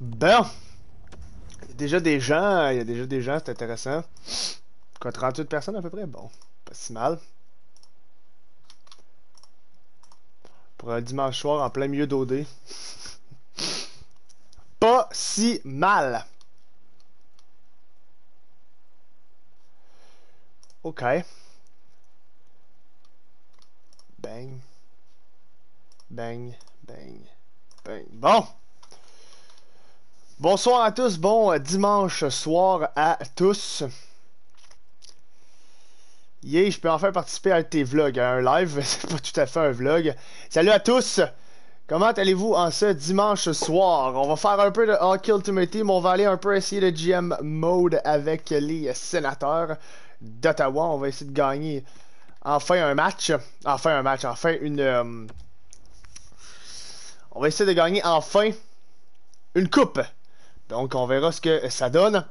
Bon! il y a déjà des gens, il y a déjà des gens, c'est intéressant. Quoi, 38 personnes à peu près? Bon, pas si mal. Pour un dimanche soir en plein milieu d'OD. pas si mal! Ok. Bang. Bang, bang, bang. Bon! Bonsoir à tous, bon euh, dimanche soir à tous. Yeah, je peux enfin participer à tes vlogs, à un live, c'est pas tout à fait un vlog. Salut à tous! Comment allez-vous en ce dimanche soir? On va faire un peu de Hockey Ultimate Team, on va aller un peu essayer le GM mode avec les sénateurs d'Ottawa. On va essayer de gagner enfin un match, enfin un match, enfin une... Euh, on va essayer de gagner enfin une coupe donc, on verra ce que ça donne.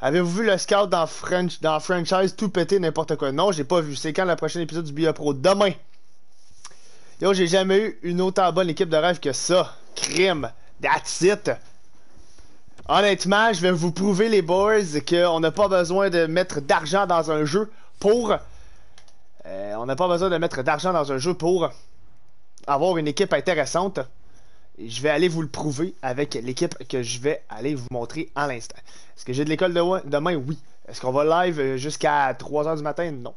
Avez-vous vu le scout dans, French, dans Franchise tout péter n'importe quoi? Non, j'ai pas vu. C'est quand le prochain épisode du Biopro? Demain! Yo, j'ai jamais eu une autant bonne équipe de rêve que ça. Crime! That's it! Honnêtement, je vais vous prouver, les boys, qu'on n'a pas besoin de mettre d'argent dans un jeu pour... Euh, on n'a pas besoin de mettre d'argent dans un jeu pour avoir une équipe intéressante. Et je vais aller vous le prouver avec l'équipe que je vais aller vous montrer à l'instant. Est-ce que j'ai de l'école de... demain? Oui. Est-ce qu'on va live euh, jusqu'à 3h du matin? Non.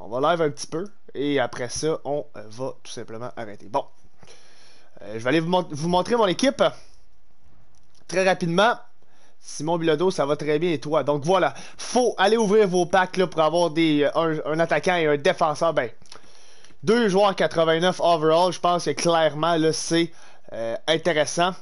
On va live un petit peu et après ça, on euh, va tout simplement arrêter. Bon. Euh, je vais aller vous, vous, montrer mon équipe très rapidement. Simon Bilodo, ça va très bien et toi. Donc voilà, faut aller ouvrir vos packs pour avoir des, un, attaquant et un défenseur. Ben, deux joueurs 89 overall, je pense que clairement, c'est euh, intéressant.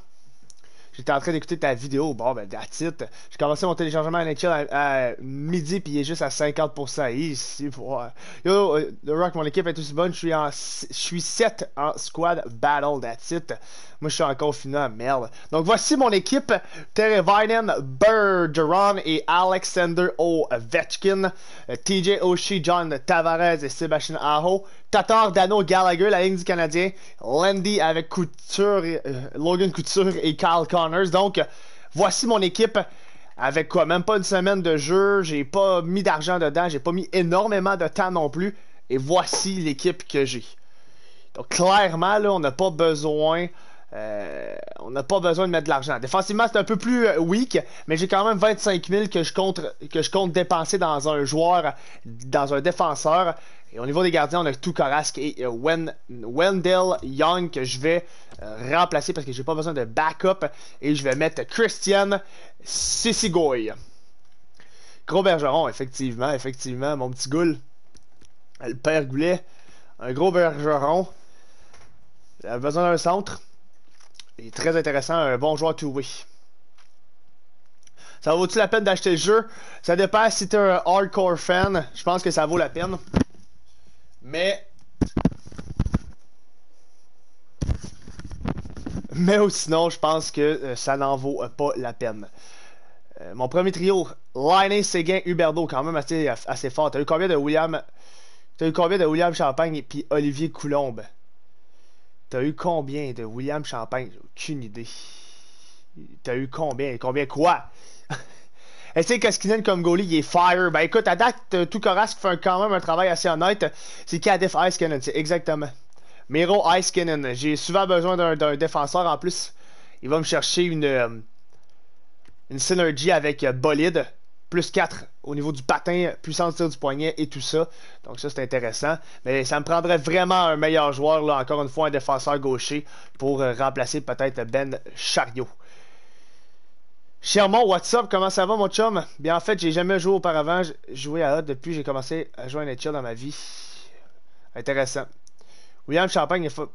J'étais en train d'écouter ta vidéo. Bon, ben, that's it. J'ai commencé mon téléchargement à à, midi, puis il est juste à 50%. Ici, pour, yo, The euh, Rock, mon équipe est aussi bonne. Je suis en, je suis 7 en squad battle, that's it. Moi, je suis encore au final merde. Donc, voici mon équipe. Terry Vinen, Bergeron et Alexander Ovechkin. Euh, TJ Oshie, John Tavares et Sébastien Aho. Tatar, Dano, Gallagher, la ligne du Canadien, Landy avec Couture, euh, Logan Couture et Kyle Connors. Donc, voici mon équipe avec quoi? Même pas une semaine de jeu, j'ai pas mis d'argent dedans, j'ai pas mis énormément de temps non plus. Et voici l'équipe que j'ai. Donc clairement, là, on n'a pas besoin. Euh, on n'a pas besoin de mettre de l'argent. Défensivement, c'est un peu plus euh, weak, mais j'ai quand même 25 000 que je compte, que je compte dépenser dans un joueur, dans un défenseur. Et au niveau des gardiens, on a tout et euh, Wendell Young que je vais euh, remplacer parce que j'ai pas besoin de backup. Et je vais mettre Christian Sissigoy. Gros Bergeron, effectivement, effectivement, mon petit goule. Le père Goulet. Un gros Bergeron. Il a besoin d'un centre. Il est très intéressant, un bon joueur tout oui Ça vaut-il la peine d'acheter le jeu? Ça dépend si t'es un hardcore fan. Je pense que ça vaut la peine. Mais. Mais sinon, je pense que euh, ça n'en vaut euh, pas la peine. Euh, mon premier trio, Liney, Séguin, Huberdo, quand même assez, assez fort. T'as eu combien de William. T'as eu combien de William Champagne et puis Olivier Coulombe? T'as eu combien de William Champagne? Aucune idée. T'as eu combien? Combien quoi? Et eh, c'est Koskinen comme goalie, il est fire. Ben écoute, à date, euh, tout fait quand même un travail assez honnête. C'est Kadif Iskinen, c'est exactement. Miro Iskinen. J'ai souvent besoin d'un défenseur en plus. Il va me chercher une, euh, une synergie avec euh, Bolide. Plus 4 au niveau du patin, puissance tir du poignet et tout ça. Donc ça, c'est intéressant. Mais ça me prendrait vraiment un meilleur joueur, là, encore une fois, un défenseur gaucher, pour remplacer peut-être Ben Chariot. Chermont, what's up? Comment ça va, mon chum? Bien, en fait, j'ai jamais joué auparavant. J'ai joué à Hot depuis j'ai commencé à jouer à Nature dans ma vie. Intéressant. William Champagne est faut...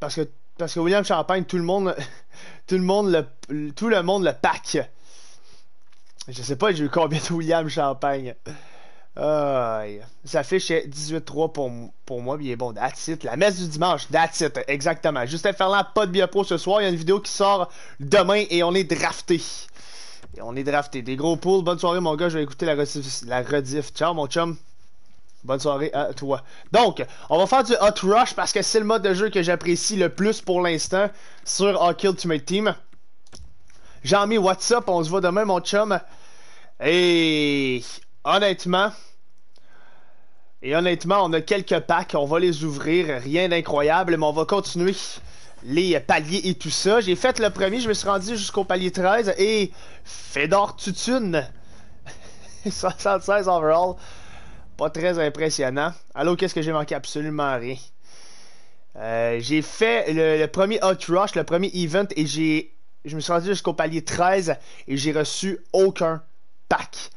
Parce que, parce que William Champagne, tout le monde, tout le monde, le, tout le monde le pack. Je sais pas, j'ai eu combien de William Champagne. Euh, ça fiche 18-3 pour, pour moi, bien bon. That's it. La messe du dimanche, that's it. Exactement. faire la pas de biopro ce soir. Il y a une vidéo qui sort demain et on est drafté. Et on est drafté. Des gros poules, Bonne soirée, mon gars. Je vais écouter la rediff. Ciao, mon chum. Bonne soirée à toi. Donc, on va faire du Hot Rush parce que c'est le mode de jeu que j'apprécie le plus pour l'instant sur to my Team. Jean-Mi, what's up? On se voit demain, mon chum. Et honnêtement, et honnêtement, on a quelques packs, on va les ouvrir, rien d'incroyable, mais on va continuer les paliers et tout ça. J'ai fait le premier, je me suis rendu jusqu'au palier 13 et Fedor Tutune, 76 overall, pas très impressionnant. Allô, qu'est-ce que j'ai manqué absolument rien. Euh, j'ai fait le, premier Hot Rush, le premier event, et j'ai je me suis rendu jusqu'au palier 13 et j'ai reçu aucun pack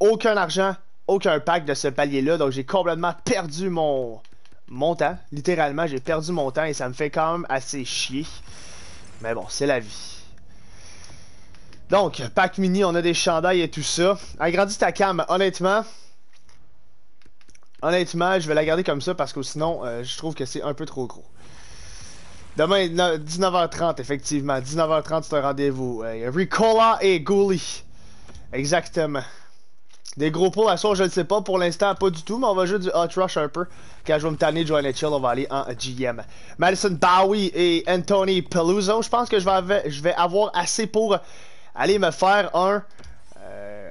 aucun argent, aucun pack de ce palier-là. Donc j'ai complètement perdu mon, temps. Littéralement, j'ai perdu mon temps et ça me fait quand même assez chier. Mais bon, c'est la vie. Donc, pack mini, on a des chandails et tout ça. Agrandis ta cam, honnêtement. Honnêtement, je vais la garder comme ça parce que sinon, euh, je trouve que c'est un peu trop gros. Demain, 19h30, effectivement. 19h30, c'est un rendez-vous. Euh, Ricola et Ghouli Exactement. Des gros pots à soir, je ne sais pas. Pour l'instant, pas du tout, mais on va jouer du Hot Rush un peu. Quand je vais me tanner de Chill, on va aller en GM. Madison Bowie et Anthony Peluso. Je pense que je vais, avoir, assez pour aller me faire euh,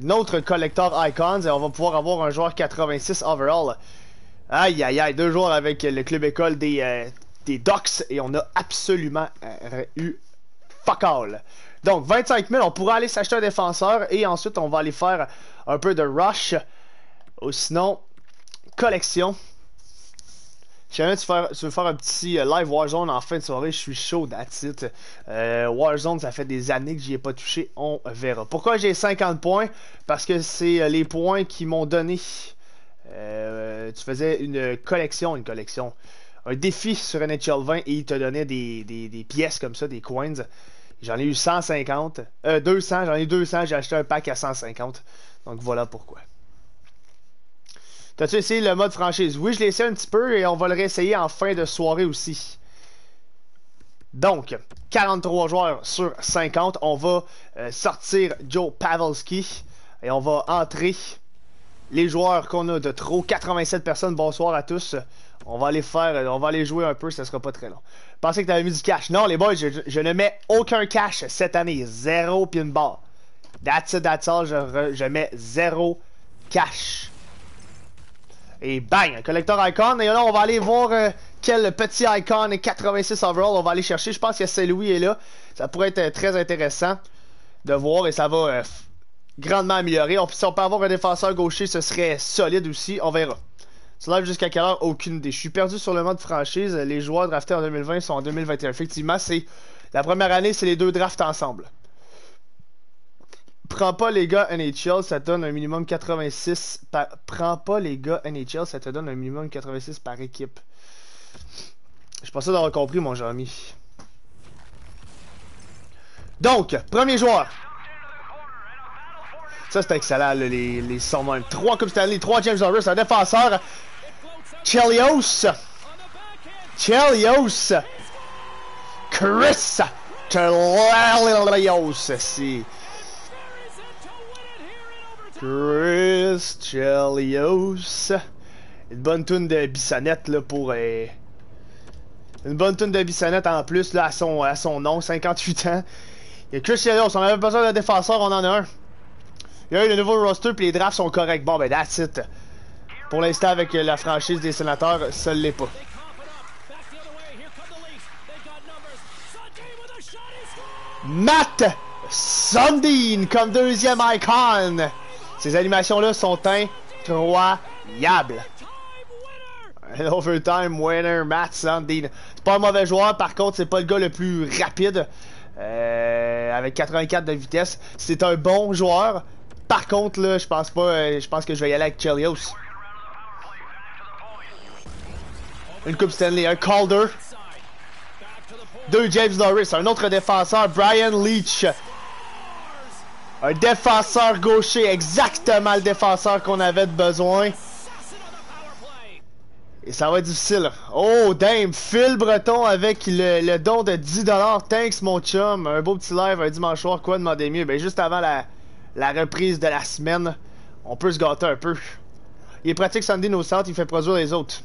un, autre collector Icons et on va pouvoir avoir un joueur 86 overall. Aïe, aïe, aïe. Deux joueurs avec le club école des, euh, des Ducks et on a absolument euh, eu fuck all. Donc, 25 000, on pourra aller s'acheter un défenseur et ensuite, on va aller faire un peu de rush. Ou sinon, collection. Si jamais tu, veux faire un petit euh, live Warzone en fin de soirée, je suis chaud d'attitude. Euh, Warzone, ça fait des années que j'y ai pas touché, on verra. Pourquoi j'ai 50 points Parce que c'est euh, les points qui m'ont donné. Euh, tu faisais une collection, une collection. Un défi sur NHL 20 et il te donnait des pièces comme ça, des coins. J'en ai eu 150. Euh, 200, j'en ai 200, j'ai acheté un pack à 150. Donc voilà pourquoi. T'as-tu essayé le mode franchise? Oui, je l'ai essayé un petit peu et on va le réessayer en fin de soirée aussi. Donc, 43 joueurs sur 50. On va euh, sortir Joe Pavelski et on va entrer les joueurs qu'on a de trop. 87 personnes, bonsoir à tous. On va aller faire, on va aller jouer un peu, ça sera pas très long pensais que t'avais mis du cash. Non, les boys, je, ne mets aucun cash cette année. Zéro pin barre That's it, that's all. Je, mets zéro cash. Et bang, un collector icon. Et là, on va aller voir euh, quel petit icon 86 overall on va aller chercher. Je pense que Louis et là. Ça pourrait être euh, très intéressant de voir et ça va euh, grandement améliorer. si on peut avoir un défenseur gaucher, ce serait solide aussi. On verra live jusqu'à quelle heure Aucune idée. Je suis perdu sur le mode franchise. Les joueurs draftés en 2020 sont en 2021. Effectivement, c'est la première année, c'est les deux drafts ensemble. Prends pas les gars NHL, ça te donne un minimum 86 par... Prends pas les gars NHL, ça te donne un minimum 86 par équipe. Je pense d'avoir compris, mon jamie. Donc, premier joueur. Ça, c'est excellent, les, les sons même. Trois Coupes Stanley, 3 James Norris, un défenseur. Chelios. Chelios. Chris. Chelios. Chris Chelios. Une bonne toune de Bissonnette là, pour... Euh, une bonne tune de Bissonnette en plus là, à, son, à son nom, 58 ans. Il y a Chris Chelios, on avait besoin de défenseur, on en a un. Il y a eu le nouveau roster, puis les drafts sont corrects. Bon, ben that's it. Pour l'instant, avec la franchise des sénateurs, ça ne l'est pas. Matt Sundin comme deuxième icône. Ces animations-là sont incroyables. Un overtime winner, Matt Sundin. C'est pas un mauvais joueur, par contre, c'est pas le gars le plus rapide. Euh, avec 84 de vitesse. C'est un bon joueur. Par contre, là, je pense pas. Euh, je pense que je vais y aller avec Chelios. Une Coupe Stanley. Un Calder. Deux James Norris. Un autre défenseur, Brian Leach. Un défenseur gaucher. Exactement le défenseur qu'on avait besoin. Et ça va être difficile. Oh, Dame Phil Breton avec le, don de 10$. Thanks, mon chum. Un beau petit live un dimanche soir. Quoi demander mieux? Ben, juste avant la, reprise de la semaine, on peut se gâter un peu. Il est pratique samedi nos il fait produire les autres.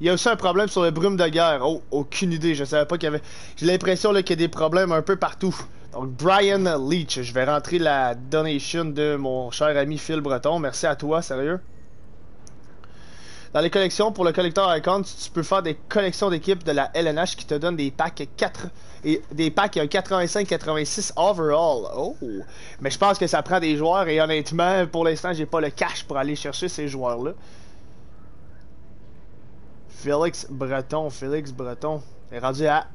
Il y a aussi un problème sur le brume de guerre. Oh, aucune idée, je savais pas qu'il y avait. J'ai l'impression qu'il y a des problèmes un peu partout. Donc, Brian Leach, je vais rentrer la donation de mon cher ami Phil Breton. Merci à toi, sérieux. Dans les collections, pour le collecteur Icon, tu peux faire des collections d'équipes de la LNH qui te donnent des packs 4 et des packs 85-86 overall. Oh! Mais je pense que ça prend des joueurs et honnêtement, pour l'instant, j'ai pas le cash pour aller chercher ces joueurs-là. Félix Breton, Félix Breton est rendu à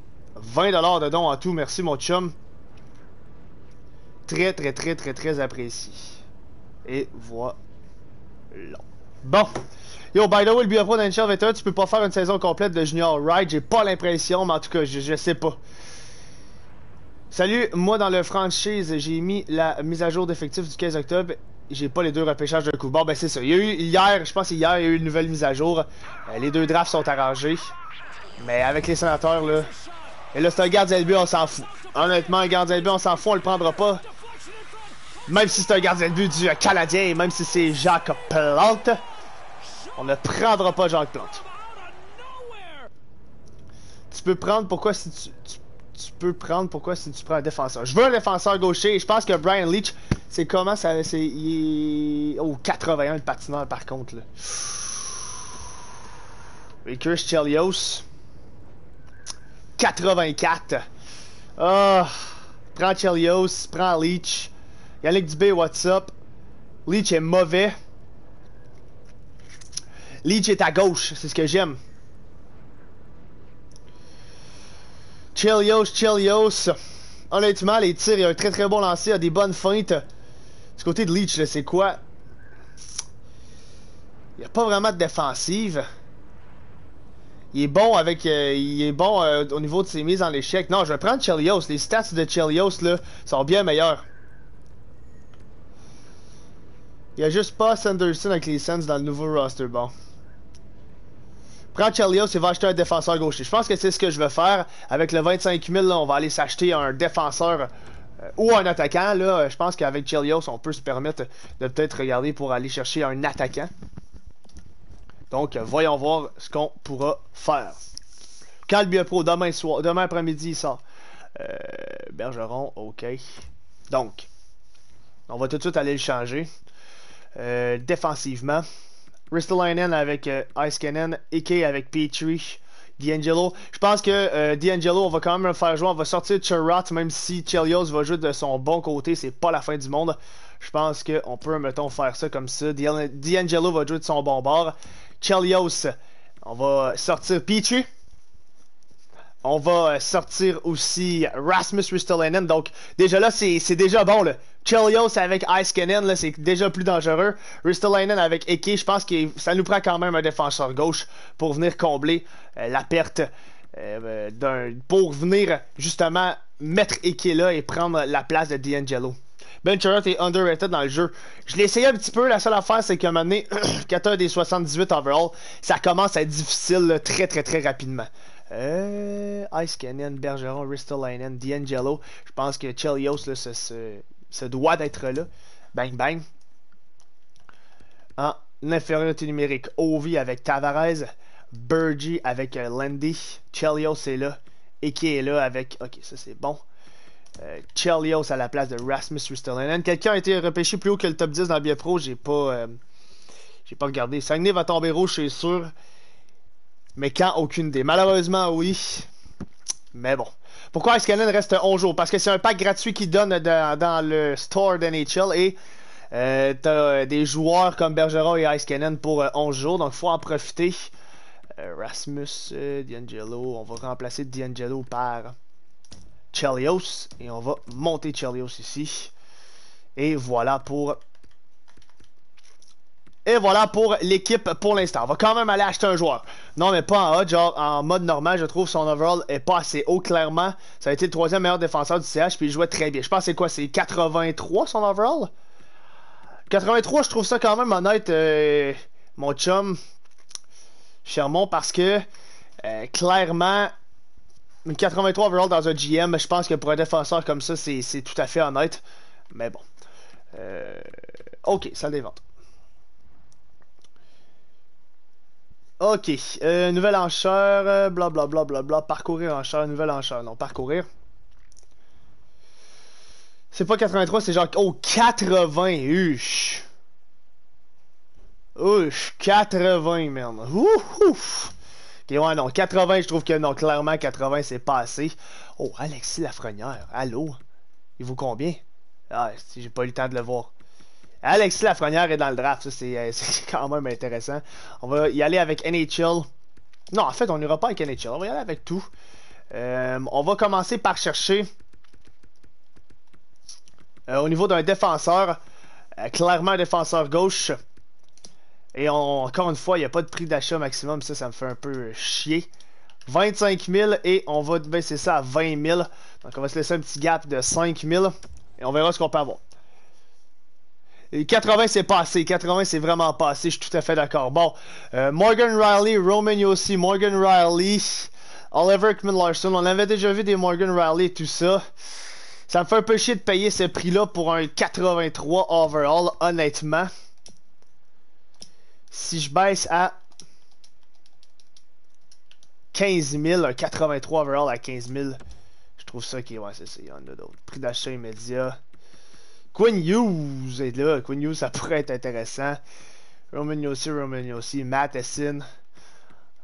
20$ de dons en tout. Merci mon chum. Très, très, très, très, très apprécié. Et voilà. Bon. Yo, by the way, le BioPro NHL 21, tu peux pas faire une saison complète de Junior Ride. J'ai pas l'impression, mais en tout cas, je, je sais pas. Salut, moi dans le franchise, j'ai mis la mise à jour d'effectif du 15 octobre j'ai pas les deux repêchages d'un coup. Bon, ben c'est ça. Il y a eu hier, je pense hier, il y a eu une nouvelle mise à jour. Euh, les deux drafts sont arrangés. Mais avec les sénateurs, là. Et là, c'est un gardien de but, on s'en fout. Honnêtement, un gardien de but, on s'en fout, on le prendra pas. Même si c'est un gardien de but du Canadien et même si c'est Jacques Plante, on ne prendra pas Jacques Plante. Tu peux prendre pourquoi si tu tu peux prendre pourquoi si tu prends un défenseur. Je veux un défenseur gaucher. Je pense que Brian Leach, c'est comment ça. C'est, il au oh, 81 le patineur par contre. Là. Chris Chelios. 84. Oh, ah, prends Chelios, prends Leach. Yannick Dubé, what's up? Leach est mauvais. Leach est à gauche, c'est ce que j'aime. Chelios, Chelios. Honnêtement, les tirs, il a un très très bon lancer, il a des bonnes feintes. Ce côté de leech c'est quoi? Il n'y a pas vraiment de défensive. Il est bon avec. Euh, il est bon euh, au niveau de ses mises en échec. Non, je vais prendre Chelios. Les stats de Chelios là sont bien meilleurs. Il n'y a juste pas Sanderson avec les Sens dans le nouveau roster, bon prends Chelios, et va acheter un défenseur gaucher. Je pense que c'est ce que je veux faire. Avec le 25 000, on va aller s'acheter un défenseur euh, ou un attaquant. Là, je pense qu'avec Chelios, on peut se permettre de peut-être regarder pour aller chercher un attaquant. Donc, voyons voir ce qu'on pourra faire. Calbia Pro, demain soir, demain après-midi, ça. sort. Euh, Bergeron, ok. Donc, on va tout de suite aller le changer. Euh, défensivement. Ristolainen avec euh, Ice Cannon, Ike avec Petrie, D'Angelo. Je pense que euh, D'Angelo, on va quand même le faire jouer. On va sortir Chirot, même si Chelios va jouer de son bon côté. C'est pas la fin du monde. Je pense qu'on peut, mettons, faire ça comme ça. D'Angelo va jouer de son bon bord. Chelios, on va sortir Petrie. On va euh, sortir aussi Rasmus Ristolainen. Donc, déjà là, c'est déjà bon. Là. Chelios avec Ice Cannon, là, c'est déjà plus dangereux. Ristolainen avec Eke, je pense que ça nous prend quand même un défenseur gauche pour venir combler euh, la perte euh, d'un. pour venir justement mettre Eke là et prendre la place de D'Angelo. Ben est underrated dans le jeu. Je l'ai essayé un petit peu, la seule affaire c'est qu'à un moment 14 des 78 overall, ça commence à être difficile très très très rapidement. Euh, Ice Cannon, Bergeron, Ristolainen, D'Angelo. Je pense que Chelios, là, c'est se doit d'être là. Bang, bang. En infériorité numérique, Ovi avec Tavares, Burgie avec euh, Landy, Chelios est là, et qui est là avec... Ok, ça c'est bon. Euh, Chelios à la place de Rasmus Ristolainen. Quelqu'un a été repêché plus haut que le top 10 dans le BFRO. j'ai pas... Euh, j'ai pas regardé. Saguenay va tomber rouge, c'est sûr. Mais quand aucune des. Malheureusement, oui. Mais bon. Pourquoi Ice Cannon reste 11 jours? Parce que c'est un pack gratuit qui donne dans, le store d'NHL et euh, t'as euh, des joueurs comme Bergeron et Ice Cannon pour 11 euh, jours, donc faut en profiter. Rasmus D'Angelo, on va remplacer D'Angelo par Chelios et on va monter Chelios ici. Et voilà pour et voilà pour l'équipe pour l'instant. On va quand même aller acheter un joueur. Non, mais pas en hot, genre en mode normal, je trouve son overall est pas assez haut, clairement. Ça a été le troisième meilleur défenseur du CH, puis il jouait très bien. Je pense que c'est quoi, c'est 83 son overall 83, je trouve ça quand même honnête, euh, mon chum Chermont, parce que euh, clairement, 83 overall dans un GM, je pense que pour un défenseur comme ça, c'est tout à fait honnête. Mais bon. Euh, ok, ça des Ok, euh, nouvelle enchère, blablabla, euh, bla, bla, bla, parcourir enchère, nouvelle enchère, non, parcourir. C'est pas 83, c'est genre, oh, 80, huche. Ouch, 80, merde. Ouf, Ok, ouais, non, 80, je trouve que non, clairement, 80, c'est passé. assez. Oh, Alexis Lafrenière, allô? Il vous combien? Ah, j'ai pas eu le temps de le voir. Alexis Lafrenière est dans le draft, ça euh, c'est quand même intéressant. On va y aller avec NHL. Non, en fait, on n'ira pas avec NHL, on va y aller avec tout. Euh, on va commencer par chercher euh, au niveau d'un défenseur, clairement un défenseur gauche. Et encore une fois, il n'y a pas de prix d'achat maximum, ça, ça me fait un peu chier. 25 000 et on va baisser ça à 20 000. Donc on va se laisser un petit gap de 5 000 et on verra ce qu'on peut avoir. 80, c'est passé. 80, c'est vraiment passé. Je suis tout à fait d'accord. Bon, euh, Morgan Riley, Roman Yossi, Morgan Riley, Oliver Ekman Larson. On avait déjà vu des Morgan Riley et tout ça. Ça me fait un peu chier de payer ce prix-là pour un 83 overall, honnêtement. Si je baisse à 15 000, un 83 overall à 15 000, je trouve ça qui est... Ouais, c'est ça, il y en a d'autres. Prix d'achat immédiat. Quinn Hughes est là. Quinn Hughes, ça pourrait être intéressant. Roman Yossi, Roman Yossi, Matt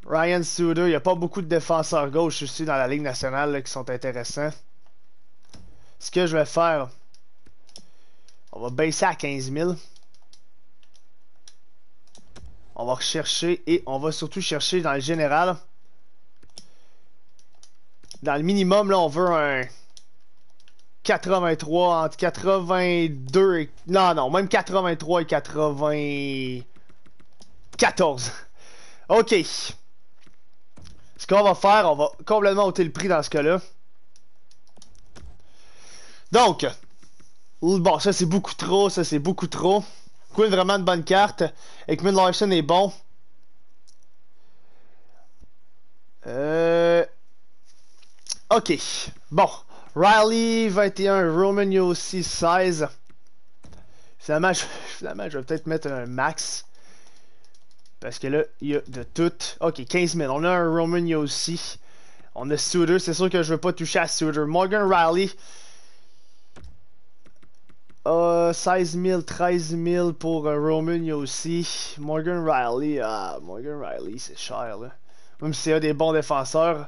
Ryan Sudo, il n'y a pas beaucoup de défenseurs gauche aussi dans la Ligue nationale qui sont intéressants. Ce que je vais faire, on va baisser à 15 000. On va rechercher et on va surtout chercher dans le général. Dans le minimum, là, on veut un 83, entre 82 et... Non, non, même 83 et 94. OK. Ce qu'on va faire, on va complètement ôter le prix dans ce cas-là. Donc, bon, ça c'est beaucoup trop, ça c'est beaucoup trop. Quinn vraiment une bonne carte. que Larson est bon. Euh... Ok. Bon. Riley 21, Roman Yossi, 16. Finalement, je, finalement, je vais peut-être mettre un max. Parce que là, il y a de tout. Ok, 15 000. On a un Roman Yossi On a Suter. C'est sûr que je veux pas toucher à Suter. Morgan Riley. Euh, 16 000, 13 000 pour un Roman Yossi Morgan Riley. Ah, Morgan Riley, c'est cher là. Même s'il y a des bons défenseurs.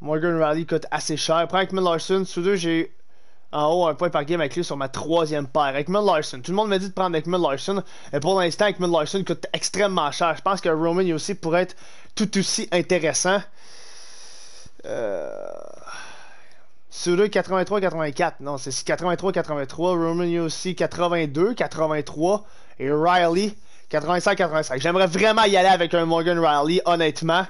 Morgan Riley coûte assez cher. Prends Larson. Sous deux, j'ai en haut un point par game avec lui sur ma troisième paire. Ekman Larson. Tout le monde me dit de prendre Ekman Larson. Et pour l'instant, Ekman Larson coûte extrêmement cher. Je pense que Roman aussi pourrait être tout aussi intéressant. Euh... 83-84. Non, c'est 83-83. Roman aussi 82-83. Et Riley 85-85. J'aimerais vraiment y aller avec un Morgan Riley, honnêtement.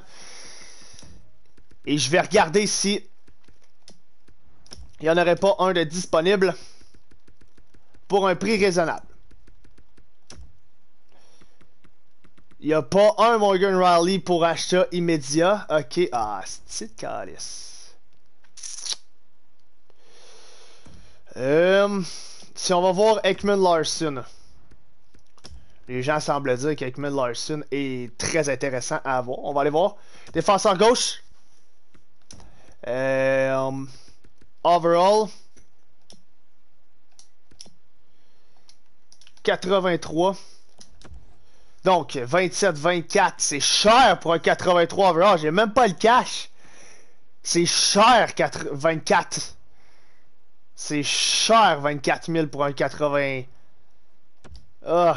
Et je vais regarder si... Il n'y en aurait pas un de disponible pour un prix raisonnable. Il n'y a pas un Morgan Riley pour achat immédiat. Ok, ah, c'est calice. Euh, si on va voir Ekman Larson. Les gens semblent dire qu'Ekman Larson est très intéressant à avoir On va aller voir. Défenseur gauche overall, 83. Donc, 27-24, c'est cher pour un 83 overall. J'ai même pas le cash. C'est cher 24. C'est cher 24 000 pour un 80. Oh,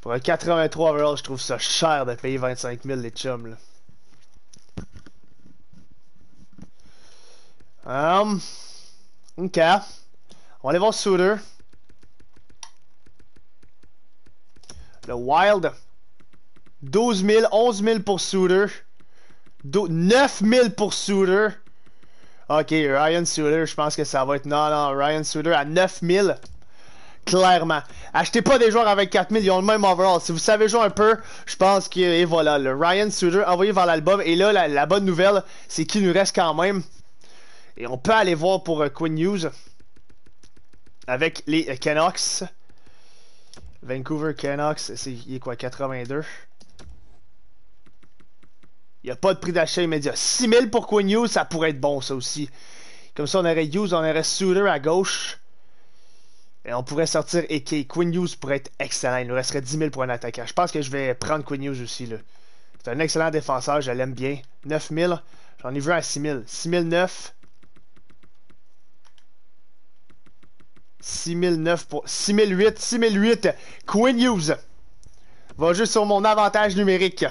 Pour un 83 je trouve ça cher de payer 25 000 les chums. Là. Um, ok. On va aller voir Souter. Le Wild. 12 000, 11 000 pour Souter. 9 000 pour Souter. Ok, Ryan Souter, je pense que ça va être... Non, non, Ryan Souter à 9 000. Clairement. Achetez pas des joueurs avec 4000, ils ont le même overall. Si vous savez jouer un peu, je pense que, et voilà, le Ryan Suter envoyé vers l'album. Et là, la, bonne nouvelle, c'est qu'il nous reste quand même. Et on peut aller voir pour euh, Quinn News avec les euh, Canucks. Vancouver Canucks, c'est il est quoi 82. Il n'y a pas de prix d'achat immédiat. 6000 pour Quinn News, ça pourrait être bon ça aussi. Comme ça on aurait Hughes, on aurait Suter à gauche on pourrait sortir AK. Quinn Hughes pourrait être excellent. Il nous resterait 10 000 pour un attaquant. Je pense que je vais prendre Quinn News aussi. C'est un excellent défenseur. Je l'aime bien. 9 000. J'en ai vu un à 6 000. 6 009. 6009 pour 6008 6008 Quinn Hughes va juste sur mon avantage numérique.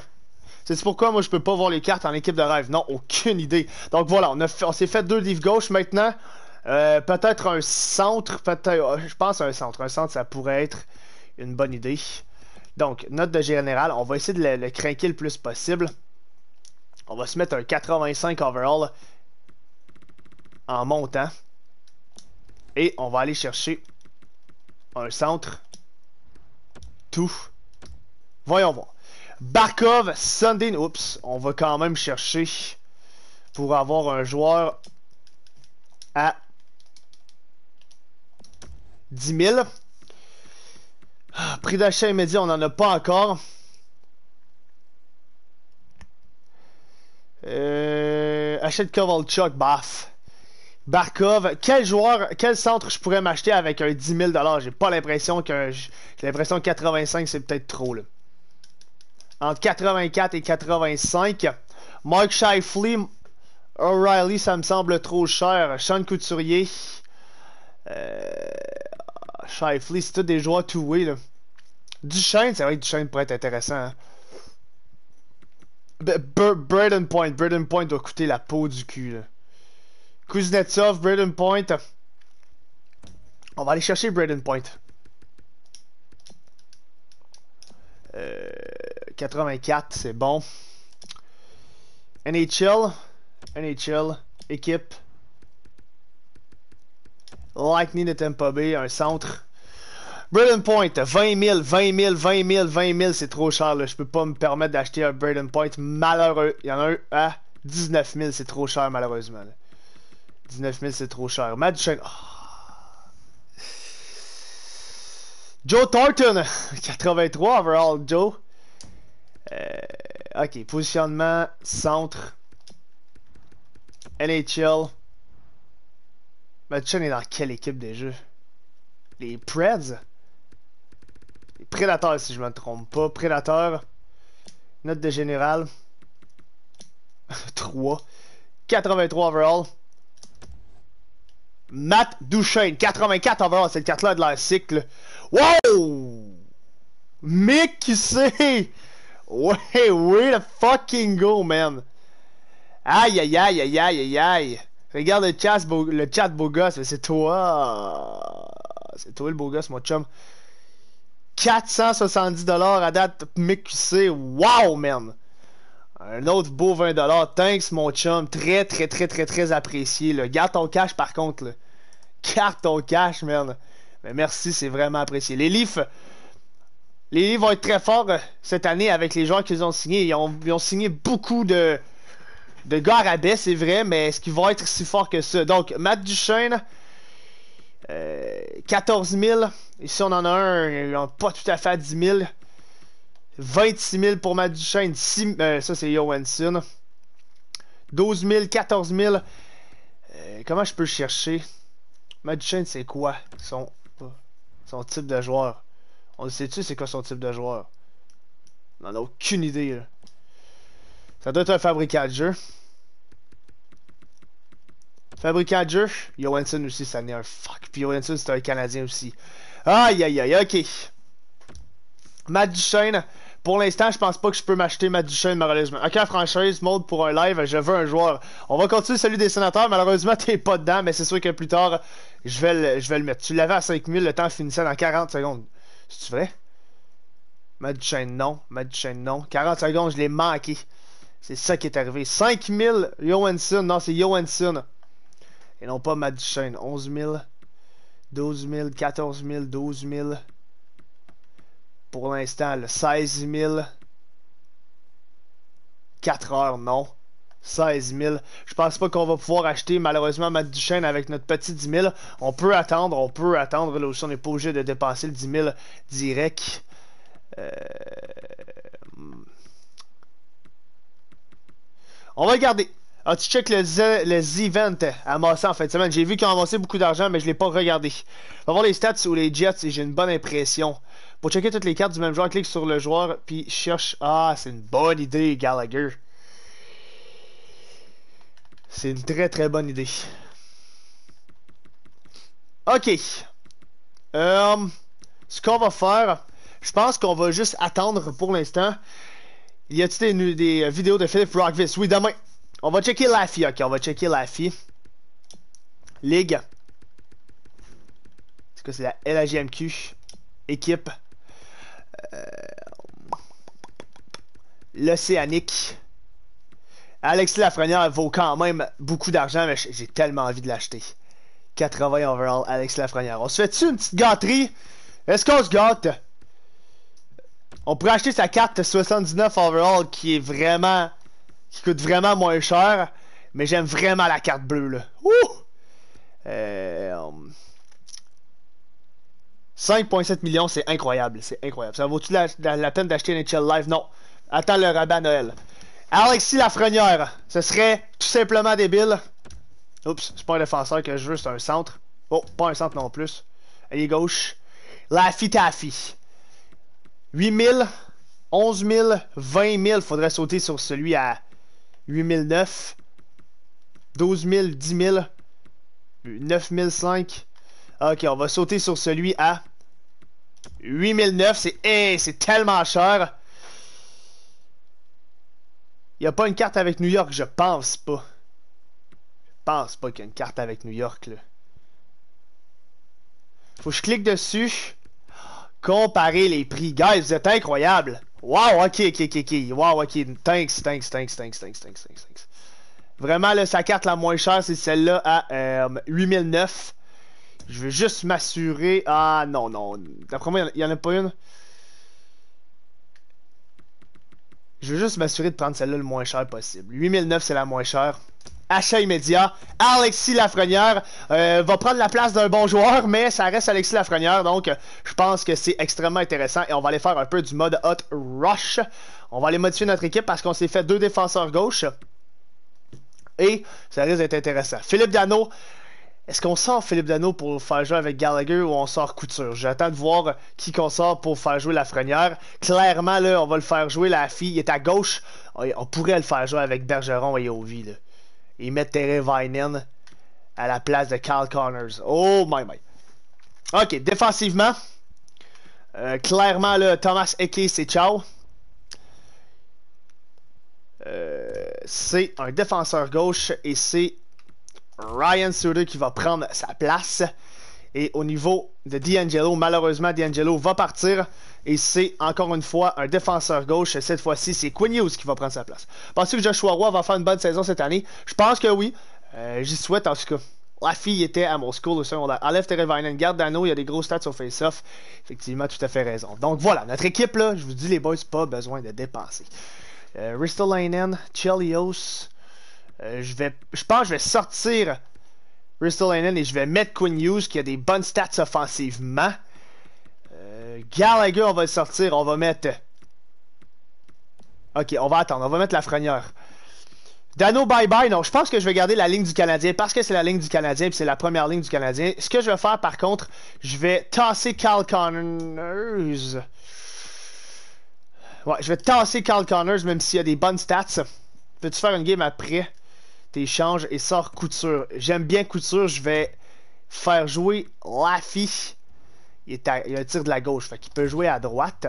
C'est pourquoi moi je peux pas voir les cartes en équipe de rêve. Non, aucune idée. Donc voilà, on, on s'est fait deux livres gauche maintenant. Euh, peut-être un centre, euh, je pense un centre. Un centre, ça pourrait être une bonne idée. Donc, note de général, on va essayer de le, craquer le plus possible. On va se mettre un 85 overall en montant. Et on va aller chercher un centre. Tout. Voyons voir. Barkov, Sunday, oups, on va quand même chercher pour avoir un joueur à 10 000. prix d'achat immédiat, on n'en a pas encore. Euh, achète Kovalchuk, baf. Barkov, quel joueur, quel centre je pourrais m'acheter avec un 10 000 J'ai pas l'impression que. J'ai l'impression que 85 c'est peut-être trop Entre 84 et 85. Mike Shifley, O'Reilly, ça me semble trop cher. Sean Couturier, euh, c'est tout des joueurs two-way. Là. ça va être du Duchesne pourrait être intéressant. Hein. Braden Point. Braden Point doit coûter la peau du cul. Kuznetsov, Braden Point. On va aller chercher Braden Point. 84, euh, c'est bon. NHL. NHL. Équipe. Lightning de Tampa Bay, un centre. Braden Point, 20 000, 20 000, 20 000, 20 000, c'est trop cher. Là. Je peux pas me permettre d'acheter un Braden Point. Malheureux. Il y en a un à 19 000, c'est trop cher, malheureusement. 19 000, c'est trop cher. Ah. Joe Thornton, 83 overall, Joe. Euh, ok, positionnement, centre. NHL. Madison est dans quelle équipe déjà? Les Preds? Les Prédateurs, si je me trompe pas. Prédateurs. Note de général. 3. 83 overall. Matt Duchesne, 84 overall, cette carte-là de la cycle. Wow! Mick qui sait? Ouais, way to fucking go, man! Aïe, aïe, aïe, aïe, aïe, aïe, aïe. Regarde le chat, beau, le chat gosse, c'est toi. C'est toi le beau gosse, mon chum. 470$ à date MQC. waouh man! Un autre beau 20$. Thanks, mon chum. Très, très, très, très, très apprécié. Garde ton cash, par contre. Garde ton cash, man. Mais merci, c'est vraiment apprécié. Les Leafs, les Leafs vont être très forts euh, cette année avec les joueurs qu'ils ont signés. ils ont signé beaucoup de de gars c'est vrai, mais est-ce qu'il va être si fort que ça? Donc, Matt Duchesne, 14 000. Ici, on en a un, pas tout à fait à 10 000. 26 000 pour Matt Duchesne. Euh, ça, c'est Johansson. 12 000, 14 000. comment je peux chercher? Matt Duchesne, c'est quoi son, son type de joueur? On le sait-tu, c'est quoi son type de joueur? On n'en a aucune idée, là. Ça doit être un fabricant de jeu. Fabricant de jeu. Johansson aussi, ça n'est un fuck. Puis Johansson, c'est un Canadien aussi. Aïe, aïe, aïe, ok. Matt Duchesne. Pour l'instant, je pense pas que je peux m'acheter Matt Duchesne, malheureusement. Ok, franchise, mode pour un live, je veux un joueur. On va continuer celui des sénateurs. Malheureusement, t'es pas dedans, mais c'est sûr que plus tard, je vais le, je vais le mettre. Tu l'avais à 5000, le temps finissait dans 40 secondes. C'est-tu vrai? Matt Duchesne, non. Matt Duchesne, non. 40 secondes, je l'ai manqué. C'est ça qui est arrivé. 5000 Johansson. Non, c'est Johansson. Et non pas Matt Duchesne. 11 000, 12 000, 14 000, 12 000. Pour l'instant, le 16 000. 4 heures, non. 16 000. Je pense pas qu'on va pouvoir acheter malheureusement Matt Duchesne avec notre petit 10 000. On peut attendre, on peut attendre. Là aussi, on n'est pas obligé de dépasser le 10 000 direct. Euh... On va regarder. Ah, tu check les, les events amassés en fin de semaine. J'ai vu qu'ils ont avancé beaucoup d'argent, mais je ne l'ai pas regardé. On va voir les stats ou les Jets et j'ai une bonne impression. Pour checker toutes les cartes du même joueur, clique sur le joueur, puis cherche... Ah, c'est une bonne idée, Gallagher. C'est une très très bonne idée. Ok. Euh, ce qu'on va faire, je pense qu'on va juste attendre pour l'instant. Y a t des, euh, vidéos de Philip Rockvis? Oui, demain. On va checker la Ok, on va checker la Ligue. Est-ce que c'est la LAGMQ. Équipe. Euh, L'Océanique. Alexis Lafrenière vaut quand même beaucoup d'argent, mais j'ai tellement envie de l'acheter. 80 overall, Alexis Lafrenière. On se fait-tu une petite gâterie? Est-ce qu'on se gâte? On pourrait acheter sa carte 79 overall qui est vraiment. qui coûte vraiment moins cher. Mais j'aime vraiment la carte bleue là. 5.7 euh, millions, c'est incroyable. C'est incroyable. Ça vaut-tu la, peine d'acheter NHL Live? Non. Attends le rabat Noël. Alexis Lafrenière, ce serait tout simplement débile. Oups, c'est pas un défenseur que je veux, c'est un centre. Oh, pas un centre non plus. Allez, gauche. La Fitafi. 8000, 11000, 20000. Faudrait sauter sur celui à 8009, 12000, 10000, 9005. Ok, on va sauter sur celui à 8009. C'est eh, c'est tellement cher. Il n'y a pas une carte avec New York, je pense pas. Je pense pas qu'il y a une carte avec New York, là. Faut que je clique dessus. Comparer les prix. Guys, vous êtes incroyables. Wow, ok, ok, ok, ok. Wow, ok. Thanks, thanks, thanks, thanks, thanks, thanks, thanks. Vraiment, là, sa carte la moins chère, c'est celle-là à 8009. Euh, Je veux juste m'assurer. Ah, non, non. D'après moi, il n'y en, en a pas une. Je veux juste m'assurer de prendre celle-là le moins cher possible. 8009, c'est la moins chère achat immédiat. Alexis Lafrenière euh, va prendre la place d'un bon joueur, mais ça reste Alexis Lafrenière, donc je pense que c'est extrêmement intéressant et on va aller faire un peu du mode hot rush. On va aller modifier notre équipe parce qu'on s'est fait deux défenseurs gauche et ça risque d'être intéressant. Philippe Dano, est-ce qu'on sort Philippe Dano pour faire jouer avec Gallagher ou on sort Couture? J'attends de voir qui qu'on sort pour faire jouer Lafrenière. Clairement, là, on va le faire jouer. La fille est à gauche. On pourrait le faire jouer avec Bergeron et Ovi. Là. Et mettre Terry Vinen à la place de Carl Connors. Oh my my. OK, défensivement, euh, clairement, le Thomas Eke, c'est ciao. Euh, c'est un défenseur gauche et c'est Ryan Suter qui va prendre sa place. Et au niveau de D'Angelo, malheureusement, D'Angelo va partir. Et c'est encore une fois un défenseur gauche. Cette fois-ci, c'est Quinn Hughes qui va prendre sa place. Pensez-vous que Joshua Roy va faire une bonne saison cette année? Je pense que oui. Euh, j'y souhaite en tout cas. La fille était à mon school On l'a Enlève Terry garde d'anneau il y a des gros stats sur face-off. Effectivement, tout à fait raison. Donc voilà, notre équipe, là, je vous dis, les boys, pas besoin de dépenser. Euh, Ristolainen, Chelios. Euh, je vais, je pense que je vais sortir Ristolainen et je vais mettre Quinn Hughes qui a des bonnes stats offensivement. Gallagher, on va le sortir. On va mettre... Ok, on va attendre. On va mettre la frenière. Dano, bye bye. Non, je pense que je vais garder la ligne du Canadien parce que c'est la ligne du Canadien et c'est la première ligne du Canadien. Ce que je vais faire, par contre, je vais tasser Carl Connors. Ouais, je vais tasser Carl Connors même s'il y a des bonnes stats. Peux-tu faire une game après T'échanges et sors couture. J'aime bien couture. Je vais faire jouer Laffy il, a un tir de la gauche, fait qu'il peut jouer à droite.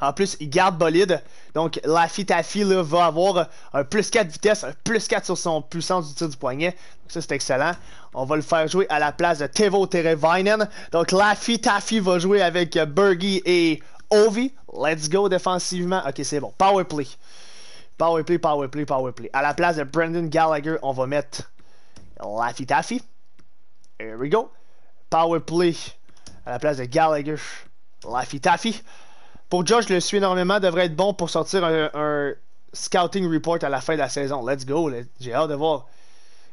En plus, il garde bolide. Donc, Laffy Taffy va avoir un plus 4 vitesse, un plus 4 sur son puissance du tir du poignet. Donc, ça, c'est excellent. On va le faire jouer à la place de Tevo Terevinen. Donc, Laffy Taffy va jouer avec Bergie et Ovi. Let's go défensivement. Ok, c'est bon. Power play. Power play, power À la place de Brendan Gallagher, on va mettre Laffy Taffy. Here we go. Powerplay à la place de Gallagher. Laffy Taffy. Pour Josh, Je le suis énormément, devrait être bon pour sortir un, scouting report à la fin de la saison. Let's go, j'ai hâte de voir.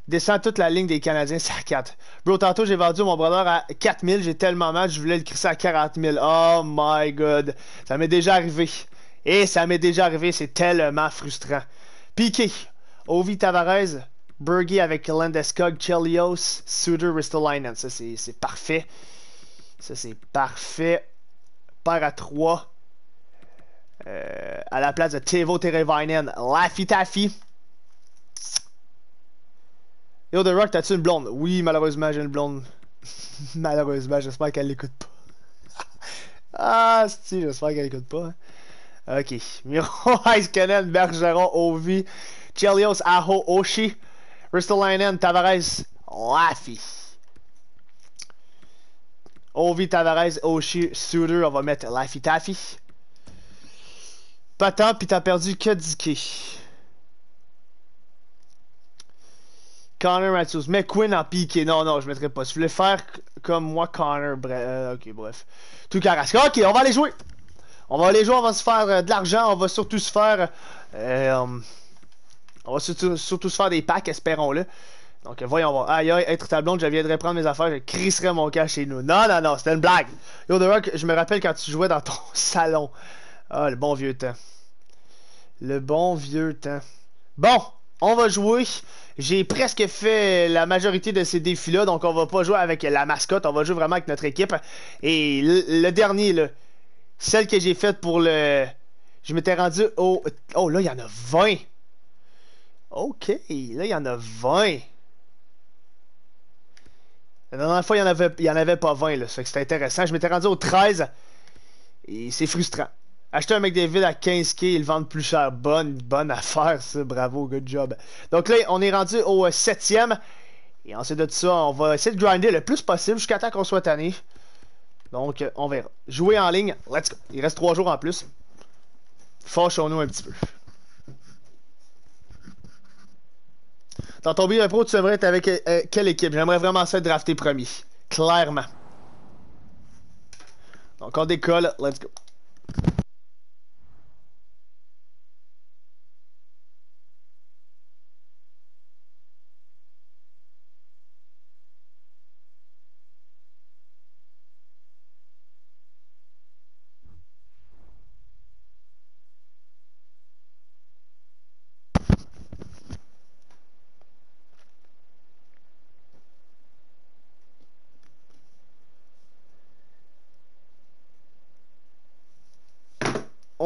descend toute la ligne des Canadiens, c'est à 4. Bro, tantôt j'ai vendu mon brother à 4000, j'ai tellement mal, je voulais le crisser à 40 000. Oh my god, ça m'est déjà arrivé. Et ça m'est déjà arrivé, c'est tellement frustrant. Piqué, Ovi Tavares, Bergie avec Landeskog, Chelios, Suter, Ristolainen. Ça, c'est parfait. Ça, c'est parfait. Par à 3. Euh, à la place de Tevo Terevainen, Laffy Taffy. Yo, The Rock, t'as-tu une blonde? Oui, malheureusement, j'ai une blonde. malheureusement, j'espère qu'elle l'écoute pas. ah, si, j'espère qu'elle l'écoute pas. Hein. Ok. Miro, Cannon, Bergeron, Ovi, Chelios, Aho, Oshi. Ristolainen, Tavares, Laffy. Ovi, Tavares, Oshi, Suter, on va mettre Laffy Taffy. tant puis t'as perdu que Dicky. Connor Matthews. Mais Quinn en piqué. Non, non, je mettrais pas. je voulais faire comme moi, Connor. Bref, euh, ok, bref. Tout carrasque. Ok, on va aller jouer. On va aller jouer, on va se faire euh, de l'argent. On va surtout se faire. Euh, euh on va surtout, se faire des packs, espérons-le. Donc voyons voir. Aïe aïe, être ta blonde, je viendrai prendre mes affaires, je crisserai mon cas chez nous. Non, non, non, c'était une blague. Yo, The Rock, je me rappelle quand tu jouais dans ton salon. Ah, le bon vieux temps. Le bon vieux temps. Bon, on va jouer. J'ai presque fait la majorité de ces défis-là, donc on va pas jouer avec la mascotte, on va jouer vraiment avec notre équipe. Et le, le dernier, là, celle que j'ai faite pour le... Je m'étais rendu au... Oh là, il y en a 20 OK, là, il y en a 20. La dernière fois, il n'y en, avait, y en avait pas 20, là. C'était intéressant. Je m'étais rendu au 13. Et c'est frustrant. Acheter un mec McDavid à 15K, ils le vendent plus cher. Bonne, bonne affaire, ça. Bravo, good job. Donc là, on est rendu au 7e. Euh, Et ensuite de ça, on va essayer de grinder le plus possible jusqu'à temps qu'on soit tanné. Donc, euh, on verra. Jouer en ligne, let's go. Il reste 3 jours en plus. Fâchons-nous un petit peu. Dans ton billet pro, tu aimerais être avec euh, euh, quelle équipe J'aimerais vraiment ça être drafté premier. Clairement. Donc on décolle, let's go.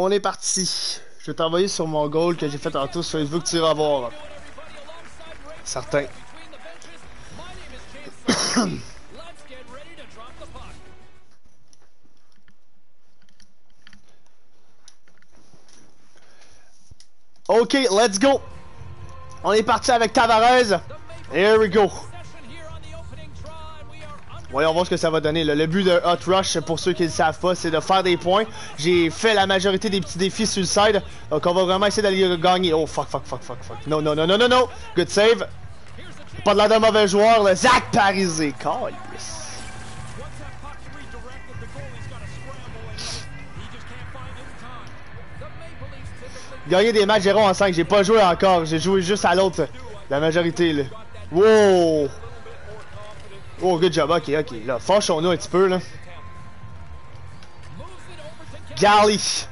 on est parti. Je vais t'envoyer sur mon goal que j'ai fait tantôt sur Facebook, tu vas voir. Certain. ok, let's go. On est parti avec Tavares. Here we go. Voyons voir ce que ça va donner. Le but de Hot Rush, pour ceux qui ne le savent pas, c'est de faire des points. J'ai fait la majorité des petits défis sur le side. Donc on va vraiment essayer d'aller gagner. Oh fuck, fuck, fuck, fuck, fuck. Non, non, non, non, non, non. Good save. Pas de l'air d'un mauvais joueur. Le Zach Parisé. Gagner des matchs 0 en 5. J'ai pas joué encore. J'ai joué juste à l'autre. La majorité, là. Wow! Oh, good job, ok, ok. Là, fâchons-nous un petit peu, là. Gally!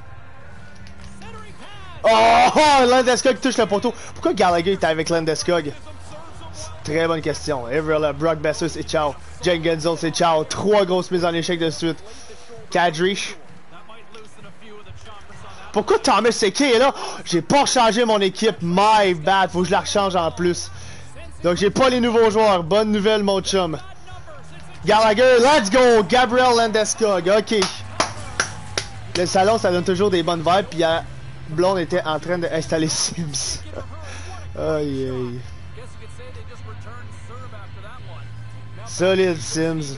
Oh, oh Landeskog touche le poteau. Pourquoi Gallagher est avec Landeskog? Très bonne question. Everla, Brock Besser, et ciao. Jengenzel, et ciao. Trois grosses mises en échec de suite. Kadrish. Pourquoi Thomas Seke est là? J'ai pas changé mon équipe. My bad. Faut que je la rechange en plus. Donc j'ai pas les nouveaux joueurs. Bonne nouvelle, mon chum. Gallagher, let's go! Gabriel Landeskog, ok. Le salon, ça donne toujours des bonnes vibes, puis Blonde était en train d'installer Sims. aïe aïe. Solide Sims.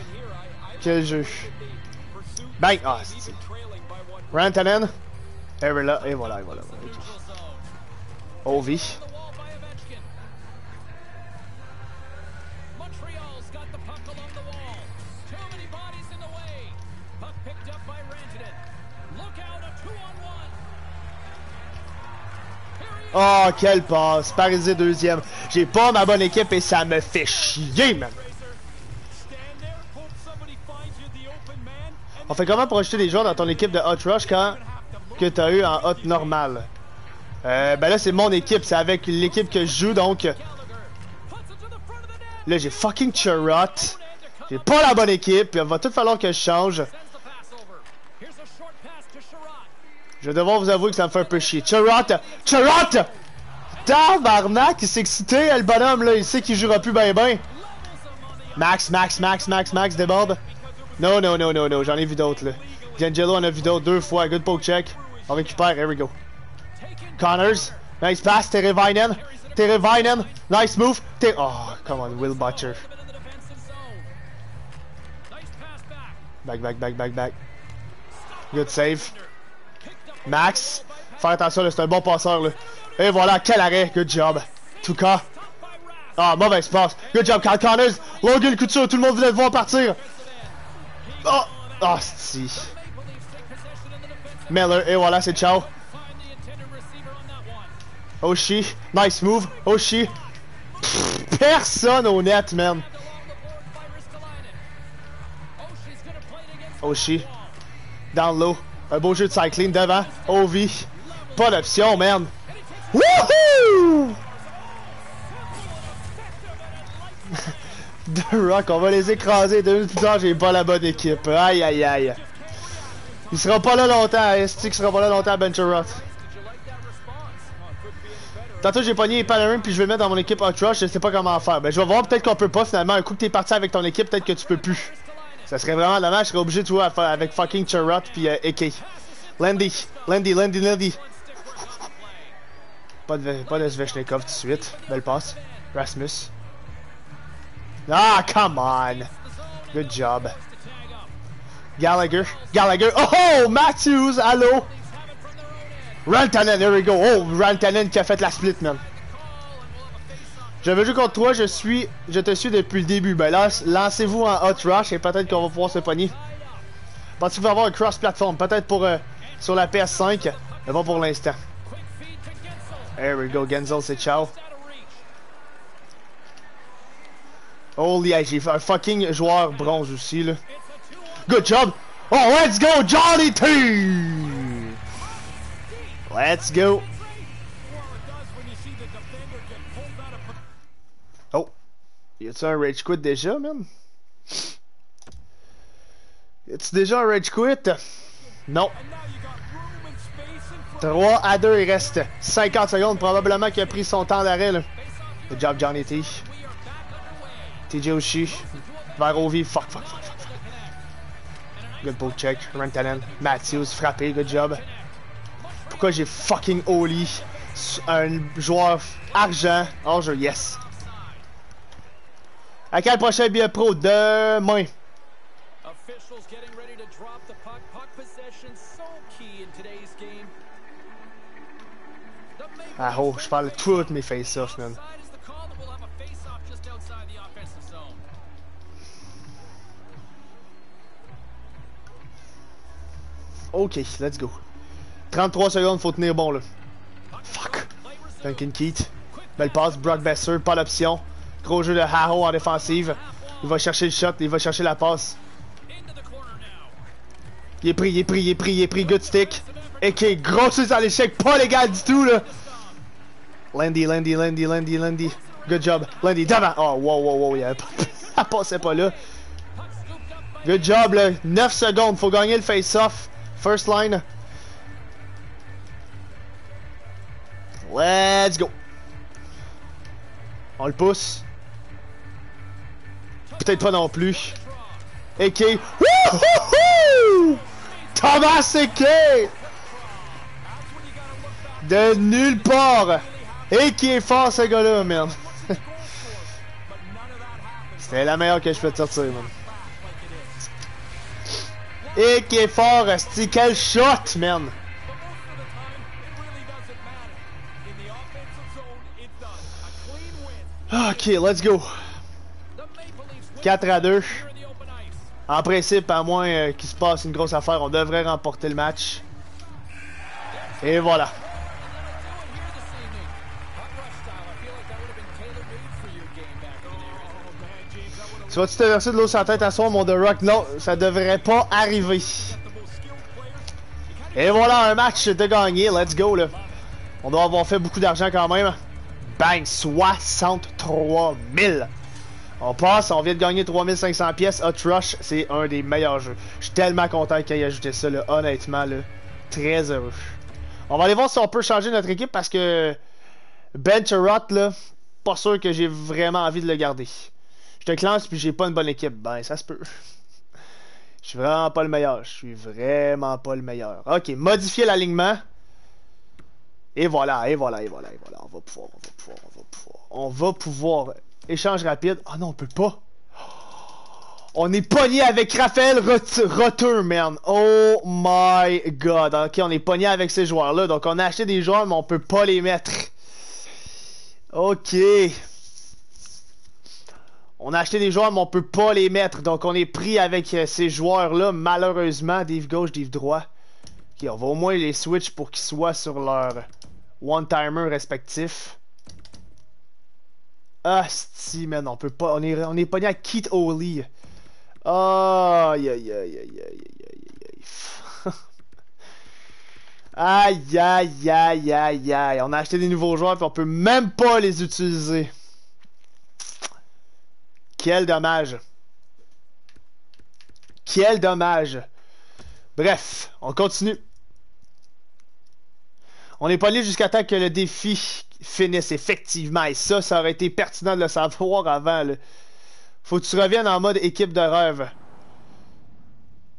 Quel jeu. Bang! Ah, c'est... Rantanen. Et voilà, et voilà, et voilà. Oh, quelle passe. est deuxième. J'ai pas ma bonne équipe et ça me fait chier, man. On fait comment pour acheter des joueurs dans ton équipe de Hot Rush quand que t'as eu en Hot normal? Euh, ben là, c'est mon équipe. C'est avec l'équipe que je joue, donc... Là, j'ai fucking charotte J'ai pas la bonne équipe. Il va tout falloir que je change. Je vais devoir vous avouer que ça me fait un peu chier. Charlotte, Charot! Tabarnak, il s'est excité, le bonhomme, là. Il sait qu'il jouera plus ben ben. Max, Max, Max, Max, Max, déborde. Non, non, non, non, non, j'en ai vu d'autres, là. D'Angelo en a vu d'autres deux fois. Good poke check. On récupère, here we go. Connors, nice pass, Terry Vinen. Terry Vinen, nice move. Oh, come on, Will Butcher. Back, back, back, back, back. Good save. Max, faire attention, c'est un bon passeur. Là. Et voilà, quel arrêt. Good job. Tout Ah, mauvais passe. Good job, Kyle Connors. Logan Couture, tout le monde voulait le voir partir. Oh, ah, oh ah, si. Miller, et voilà, c'est ciao. Oshi, nice move. Oshi. personne au net, man. Oshi. Down low. Un beau jeu de cycling devant. Ovi. Pas d'option, merde. Wouhou! The Rock, on va les écraser. Deux minutes plus j'ai pas la bonne équipe. Aïe, aïe, aïe. Il sera pas là longtemps. Estique sera pas là longtemps à Bencherot. Tantôt, j'ai pogné Panarin puis je vais le mettre dans mon équipe Hot Rush. Je sais pas comment faire. Mais ben, je vais voir peut-être qu'on peut pas finalement. Un coup que t'es parti avec ton équipe, peut-être que tu peux plus. Ça serait vraiment dommage, je serais obligé de jouer avec fucking Chirrut puis euh, AK. Landy, Landy, Landy, Landy. Pas de, pas de Sveshnikov tout de suite. Belle passe. Rasmus. Ah, come on. Good job. Gallagher. Gallagher. Oh, oh, Matthews, allô. Rantanen, there we go. Oh, Rantanen qui a fait la split, man. Je veux jouer contre toi, je suis. Je te suis depuis le début. Ben là, lancez-vous en hot rush et peut-être qu'on va pouvoir se pogner. Parce vous va avoir un cross-platform, peut-être pour euh, sur la PS5, mais bon, pour l'instant. There we go, Genzel, c'est ciao. Holy, yeah, j'ai un fucking joueur bronze aussi là. Good job! Oh let's go, Johnny T! Let's go! Y a-tu un rage quit déjà, même? Y a-tu déjà un rage quit? Non. 3 à 2, il reste 50 secondes. Probablement qu'il a pris son temps d'arrêt. là. Good job, Johnny T. TJ Vers Ovi. Fuck, fuck, fuck, fuck. Good poke check. Rantanen. Matthews, frappé. Good job. Pourquoi j'ai fucking Oli? Un joueur argent. Oh jeu, yes. À quel prochain biopro pro? Demain. Ah oh, je parle toutes mes face off man. Ok, let's go. 33 secondes, faut tenir bon là. Fuck. Duncan Keat. Belle passe, Brock Besser, pas l'option. Gros jeu de Harrow en défensive. Il va chercher le shot, il va chercher la passe. Il est pris, il est pris, il est pris, il est pris. Good stick. Et qui est grosse à l'échec, pas légal du tout là. Landy, Landy, Landy, Landy, Landy. Good job. Landy, Devant Oh, wow, wow, wow, il pas... Elle passait pas là. Good job, là. 9 secondes. Faut gagner le face-off. First line. Let's go. On le pousse. Peut-être pas non plus. A.k. Wouhouhou! Thomas Eke! De nulle part! Et est fort ce gars-là, merde! C'était la meilleure que je peux te sortir, man. Et est fort, quel shot, man! Ok, let's go. 4 à 2. En principe, à moins euh, qu'il se passe une grosse affaire, on devrait remporter le match. Et voilà. Tu vas-tu te verser de l'eau sur la tête à soi mon The Rock? Non, ça devrait pas arriver. Et voilà, un match de gagné. Let's go, là. On doit avoir fait beaucoup d'argent quand même. Bang, 63 000. On passe, on vient de gagner 3500 pièces. Hot Rush, c'est un des meilleurs jeux. Je suis tellement content qu'il ait ajouté ça, honnêtement. Là, très heureux. On va aller voir si on peut changer notre équipe parce que ben là, pas sûr que j'ai vraiment envie de le garder. Je te clenche puis j'ai pas une bonne équipe. Ben, ça se peut. Je suis vraiment pas le meilleur. Je suis vraiment pas le meilleur. Ok, modifier l'alignement. Et voilà, et voilà, et voilà, et voilà. On va pouvoir, on va pouvoir, on va pouvoir. On va pouvoir euh, Échange rapide. Ah non, on peut pas. On est pogné avec Raphaël Rotter, merde Oh my god. Ok, on est pogné avec ces joueurs-là. Donc, on a acheté des joueurs, mais on peut pas les mettre. Ok. On a acheté des joueurs, mais on peut pas les mettre. Donc, on est pris avec euh, ces joueurs-là, malheureusement. Dave gauche, dive droit. Ok, on va au moins les switch pour qu'ils soient sur leur one-timer respectif si man, on peut pas. On est, on est pogné à Keith Oli. Aïe, aïe, aïe, aïe, aïe, aïe, aïe. Aïe, aïe, aïe, aïe, aïe. On a acheté des nouveaux joueurs et on peut même pas les utiliser. Quel dommage. Quel dommage. Bref, on continue. On n'est pas allé jusqu'à temps que le défi finisse effectivement. Et ça, ça aurait été pertinent de le savoir avant. Faut que tu reviennes en mode équipe de rêve.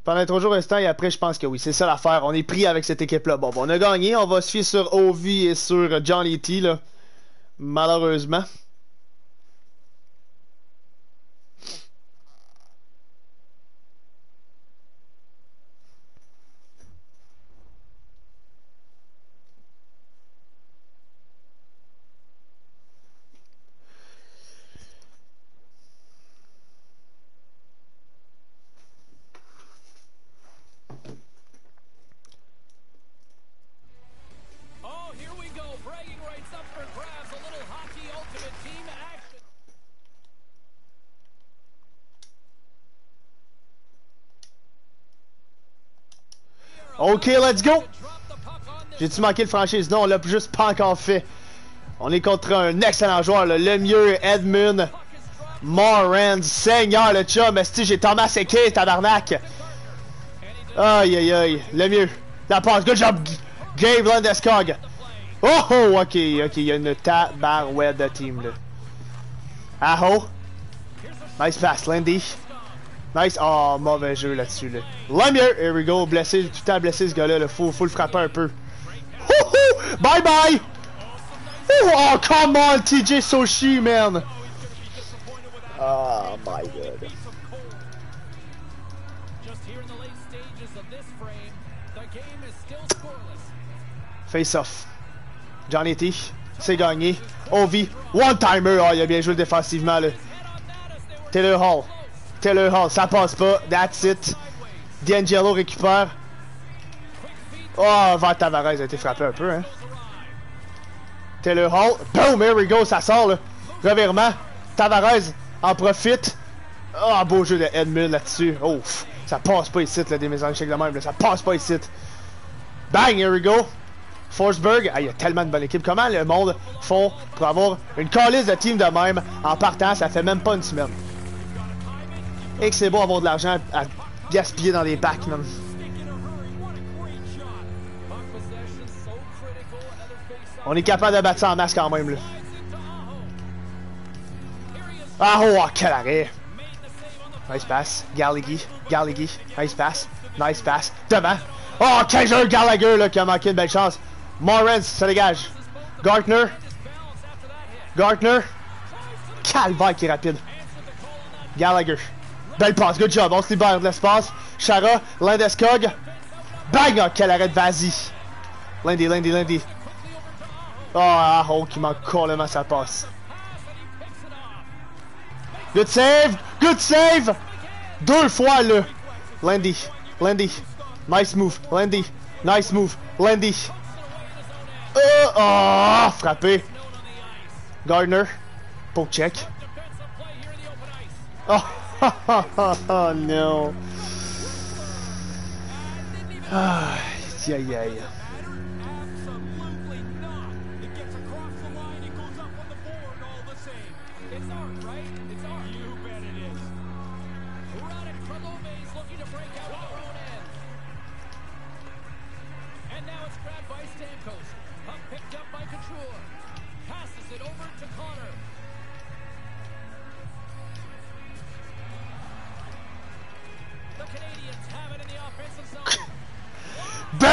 Pendant trois jours restants et après, je pense que oui. C'est ça l'affaire. On est pris avec cette équipe-là. Bon, on a gagné. On va se fier sur Ovi et sur John T. Là. Malheureusement. Ok, let's go! J'ai-tu manqué le franchise? Non, on l'a juste pas encore fait. On est contre un excellent joueur, le mieux, Edmund Moran. Seigneur, le chum, si j'ai Thomas Eke, tabarnak. Aïe, aïe, aïe, le mieux. La passe, good job, Gabe Landeskog. Oh, oh, ok, ok, il y a une tabarouette de team, là. Aho. Oh. Nice pass, Lindy Nice. Oh, mauvais jeu là-dessus. Là. Here we go. Blessé. Tout le temps blessé ce gars-là. Là. Faut, faut le frapper un peu. Bye bye. oh, oh come on, TJ Soshi, man. Oh, my God. Face-off. Johnny T. C'est gagné. Ovi. One-timer. Oh, ah, il a bien joué défensivement, là. Taylor Hall. Taylor Hall, ça passe pas. That's it. D'Angelo récupère. Oh, Val Tavares a été frappé un peu, hein. Taylor Hall. Boom, here we go, ça sort, là. Revirement. Tavares en profite. oh, beau jeu de Edmund là-dessus. Ouf. ça passe pas ici, là, des maisons de même, là. Ça passe pas ici. Bang, here we go. Forsberg, ah, il y a tellement de bonnes équipes. Comment le monde font pour avoir une calice de team de même en partant, ça fait même pas une semaine. Et que c'est bon avoir de l'argent à, gaspiller dans les packs, même. On est capable de battre ça en masse quand même, là. Ah, oh, oh quel arrêt! Nice pass. Gallagher. Gallagher. Nice pass. Nice pass. Devant. Oh, quel jeu Gallagher, là, qui a manqué une belle chance. Morenz, ça dégage. Gartner. Gartner. Calvaire qui est rapide. Gallagher. Belle passe, good job. On se libère de l'espace. Shara, Lindeskog. Bang! Oh, ah, quel arrêt de vas-y! Lindy, Lindy, Lindy. Ah, oh, Aho qui manque complètement sa passe. Good save! Good save! Deux fois le. Lindy, Lindy. Nice move, Lindy. Nice move, Lindy. Euh, oh, frappé. Gardner. poke check. Oh! no. yeah, yeah, yeah.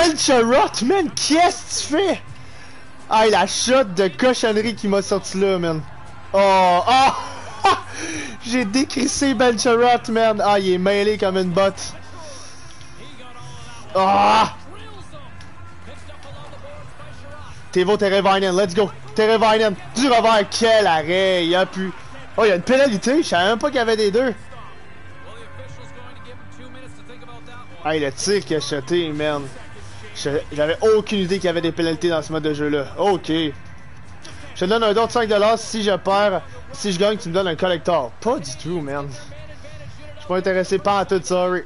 Belcherot, man, qu'est-ce que tu fais? Ah, la shot de cochonnerie qui m'a sorti là, man. Oh, Oh, J'ai décrissé Belcherot, man. Ah, il est mêlé comme une botte. Ah! Tevo Vinan! let's go. Terrevainen, du revers, quel arrêt, il a pu. Oh, il y a une pénalité, je savais même pas qu'il y avait des deux. Hey, le tir qu'il a shoté man. J'avais aucune idée qu'il y avait des pénalités dans ce mode de jeu-là. Ok. Je te donne un autre de 5$ si je perds. Si je gagne, tu me donnes un collector. Pas du tout, man. Je suis pas intéressé par à tout, sorry.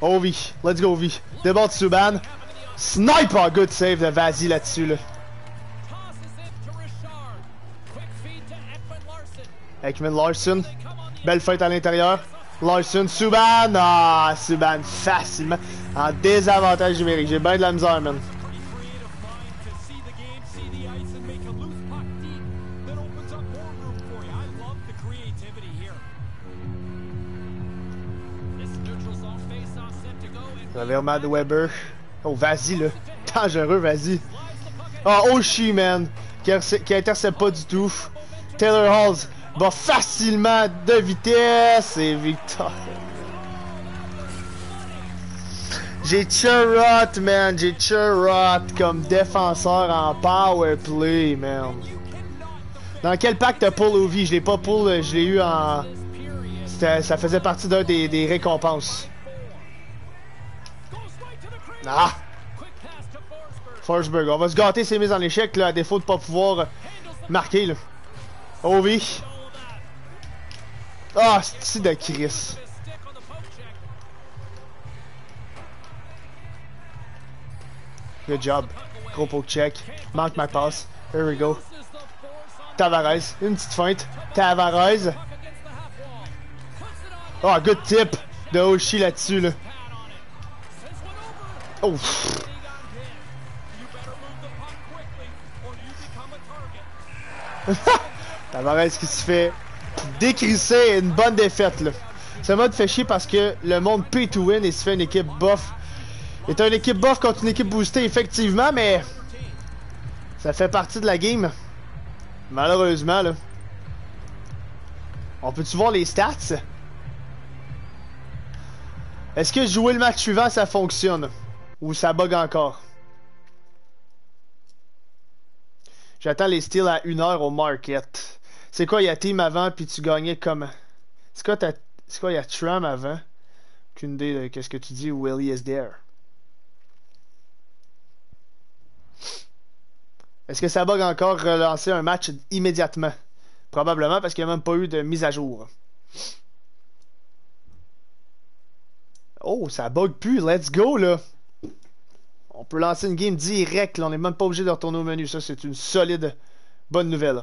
Ovi, let's go Ovi. de Subban. Sniper! Good save de Vasi là-dessus là. avec Larson. Belle fête à l'intérieur. Larson, Subban! Ah, Subban facilement en désavantage numérique. J'ai bien de la misère, man. mad Weber. Oh, vas-y, là. Dangereux, vas-y. Oh, Oshie, man. Qui, qui intercepte pas du tout. Taylor Halls. Bon, facilement de vitesse et victoire. J'ai Cherrot man. J'ai rot comme défenseur en power play, man. Dans quel pack t'as pull Ovi? Je l'ai pas pull, je l'ai eu en... Ça faisait partie d'un des, récompenses. Ah! Forsberg, on va se gâter ses mises en échec, là, à défaut de pas pouvoir marquer, là. Ovi. Ah, c'est de Chris. Good job. Gros poke check. Manque ma passe. Here we go. Tavares. Une petite feinte. Tavares. Oh, good tip de Oshi là-dessus, là. Oh. Tavares qui se fait décrisser une bonne défaite. Là. Ça m'a fait chier parce que le monde pay to win et se fait une équipe bof. Et t'as une équipe bof contre une équipe boostée, effectivement, mais ça fait partie de la game. Malheureusement, là. On peut-tu voir les stats? Est-ce que jouer le match suivant, ça fonctionne? Ou ça bug encore? J'attends les steals à 1h au market. C'est quoi, il y a Team avant, puis tu gagnais comment? C'est quoi, il y a Trump avant? Qu'une idée qu'est-ce que tu dis, Willie is there. Est-ce que ça bug encore relancer un match immédiatement? Probablement parce qu'il n'y a même pas eu de mise à jour. Oh, ça bug plus, let's go là! On peut lancer une game direct, on n'est même pas obligé de retourner au menu, ça c'est une solide bonne nouvelle.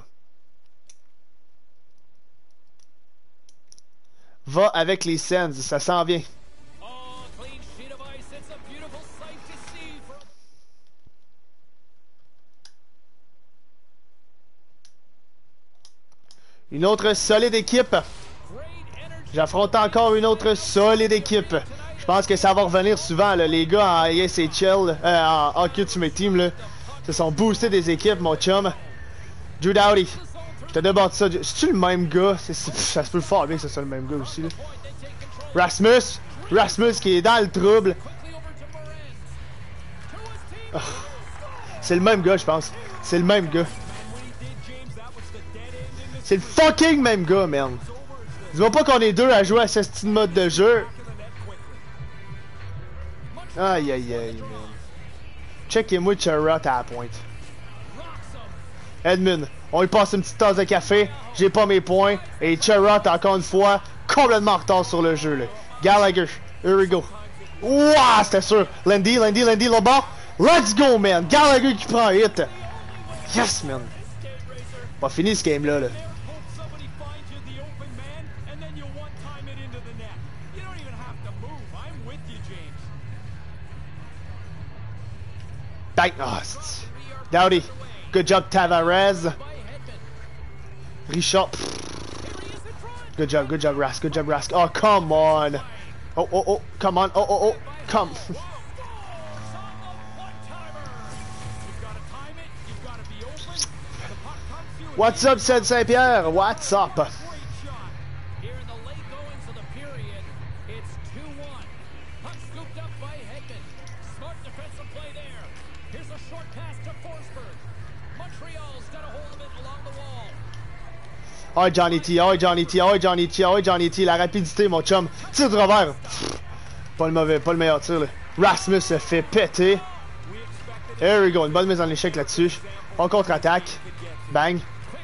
va avec les Sens. Ça s'en vient. Une autre solide équipe. J'affronte encore une autre solide équipe. Je pense que ça va revenir souvent. Les gars en ASHL, euh, en Hockey Ultimate Team, là, se sont boostés des équipes, mon chum. Drew Dowdy te demande ça. C'est-tu le même gars? ça se peut fort bien que ce soit le même gars aussi. Là. Rasmus! Rasmus qui est dans le trouble. Ah. C'est le même gars, je pense. C'est le même gars. C'est le fucking même gars, merde. Dis-moi pas qu'on est deux à jouer à ce style mode de jeu. Aïe aïe aïe, him with moi rot à la pointe. Edmund. On lui passe une petite tasse de café. J'ai pas mes points. Et Cherot encore une fois, complètement en retard sur le jeu. Là. Gallagher, here we go. Ouah, c'était sûr. Lindy, Lindy, Lindy, là bas. Let's go, man. Gallagher qui prend hit. Yes, man. Pas fini ce game-là. Là. Oh, Dowdy. Good job, Tavares. shot. Good job, good job, Rask. Good job, Rask. Oh, come on. Oh, oh, oh. Come on. Oh, oh, oh. Come. What's up, Sensei Pierre? What's up? Oh Johnny T, oh Johnny T, oh Johnny T, oh Johnny T, la rapidité mon chum. tir de revers. Pas le mauvais, pas le meilleur tir là. Rasmus se fait péter. Here we go, une bonne mise en échec là-dessus. On contre-attaque. Bang,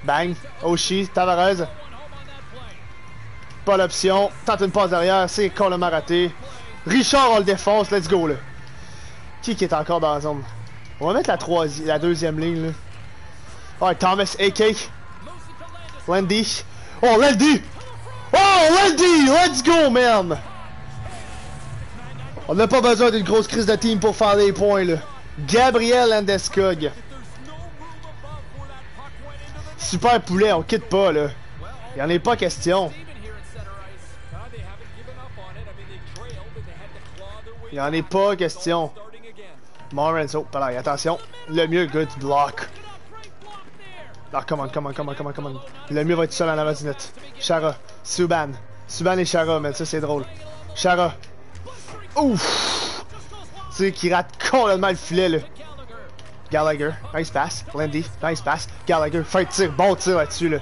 bang, Oshi, Tavares. Pas l'option. Tente une passe derrière, c'est complètement raté. Richard, on le défonce, let's go là. Qui qui est encore dans la zone? On va mettre la, troisième, la deuxième ligne là. Oh, Thomas A.K. Wendy. Oh, Wendy! Oh, Wendy! Let's go, man! On n'a pas besoin d'une grosse crise de team pour faire les points, là. Gabriel Andeskog. Super poulet, on quitte pas, là. Il en est pas question. Il en est pas question. Morenzo, oh, attention. Le mieux, good block. Ah, come on, come on, come on, come on, come on. Le mieux va être seul à la du net. Suban. Suban et Shara, mais ça c'est drôle. Shara Ouf! Tu sais, qui rate complètement le filet, là. Gallagher, nice pass. Landy, nice pass. Gallagher, fin de tir, bon tir là-dessus, là.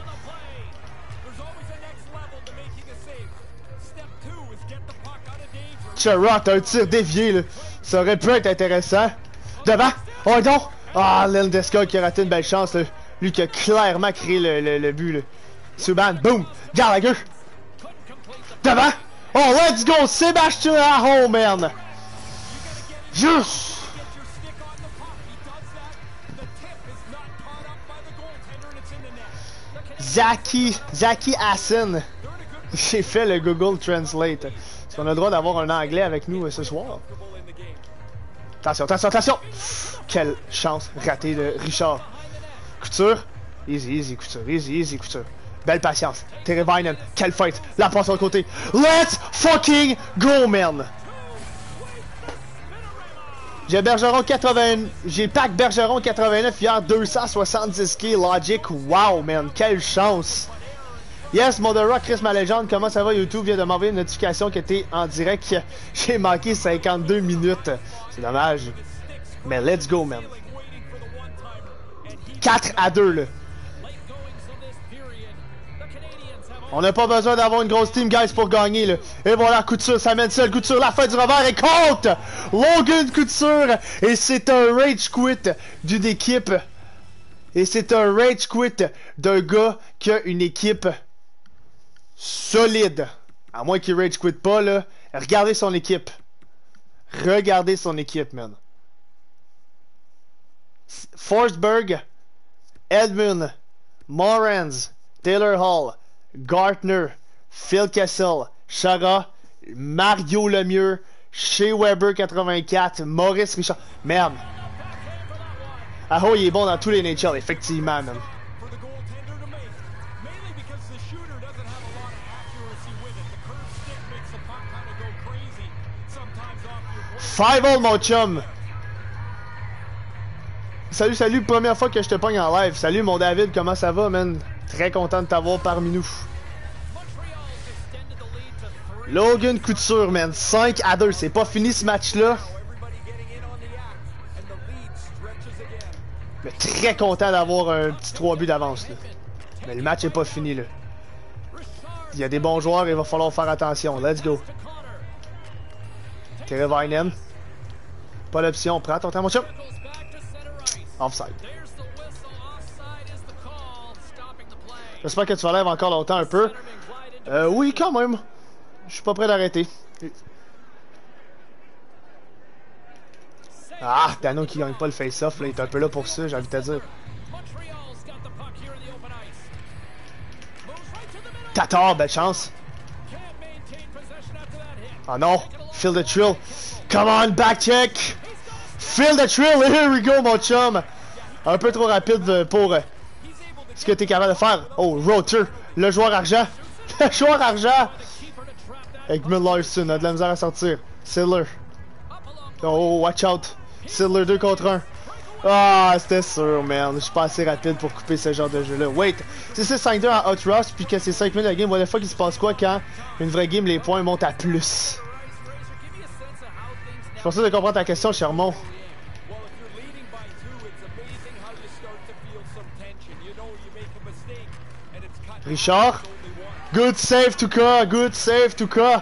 t'as un tir dévié, là. Ça aurait pu être intéressant. Devant! Oh non! Ah, oh, qui a raté une belle chance, là. Lui qui a clairement créé le, le, le but, là. garde la gueule, Devant! Oh, let's go! Sébastien Aron, merde! Yes! Zaki, Zaki Hassan. J'ai fait le Google Translate. Est-ce qu'on a le droit d'avoir un anglais avec nous euh, ce soir? Attention, attention, attention! Quelle chance ratée de Richard. Couture. Easy, easy, Couture. Easy, easy, Couture. Belle patience. Terry Vinen. Quelle fight La passe sur côté. Let's fucking go, man. J'ai Bergeron 89. J'ai pack Bergeron 89 hier. 270 k Logic. Wow, man. Quelle chance. Yes, Mother Rock, Chris, ma légende. Comment ça va, YouTube? Vient de m'envoyer une notification que t'es en direct. J'ai manqué 52 minutes. C'est dommage. Mais let's go, man. 4 à 2, là. On n'a pas besoin d'avoir une grosse team, guys, pour gagner, là. Et voilà, coup de Couture, ça mène seul. coup Couture, la fin du revers et compte! Logan coup de Couture! Et c'est un rage quit d'une équipe. Et c'est un rage quit d'un gars qui a une équipe solide. À moins qu'il rage quit pas, là. Regardez son équipe. Regardez son équipe, man. Forsberg, Edmund, Morans, Taylor Hall, Gartner, Phil Kessel, Chara, Mario Lemieux, Shea Weber 84, Maurice Richard. Merde. Ah, oh il est bon dans tous les NHL, effectivement, même. Five all mon chum! Salut, salut, première fois que je te pogne en live. Salut mon David, comment ça va, man? Très content de t'avoir parmi nous. Logan Couture, man. 5 à 2. C'est pas fini ce match-là. Mais très content d'avoir un petit 3 buts d'avance, Mais le match est pas fini, là. Il y a des bons joueurs, il va falloir faire attention. Let's go. Terry Vinen. Pas l'option, prends ton temps, mon chum. Offside. J'espère que tu vas encore longtemps un peu. Euh, oui, quand même. Je suis pas prêt d'arrêter. Ah, Dano qui gagne pas le face-off, là, il est un peu là pour ça, j'ai envie de te dire. tort, belle chance. Ah non, feel the thrill. Come on, back check. Feel the thrill, here we go mon chum. Un peu trop rapide pour ce que t'es capable de faire. Oh, Rotor! le joueur argent. Le joueur argent. Ekman Larson a de la misère à sortir. Siddler. Oh, watch out. Siddler, 2 contre 1. Ah, c'était sûr, man. Je suis pas assez rapide pour couper ce genre de jeu-là. Wait, si c'est 5-2 en Hot Rush, puis que c'est 5 minutes de game, what the fuck, il se passe quoi quand une vraie game, les points montent à plus? suis pas de comprendre ta question, Chermont. Richard. Good save Touka! good save Touka!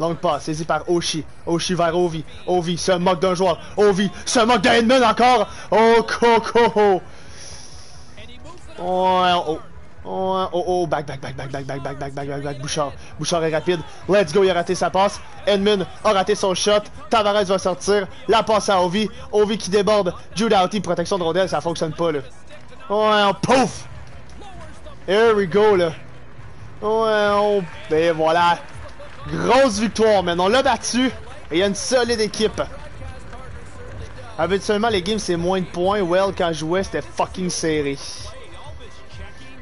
Long passe, saisi par Oshi. Oshi vers Ovi. Ovi se moque d'un joueur. Ovi se moque d'un encore. Oh, coco. Oh, oh. Oh, oh, back, back, back, back, back, back, back, back, back, back, Bouchard. Bouchard est rapide. Let's go, il a raté sa passe. Edmund a raté son shot. Tavares va sortir. La passe à Ovi. Ovi qui déborde. Jude Doughty, protection de rondelle, ça fonctionne pas, là. Ouais, on pouf! Here we go, là. Ouais, on... Et voilà. Grosse victoire, man. On l'a battu. Et il y a une solide équipe. Habituellement, les games, c'est moins de points. Well, quand je jouais, c'était fucking serré.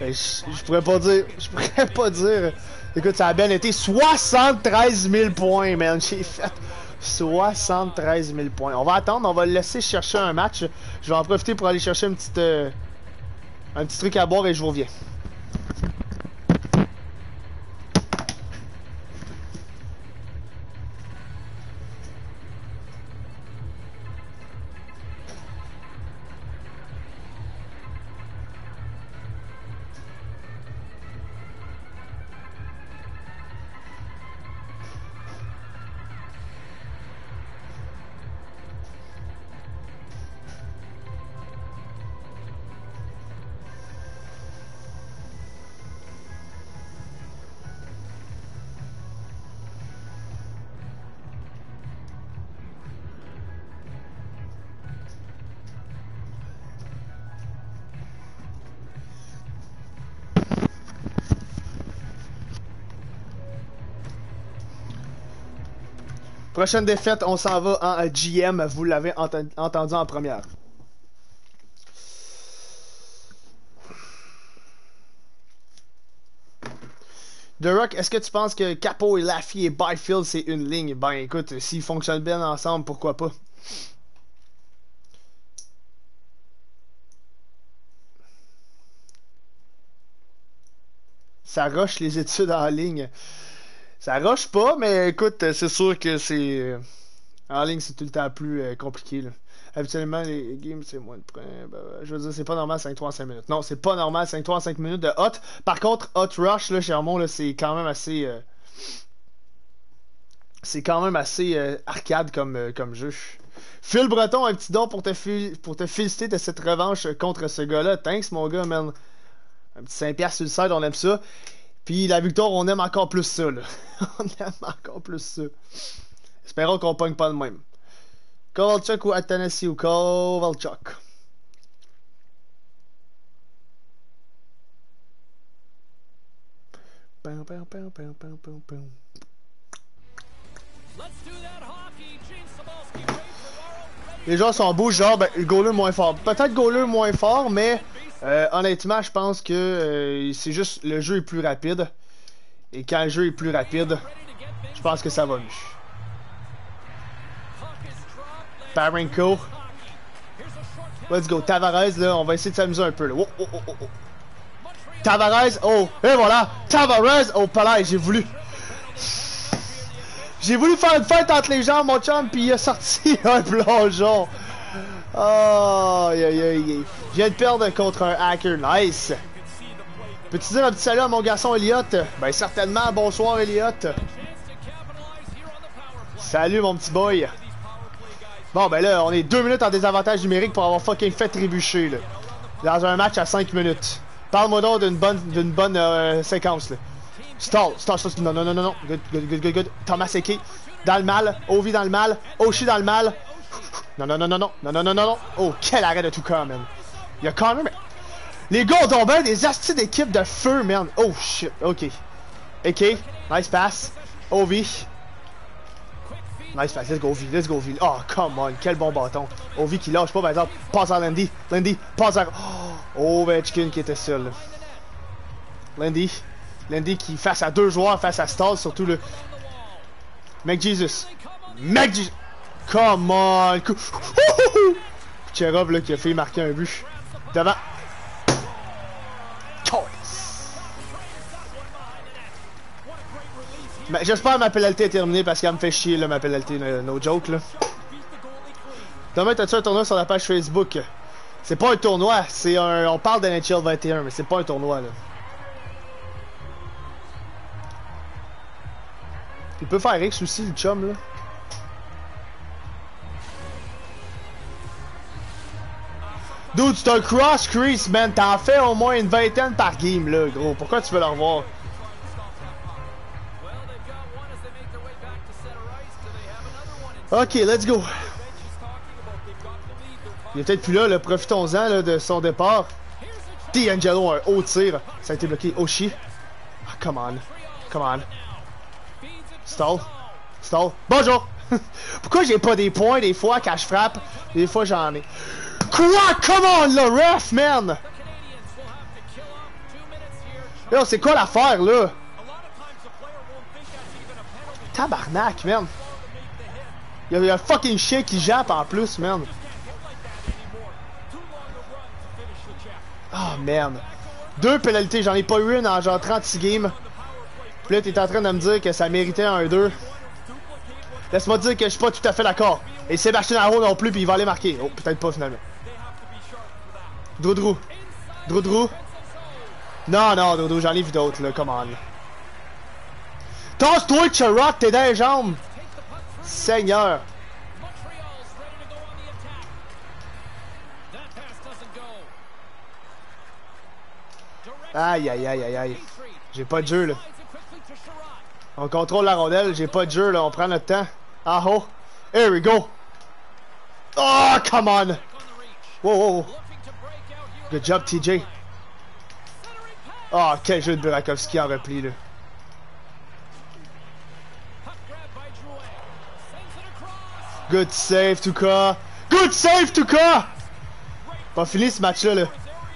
Ben, je, pourrais pas dire. Je pourrais pas dire. Écoute, ça a bien été 73 000 points, man. J'ai fait 73 000 points. On va attendre, on va le laisser chercher un match. Je vais en profiter pour aller chercher une petite, euh, un petit truc à boire et je vous reviens. Prochaine défaite, on s'en va en GM, vous l'avez entendu en première. The Rock, est-ce que tu penses que Capo et Laffy et Byfield c'est une ligne Ben écoute, s'ils fonctionnent bien ensemble, pourquoi pas Ça rush les études en ligne. Ça rush pas, mais écoute, euh, c'est sûr que c'est. Euh, en ligne, c'est tout le temps plus euh, compliqué. Habituellement, les games, c'est moins de points. Ben, ben, je veux dire, c'est pas normal 5 3 en 5 minutes. Non, c'est pas normal 5 3 en 5 minutes de hot. Par contre, hot rush, là, chez là, c'est quand même assez. C'est quand même assez arcade comme, comme jeu. Phil Breton, un petit don pour te, pour te féliciter de cette revanche contre ce gars-là. Thanks, mon gars, Un petit Pierre sur le side, on aime ça. Puis la victoire, on aime encore plus ça, là. on aime encore plus ça. Espérons qu'on pogne pas le même. Kovalchuk ou Athanasie ou Kovalchuk. Les gens sont beaux, genre, ben, Goleux moins fort. Peut-être Goleux moins fort, mais euh, honnêtement, je pense que euh, c'est juste le jeu est plus rapide. Et quand le jeu est plus rapide, je pense que ça va mieux. Parenko. Let's go. Tavares, là, on va essayer de s'amuser un peu. Là. Oh, oh, oh, Tavares, oh, et voilà. Tavares, oh, palais, j'ai voulu. J'ai voulu faire une fête entre les gens mon chum, puis il a sorti un plongeon. Oh, aïe aïe Je viens de perdre contre un hacker, nice. Peux-tu dire un petit salut à mon garçon Elliot? Ben certainement, bonsoir Elliot. Salut mon petit boy. Bon ben là, on est deux minutes en désavantage numérique pour avoir fucking fait trébucher là. Dans un match à 5 minutes. Parle-moi donc d'une bonne d'une bonne euh, séquence là. Stall, stall, stall, non, non, non, non, good, good, good, good, good. Thomas Eke, dans le mal, Ovi dans le mal, Oshi dans le mal, non, non, non, non, non, non, non, non, non, non. Oh, quel arrêt de tout cas man. Il y a Connor, Les gars ont bien des astuces d'équipe de feu, man. Oh, shit, ok. Ok nice pass. OV. Nice pass, let's go V, let's go V. Oh, come on, quel bon bâton. OV qui lâche pas, par exemple. Passe à Landy, Landy, passe à... Oh, Ovechkin qui était seul. Landy, Landy qui face à deux joueurs, face à Stall, surtout le... mec Jesus. mec Jesus. Come on! Kucherov là, qui a fait marquer un but. Devant. Mais j'espère que ma pénalité est terminée parce qu'elle me fait chier là, ma pénalité, no joke là. Demain, t'as-tu un tournoi sur la page Facebook? C'est pas un tournoi, c'est un. On parle de NHL 21, mais c'est pas un tournoi là. Il peut faire X aussi, le chum là. Dude, c'est un cross crease, man. T'en fait au moins une vingtaine par game, là, gros. Pourquoi tu veux le revoir? Ok, let's go. Il est peut-être plus là, là. profitons-en là, de son départ. D'Angelo, un haut tir. Ça a été bloqué. Oshi. Ah come on. Come on. Stall. Stall. Bonjour. Pourquoi j'ai pas des points des fois quand je frappe? Des fois j'en ai. Quoi? Come on, le ref, man! Yo, c'est quoi l'affaire, là? Tabarnak, man! Y'a y a un fucking chien qui jappe en plus, man! Oh, ah, merde! Deux pénalités, j'en ai pas eu une en genre 36 games. Puis là, t'es en train de me dire que ça méritait un 2. Laisse-moi dire que je suis pas tout à fait d'accord. Et Sébastien Haro non plus, puis il va aller marquer. Oh, peut-être pas finalement. Droudrou. Droudrou. Non, non, Droudrou, j'en ai vu d'autres, là, on Tasse-toi, Cherok, t'es dans les jambes. Seigneur. Aïe, aïe, aïe, aïe, aïe. J'ai pas de jeu, là. On contrôle la rondelle, j'ai pas de jeu, là. On prend notre temps. Aho. Here we go. Oh, come on. Whoa, whoa, Good job, TJ. Oh, ah, quel jeu de Berakowski en hein, repli, là. Good save, Tuka. Good save, Tuka! Pas fini ce match-là, là.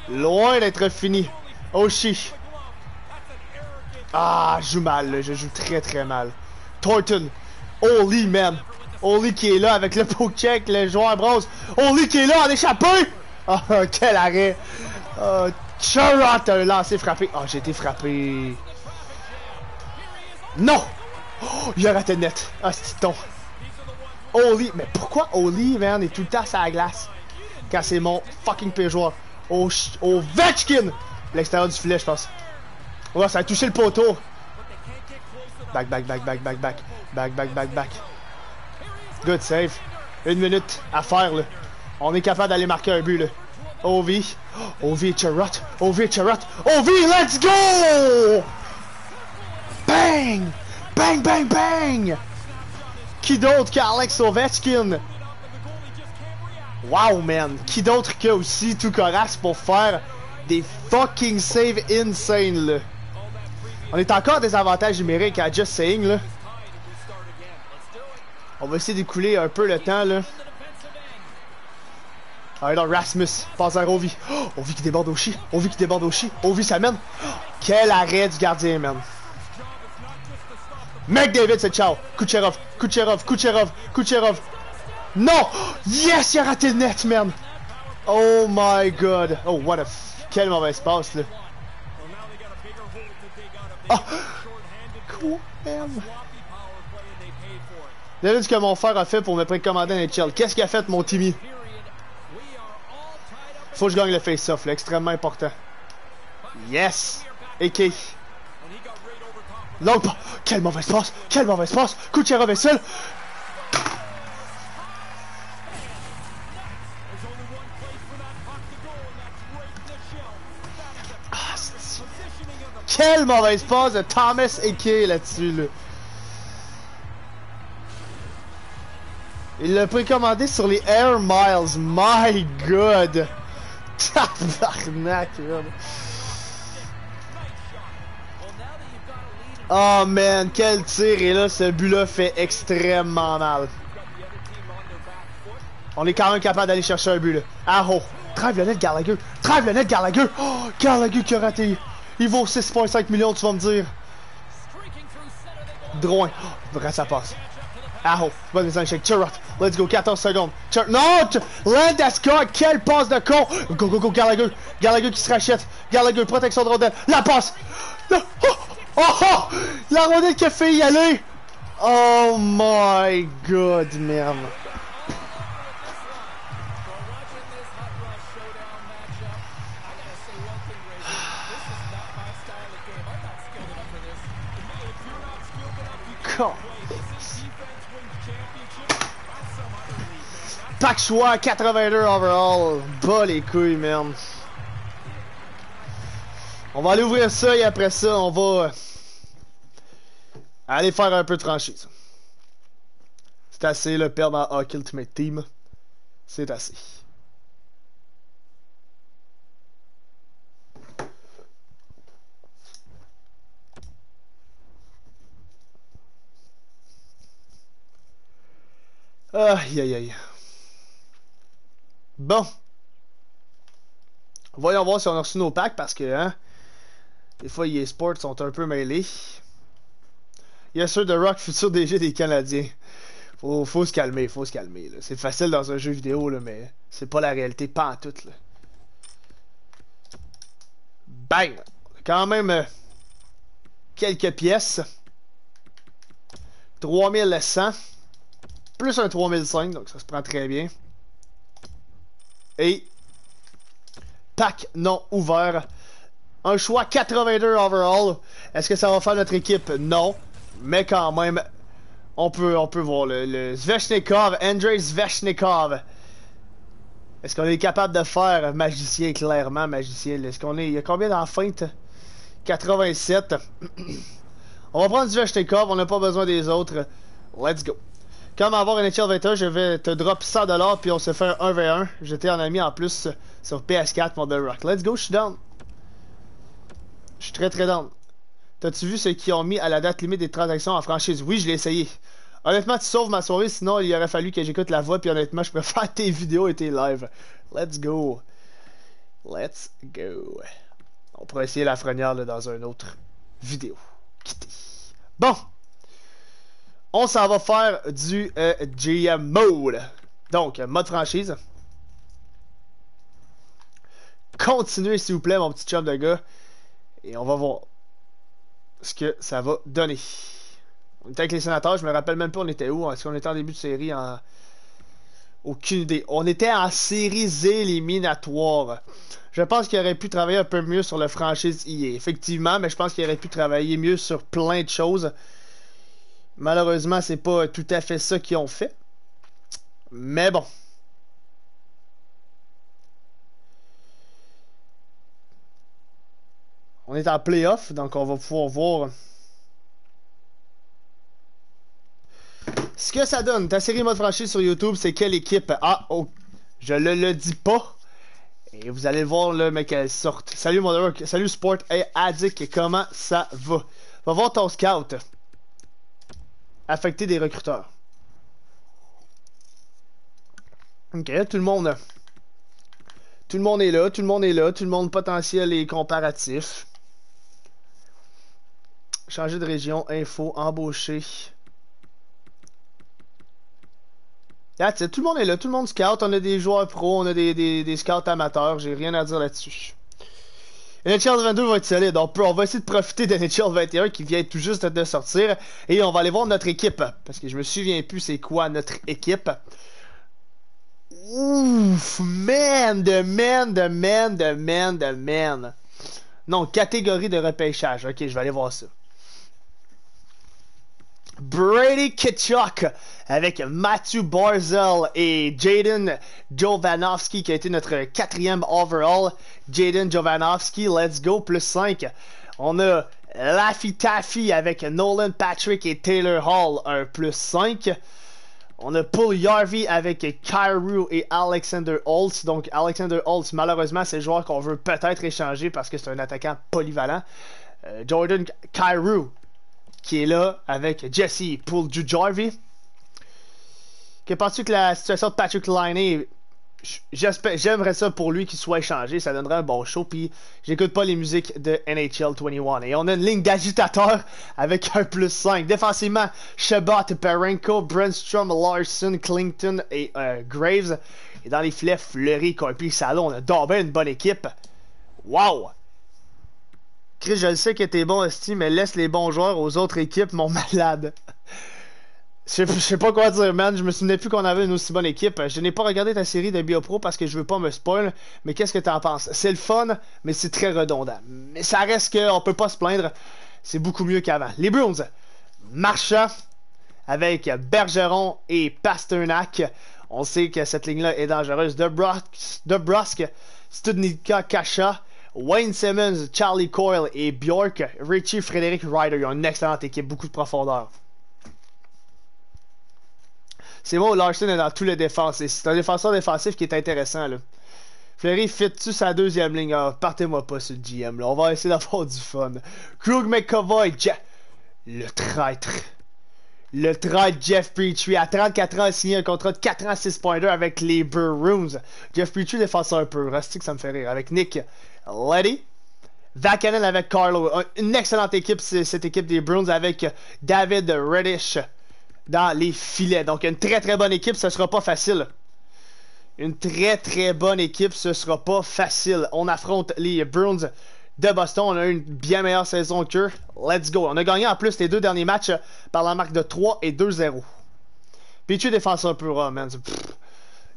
Loin d'être fini. Oh, shit Ah, je joue mal, là. Je joue très, très mal. Thornton. Oli, man. Oli qui est là avec le poke-check, le joueur bronze. Oli qui est là en échappé! Oh, ah, quel arrêt! Oh, Charlotte a lancé frappé. Oh, j'ai été frappé. Non! Oh, il a raté net. Ah, c'est ton. Oli, mais pourquoi Oli, man, est tout le temps à la glace? Quand c'est mon fucking Oh joueur. Au, Vetchkin! L'extérieur du filet, je pense. Ouais, ça a touché le poteau back, back, back, back, back, back, back, back, back, back. Good save. Une minute à faire, là. On est capable d'aller marquer un but, là. Ovi. Oh, Ovi Charot. Ovi Charot. Ovi, let's go! Bang! Bang, bang, bang! Qui d'autre qu'Alex Ovechkin? Wow, man! Qui d'autre que aussi tout corasse pour faire des fucking saves insane, là? On est encore des avantages numériques à Just Saying, là. On va essayer d'écouler un peu le temps, là. Allez ah, Rasmus, passe à Ovi On oh, qui déborde au chi. vit qui déborde au chi. vit ça mène quel arrêt du gardien, man. McDavid, c'est ciao. Kucherov, Kucherov, Kucherov, Kucherov. Non! Yes, il a raté le net, man. Oh my god. Oh, what a... F... Quel mauvais passe, là. Quoi? Ah, ce que mon frère a fait pour me précommander un chill. Qu'est-ce qu'il a fait, mon Timmy? Faut que je gagne le face-off, là. Extrêmement important. Yes! AK. L'autre... Quelle mauvaise passe! Quelle mauvaise passe! Kucherov est seul! Quelle mauvaise passe de Thomas Eke là-dessus, là. Il l'a précommandé sur les Air Miles. My God! Tabarnak, Oh man, quel tir! Et là, ce but-là fait extrêmement mal. On est quand même capable d'aller chercher un but, là. Ah oh! le net, Gallagher! TRAVE le net, Gallagher! Oh! gueule, qui a raté! Il vaut 6,5 millions, tu vas me dire. Droit. Oh, ça passe. Aho, bonne mise en échec. let's go, 14 secondes. Chir non, Landeskog, quelle passe de con. Go, go, go, la gueule qui se rachète. gueule protection de rondelle. La passe. Oh, oh, oh, oh, la rondelle qui a fait y aller. Oh my god, merde. choix, 82 overall. Bas les couilles, merde. On va aller ouvrir ça et après ça, on va aller faire un peu de ça C'est assez, le perdre dans to Ultimate Team. C'est assez. Aïe aïe aïe. Bon. Voyons voir si on a reçu nos packs parce que, hein, des fois, les sports sont un peu mêlés. Yes, sir, the de Rock, futur DG des Canadiens. Faut, faut se calmer, faut se calmer. C'est facile dans un jeu vidéo, là, mais c'est pas la réalité, pas en tout. Là. Bang! Quand même euh, quelques pièces. 3100 plus un 3005, donc ça se prend très bien. Et pack non ouvert. Un choix 82 overall. Est-ce que ça va faire notre équipe? Non. Mais quand même, on peut, on peut voir le, le Andrei Zvechnikov. Est-ce qu'on est capable de faire magicien, clairement, magicien? Est-ce qu'on est. Il y a combien dans feinte? 87. on va prendre Zvechnikov, on n'a pas besoin des autres. Let's go. Comme avoir un NHL 21, je vais te drop 100$ puis on se fait un 1v1. J'étais en ami en plus sur PS4, The Rock. Let's go, je suis down. Je suis très très down. T'as-tu vu ce qu'ils ont mis à la date limite des transactions en franchise? Oui, je l'ai essayé. Honnêtement, tu sauves ma soirée, sinon il aurait fallu que j'écoute la voix, puis honnêtement, je faire tes vidéos et tes lives. Let's go. Let's go. On pourra essayer la frenière dans une autre vidéo. Quitté Bon! on s'en va faire du euh, Donc, mode franchise. Continuez, s'il vous plaît, mon petit chum de gars. Et on va voir ce que ça va donner. On était avec les sénateurs, je me rappelle même pas on était où. Est-ce qu'on était en début de série Aucune idée. On était en série éliminatoire. Je pense qu'il aurait pu travailler un peu mieux sur le franchise IA. Effectivement, mais je pense qu'il aurait pu travailler mieux sur plein de choses. Malheureusement, c'est pas tout à fait ça qu'ils ont fait. Mais bon. On est en playoff, donc on va pouvoir voir ce que ça donne. Ta série mode franchise sur YouTube, c'est quelle équipe Ah, oh, je le, le dis pas. Et vous allez voir le mec quelle sorte. Salut mon Salut Sport. Hey, Adic, comment ça va? Va voir ton scout affecter des recruteurs. Ok, tout le monde. Tout le monde est là, tout le monde est là, tout le monde potentiel et comparatif. Changer de région, info, embaucher. Tout le monde est là, tout le monde scout. On a des joueurs pro, on a des, des, des scouts amateurs. J'ai rien à dire là-dessus. NHL 22 va être solide. On, on va essayer de profiter de NHL 21 qui vient tout juste de sortir. Et on va aller voir notre équipe. Parce que je me souviens plus c'est quoi notre équipe. Ouf, man, de man, de man, de man, de man. Non, catégorie de repêchage. Ok, je vais aller voir ça. Brady Kitchuk avec Matthew Barzell et Jaden Jovanovski qui a été notre quatrième overall. Jaden Jovanovski, let's go, plus 5. On a Laffy Taffy avec Nolan Patrick et Taylor Hall, un plus 5. On a Paul Yarvey avec Kyrou et Alexander Holtz. Donc Alexander Holtz, malheureusement, c'est le joueur qu'on veut peut-être échanger parce que c'est un attaquant polyvalent. Euh, Jordan Kyrou qui est là avec Jesse pour du Jarvie. Que penses-tu que la situation de Patrick Liney j'aimerais ça pour lui qu'il soit échangé, ça donnerait un bon show. Puis j'écoute pas les musiques de NHL 21. Et on a une ligne d'agitateur avec un plus 5. Défensivement, Shabbat, Perenko, Brunstrom, Larson, Clinton et euh, Graves. Et dans les filets, Fleury, Corpi, Salon, on a une bonne équipe. Waouh! Chris, je le sais que t'es bon, Esti, mais laisse les bons joueurs aux autres équipes, mon malade. Je sais pas quoi dire, man. Je me souvenais plus qu'on avait une aussi bonne équipe. Je n'ai pas regardé ta série de Biopro parce que je veux pas me spoil, mais qu'est-ce que t'en penses? C'est le fun, mais c'est très redondant. Mais ça reste qu'on peut pas se plaindre. C'est beaucoup mieux qu'avant. Les Browns, Marcha. avec Bergeron et Pasternak. On sait que cette ligne-là est dangereuse. De Brusque, Studnika Kasha Wayne Simmons, Charlie Coyle et Bjork, Richie, Frédéric Ryder. Ils ont une excellente équipe, beaucoup de profondeur. C'est bon, Larson est dans tous les défenses. C'est un défenseur défensif qui est intéressant. Là. Fleury fit-tu sa deuxième ligne? Ah, partez-moi pas ce le GM. Là. On va essayer d'avoir du fun. Krug McCoy, Jeff. Le traître. Le traître Jeff Petrie. À 34 ans, a signé un contrat de 4 ans 6.2 avec les Bruins. Jeff Petrie, défenseur peu Rustique, ça me fait rire. Avec Nick Letty. Vakanen avec Carlo. Une excellente équipe, cette équipe des Bruins avec David Reddish dans les filets. Donc une très très bonne équipe, ce sera pas facile. Une très très bonne équipe, ce sera pas facile. On affronte les Bruins de Boston. On a une bien meilleure saison qu'eux. Let's go. On a gagné en plus les deux derniers matchs par la marque de 3 et 2-0. Pichu défenseur pur, oh, man.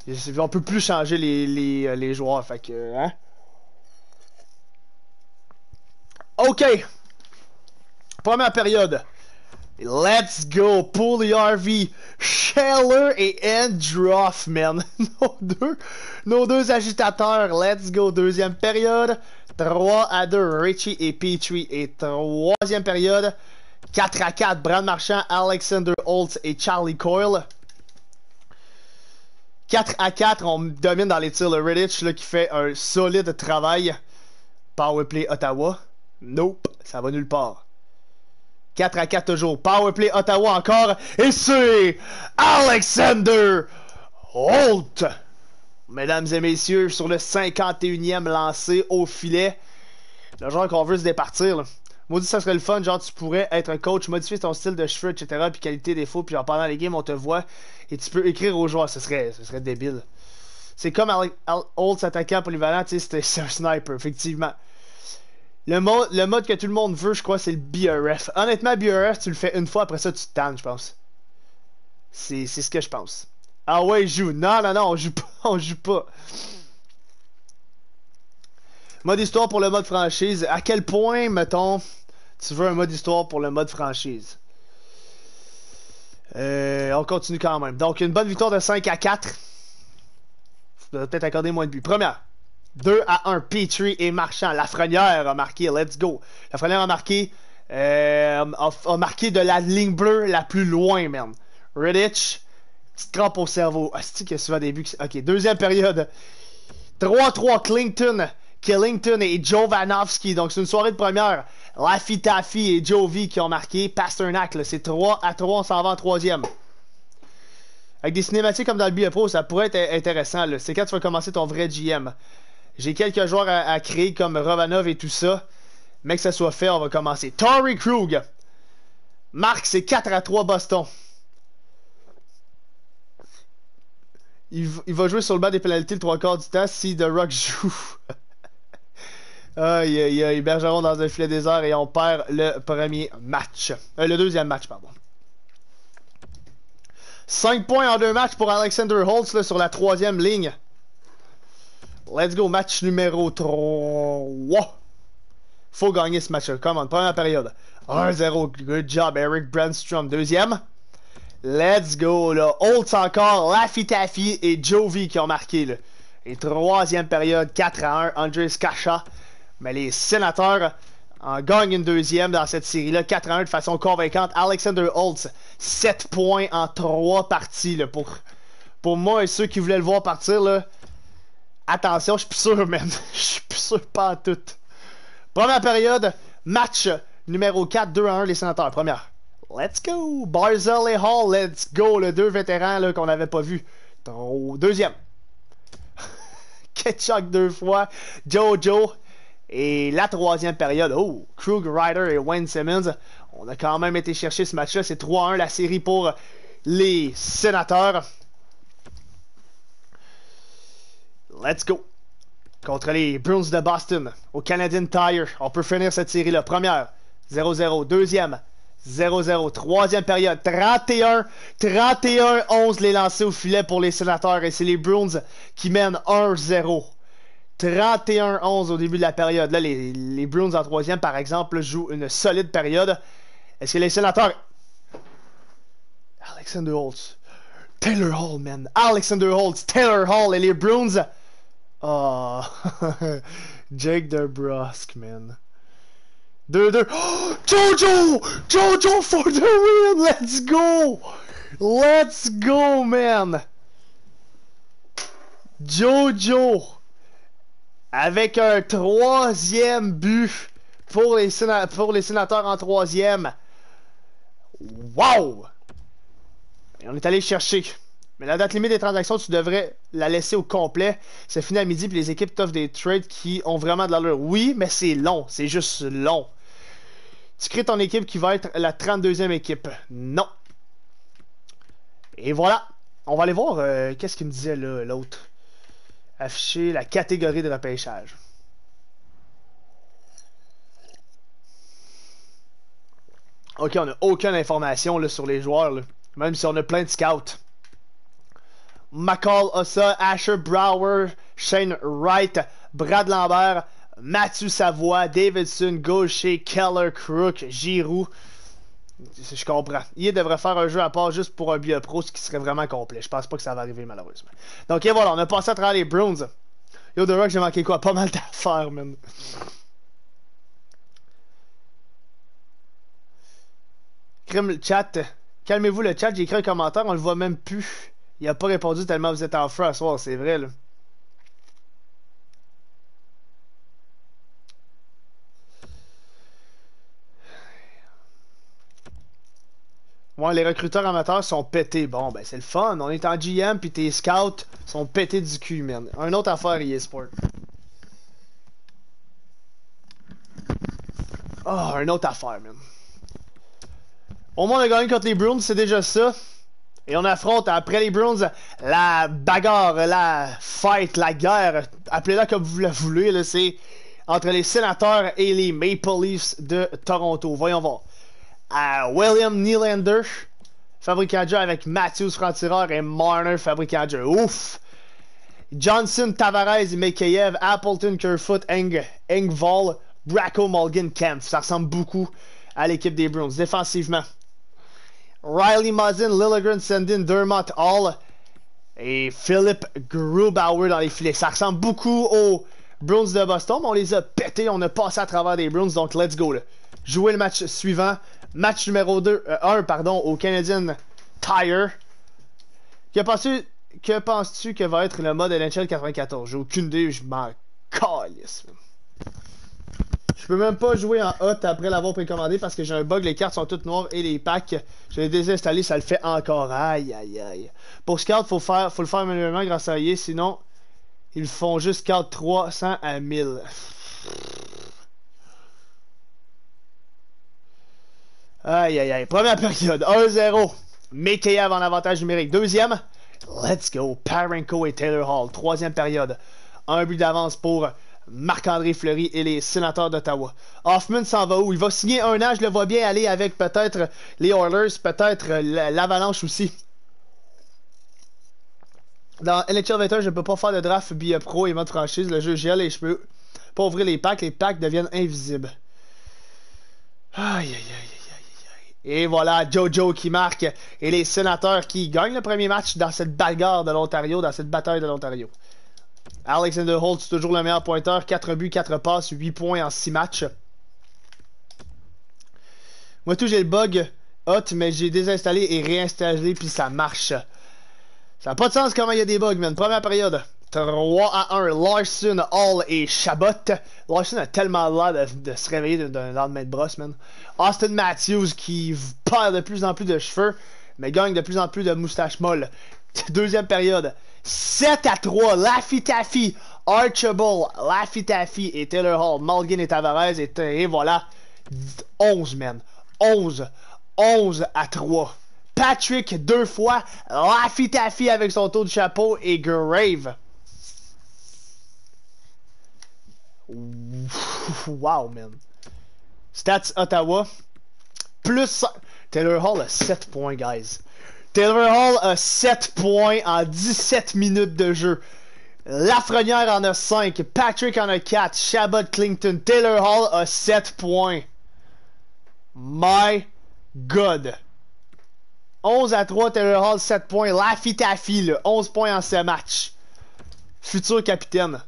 On on peut plus changer les, les euh, joueurs. Fait que, hein? OK. Première période. Let's go. Pour le RV Scheller et Androff, man. nos, deux, nos deux agitateurs. Let's go. Deuxième période. 3 à 2. Richie et Petrie. Et troisième période. 4 à 4. Brad Marchand, Alexander Holtz et Charlie Coyle. 4 à 4. On domine dans les tirs le Redditch là, qui fait un solide travail. Powerplay Ottawa. Nope, ça va nulle part. 4 à 4 toujours. Powerplay Ottawa encore. Et c'est Alexander Holt. Mesdames et messieurs, sur le 51e lancé au filet. Le genre qu'on veut se départir. Là. Maudit, ça serait le fun. Genre, tu pourrais être un coach, modifier ton style de cheveux, etc. Puis qualité, défaut. Puis pendant les games, on te voit. Et tu peux écrire aux joueurs. Ce serait, ce serait débile. C'est comme Holt s'attaquant polyvalent. C'est un sniper, effectivement. Le mode, que tout le monde veut, je crois, c'est le BRF. Honnêtement, BRF, tu le fais une fois, après ça, tu te tannes, je pense. C'est ce que je pense. Ah ouais, il joue. Non, non, non, on joue pas. joue pas. Mode histoire pour le mode franchise. À quel point, mettons, tu veux un mode histoire pour le mode franchise? Euh, on continue quand même. Donc, une bonne victoire de 5 à 4. Vous peut-être accorder moins de buts. Première. 2 à 1, Petrie et Marchand. Lafrenière a marqué, let's go. Lafrenière a marqué, euh, a, marqué de la ligne bleue la plus loin, man. Riddich, petite crampe au cerveau. Ah, cest qu'il y a souvent des buts Ok, deuxième période. 3-3, Clinton, Killington et Jovanovski. Donc, c'est une soirée de première. Lafitafi et Jovi qui ont marqué. Pasternak, c'est 3 à 3, on s'en va en troisième. Avec des cinématiques comme dans le BFO, ça pourrait être intéressant. C'est quand tu vas commencer ton vrai GM. J'ai quelques joueurs à, créer comme Rovanov et tout ça. Mais que ça soit fait, on va commencer. Tory Krug. Marc, c'est 4 à 3 Boston. Il, va jouer sur le bas des pénalités le trois quarts du temps si The Rock joue. Aïe il, y a Bergeron dans un filet désert et on perd le premier match. Euh, le deuxième match, pardon. 5 points en deux matchs pour Alexander Holtz sur la troisième ligne. Let's go, match numéro 3. Faut gagner ce match-là. on, première période. 1-0, good job, Eric Brandstrom. Deuxième. Let's go, là. Holtz encore, Laffy Taffy et Jovi qui ont marqué, là. Et troisième période, 4 1, Andres Kacha. Mais les sénateurs en gagnent une deuxième dans cette série-là, 4 1 de façon convaincante. Alexander Holtz, 7 points en 3 parties, là, pour, pour moi et ceux qui voulaient le voir partir, là Attention, je suis plus sûr, même, Je suis plus sûr, pas en tout. Première période, match numéro 4, 2 1, les sénateurs. Première. Let's go! Barzell et Hall, let's go! Le deux vétérans qu'on n'avait pas vu. Deuxième. Ketchuk deux fois. Jojo. Et la troisième période, oh, Krug Ryder et Wayne Simmons. On a quand même été chercher ce match-là. C'est 3-1 la série pour les sénateurs. Let's go! Contre les Bruins de Boston, au Canadian Tire, on peut finir cette série-là. Première, 0-0. Deuxième, 0-0. Troisième période, 31, 31-11 les lancés au filet pour les sénateurs et c'est les Bruins qui mènent 1-0. 31-11 au début de la période. Là, les, Bruins en troisième, par exemple, jouent une solide période. Est-ce que les sénateurs... Alexander Holtz. Taylor Hall, man. Alexander Holtz, Taylor Hall et les Bruins Oh, Jake de DeBrusque, man. 2-2. Oh, Jojo! Jojo for the win! Let's go! Let's go, man! Jojo! Avec un troisième but pour les, pour les sénateurs en troisième. Wow! Et on est allé chercher. Mais la date limite des transactions, tu devrais la laisser au complet. C'est fini à midi, puis les équipes t'offrent des trades qui ont vraiment de l'allure. Oui, mais c'est long. C'est juste long. Tu crées ton équipe qui va être la 32e équipe. Non. Et voilà. On va aller voir euh, qu'est-ce qu'il me disait là, l'autre. Afficher la catégorie de repêchage. Ok, on n'a aucune information là, sur les joueurs. Même si on a plein de scouts. McCall Ossa, Asher Brower, Shane Wright, Brad Lambert, Mathieu Savoie, Davidson, Gaucher, Keller, Crook, Giroux. Je comprends. Il devrait faire un jeu à part juste pour un biopro, ce qui serait vraiment complet. Je pense pas que ça va arriver malheureusement. Donc et voilà, on a passé à travers les Browns. Yo The Rock, j'ai manqué quoi? Pas mal d'affaires, man. Crime le chat. Calmez-vous le chat, j'ai écrit un commentaire, on le voit même plus. Il a pas répondu tellement vous êtes en france c'est vrai, là. les recruteurs amateurs sont pétés. Bon, ben c'est le fun. On est en GM, puis tes scouts sont pétés du cul, man. Un autre affaire, eSport. sport. Ah, un autre affaire, man. Au moins, on a gagné contre les Browns, c'est déjà ça. Et on affronte après les Bruins la bagarre, la fight, la guerre, appelez-la comme vous la voulez, c'est entre les sénateurs et les Maple Leafs de Toronto. Voyons voir. William Nylander, fabricant de avec Matthews Frantireur et Marner, fabricant de Ouf! Johnson, Tavares, Mekayev, Appleton, Kerfoot, Eng, Engvall, Bracco, Mulgan, Kempf. Ça ressemble beaucoup à l'équipe des Bruins. Défensivement, Riley Mazin, Lilligren, Sendin Dermott Hall et Philip Grubauer dans les filets. Ça ressemble beaucoup aux Bruins de Boston, mais on les a pétés, on a passé à travers des Bruins, donc let's go. Jouer le match suivant. Match numéro 2, 1 euh, pardon, au Canadian Tire. Que penses-tu que, va être le mode NHL 94? J'ai aucune idée, je m'en calisse. Je peux même pas jouer en hot après l'avoir précommandé parce que j'ai un bug, les cartes sont toutes noires et les packs, je l'ai désinstallé, ça le fait encore. Aïe aïe aïe. Pour ce faut faire faut le faire manuellement grâce à Yé. sinon ils font juste card 300 à 1000. Aïe aïe aïe. Première période, 1-0. Météa en avantage numérique. Deuxième, let's go. Parenko et Taylor Hall. Troisième période. Un but d'avance pour Marc-André Fleury et les sénateurs d'Ottawa. Hoffman s'en va où? Il va signer un an, je le vois bien aller avec peut-être les Oilers, peut-être l'Avalanche aussi. Dans NHL 21, je ne peux pas faire de draft Biopro pro et mode franchise. Le jeu gèle et je peux pas ouvrir les packs. Les packs deviennent invisibles. Aïe, aïe, aïe, aïe, aïe. Et voilà, Jojo qui marque et les sénateurs qui gagnent le premier match dans cette bagarre de l'Ontario, dans cette bataille de l'Ontario. Alexander Holt, c'est toujours le meilleur pointeur. 4 buts, 4 passes, 8 points en 6 matchs. Moi, tout, j'ai le bug hot, mais j'ai désinstallé et réinstallé, puis ça marche. Ça n'a pas de sens comment il y a des bugs, man. Première période. 3 à 1. Larson, Hall et Chabot. Larson a tellement l'air de, se réveiller d'un lendemain de brosse, man. Austin Matthews qui perd de plus en plus de cheveux, mais gagne de plus en plus de moustaches molles. Deuxième période. 7 à 3, Laffy Archibald, Laffy et Taylor Hall, Malgin et Tavares, et, voilà, 11, man. 11. 11 à 3. Patrick deux fois, Laffy Taffy avec son tour de chapeau et Grave. Wow, man. Stats Ottawa. Plus. Taylor Hall a 7 points, guys. Taylor Hall a 7 points en 17 minutes de jeu. Lafrenière en a 5, Patrick en a 4, Shabbat Clinton, Taylor Hall a 7 points. My God. 11 à 3, Taylor Hall 7 points. Laffy Taffy, 11 points en ce match. Futur capitaine.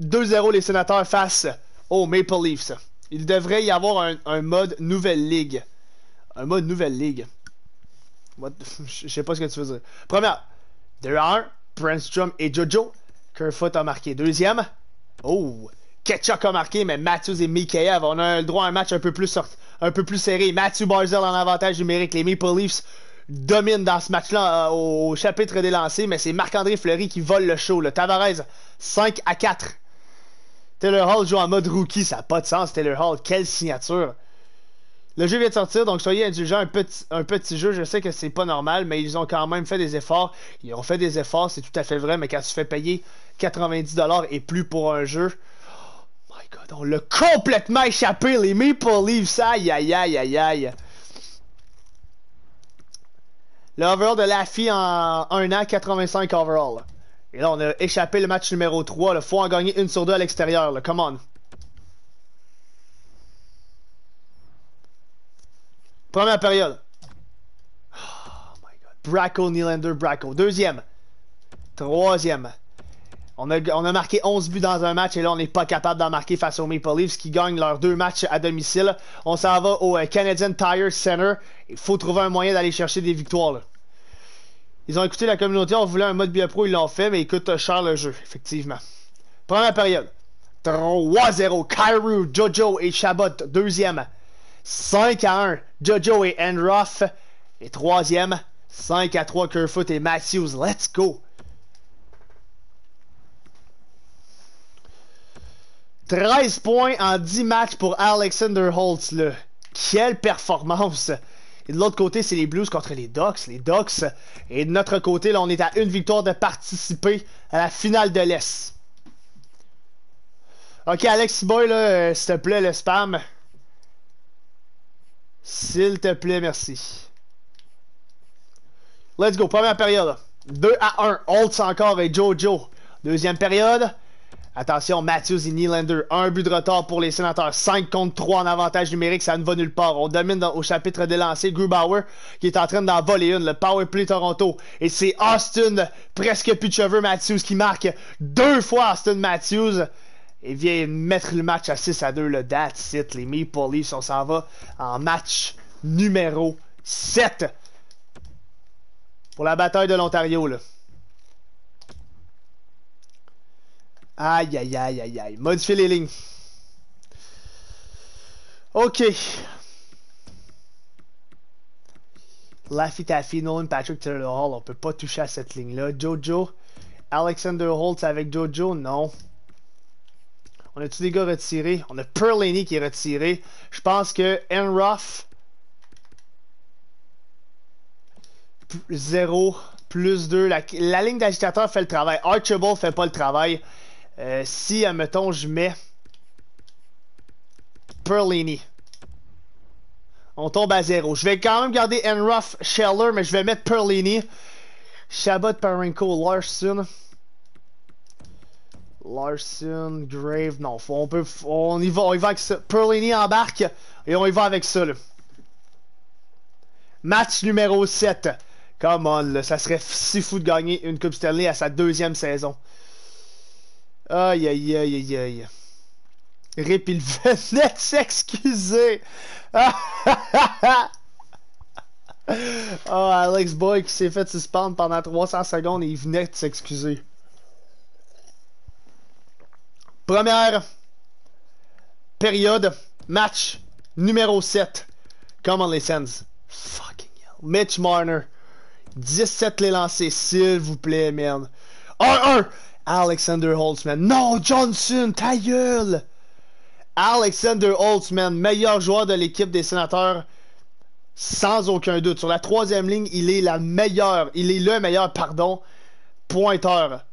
2-0 les sénateurs face aux Maple Leafs. Il devrait y avoir un mode nouvelle ligue un mode nouvelle ligue. Je sais pas ce que tu veux dire. Première, 2-1, Drum et Jojo. Kerfoot a marqué. Deuxième, oh, Ketchuk a marqué, mais Matthews et Mikheyev, on a le droit à un match un peu plus, un peu plus serré. Matthew Barzell en avantage numérique. Les Maple Leafs dominent dans ce match-là euh, au chapitre des lancers, mais c'est Marc-André Fleury qui vole le show. Le Tavares, 5 à 4. Taylor Hall joue en mode rookie, ça n'a pas de sens. Taylor Hall, quelle signature! Le jeu vient de sortir, donc soyez indulgents. Un petit, un petit jeu, je sais que c'est pas normal, mais ils ont quand même fait des efforts. Ils ont fait des efforts, c'est tout à fait vrai, mais quand tu fais payer 90$ et plus pour un jeu, oh my god, on l'a complètement échappé, les Maple Leafs, aïe aïe aïe aïe aïe. Le overall de la fille en 1 an, 85 overall. Et là, on a échappé le match numéro 3, Le faut en gagner une sur deux à l'extérieur, come on. Première période. Oh my god. Bracco, Nylander, Bracco. Deuxième. Troisième. On a, on a, marqué 11 buts dans un match et là, on n'est pas capable d'en marquer face aux Maple Leafs qui gagnent leurs deux matchs à domicile. On s'en va au euh, Canadian Tire Center. Il faut trouver un moyen d'aller chercher des victoires. Ils ont écouté la communauté, on voulait un mode biopro ils l'ont fait, mais ils coûtent euh, cher le jeu, effectivement. Première période. 3-0, Kairou, Jojo et Chabot, deuxième. 5 1. Jojo et Enroff. Et troisième, 5 à 3 Kerfoot et Matthews. Let's go! 13 points en 10 matchs pour Alexander Holtz. Quelle performance! Et de l'autre côté, c'est les Blues contre les Ducks. Les Ducks. Et de notre côté, là, on est à une victoire de participer à la finale de l'Est. Ok, Alex Boy, euh, s'il te plaît, le spam. S'il te plaît, merci. Let's go, première période. 2 à 1, Holtz encore et Jojo. Deuxième période. Attention, Matthews et Nylander. Un but de retard pour les sénateurs. 5 contre 3 en avantage numérique, ça ne va nulle part. On domine au chapitre des lancers. Grubauer qui est en train d'en voler une. Le power play Toronto. Et c'est Austin, presque plus de cheveux, Matthews qui marque deux fois Austin Matthews et vient mettre le match à 6 à 2, le that's it. Les Maple Leafs, on s'en va en match numéro 7 pour la bataille de l'Ontario, là. Aïe, aïe, aïe, aïe, aïe. Modifier les lignes. OK. Laffy Taffy, Nolan Patrick, Taylor Hall. On peut pas toucher à cette ligne-là. Jojo. Alexander Holtz avec Jojo, non. On a tous les gars retirés. On a Perlini qui est retiré. Je pense que Enroth 0 plus 2. La, ligne d'agitateur fait le travail. Archibald fait pas le travail. Euh, si, admettons, je mets Perlini. On tombe à 0. Je vais quand même garder Enroth Scheller, mais je vais mettre Perlini. Shabbat Parenko Larson. Larson, Grave, non, on peut, on y va, on y va avec ça. Perlini embarque et on y va avec ça, là. Match numéro 7. Come on, ça serait si fou de gagner une Coupe Stanley à sa deuxième saison. Aïe, aïe, aïe, aïe, aïe. Rip, il venait de s'excuser. oh, Alex Boy qui s'est fait suspendre pendant 300 secondes et il venait de s'excuser. Première période, match numéro 7. Comment les Sens. Fucking hell. Mitch Marner. 17 les lancés, s'il vous plaît, merde. 1-1. Alexander Holtzman. Non, Johnson, ta gueule. Alexander Holtzman, meilleur joueur de l'équipe des sénateurs. Sans aucun doute. Sur la troisième ligne, il est la meilleure. Il est le meilleur, pardon, pointeur.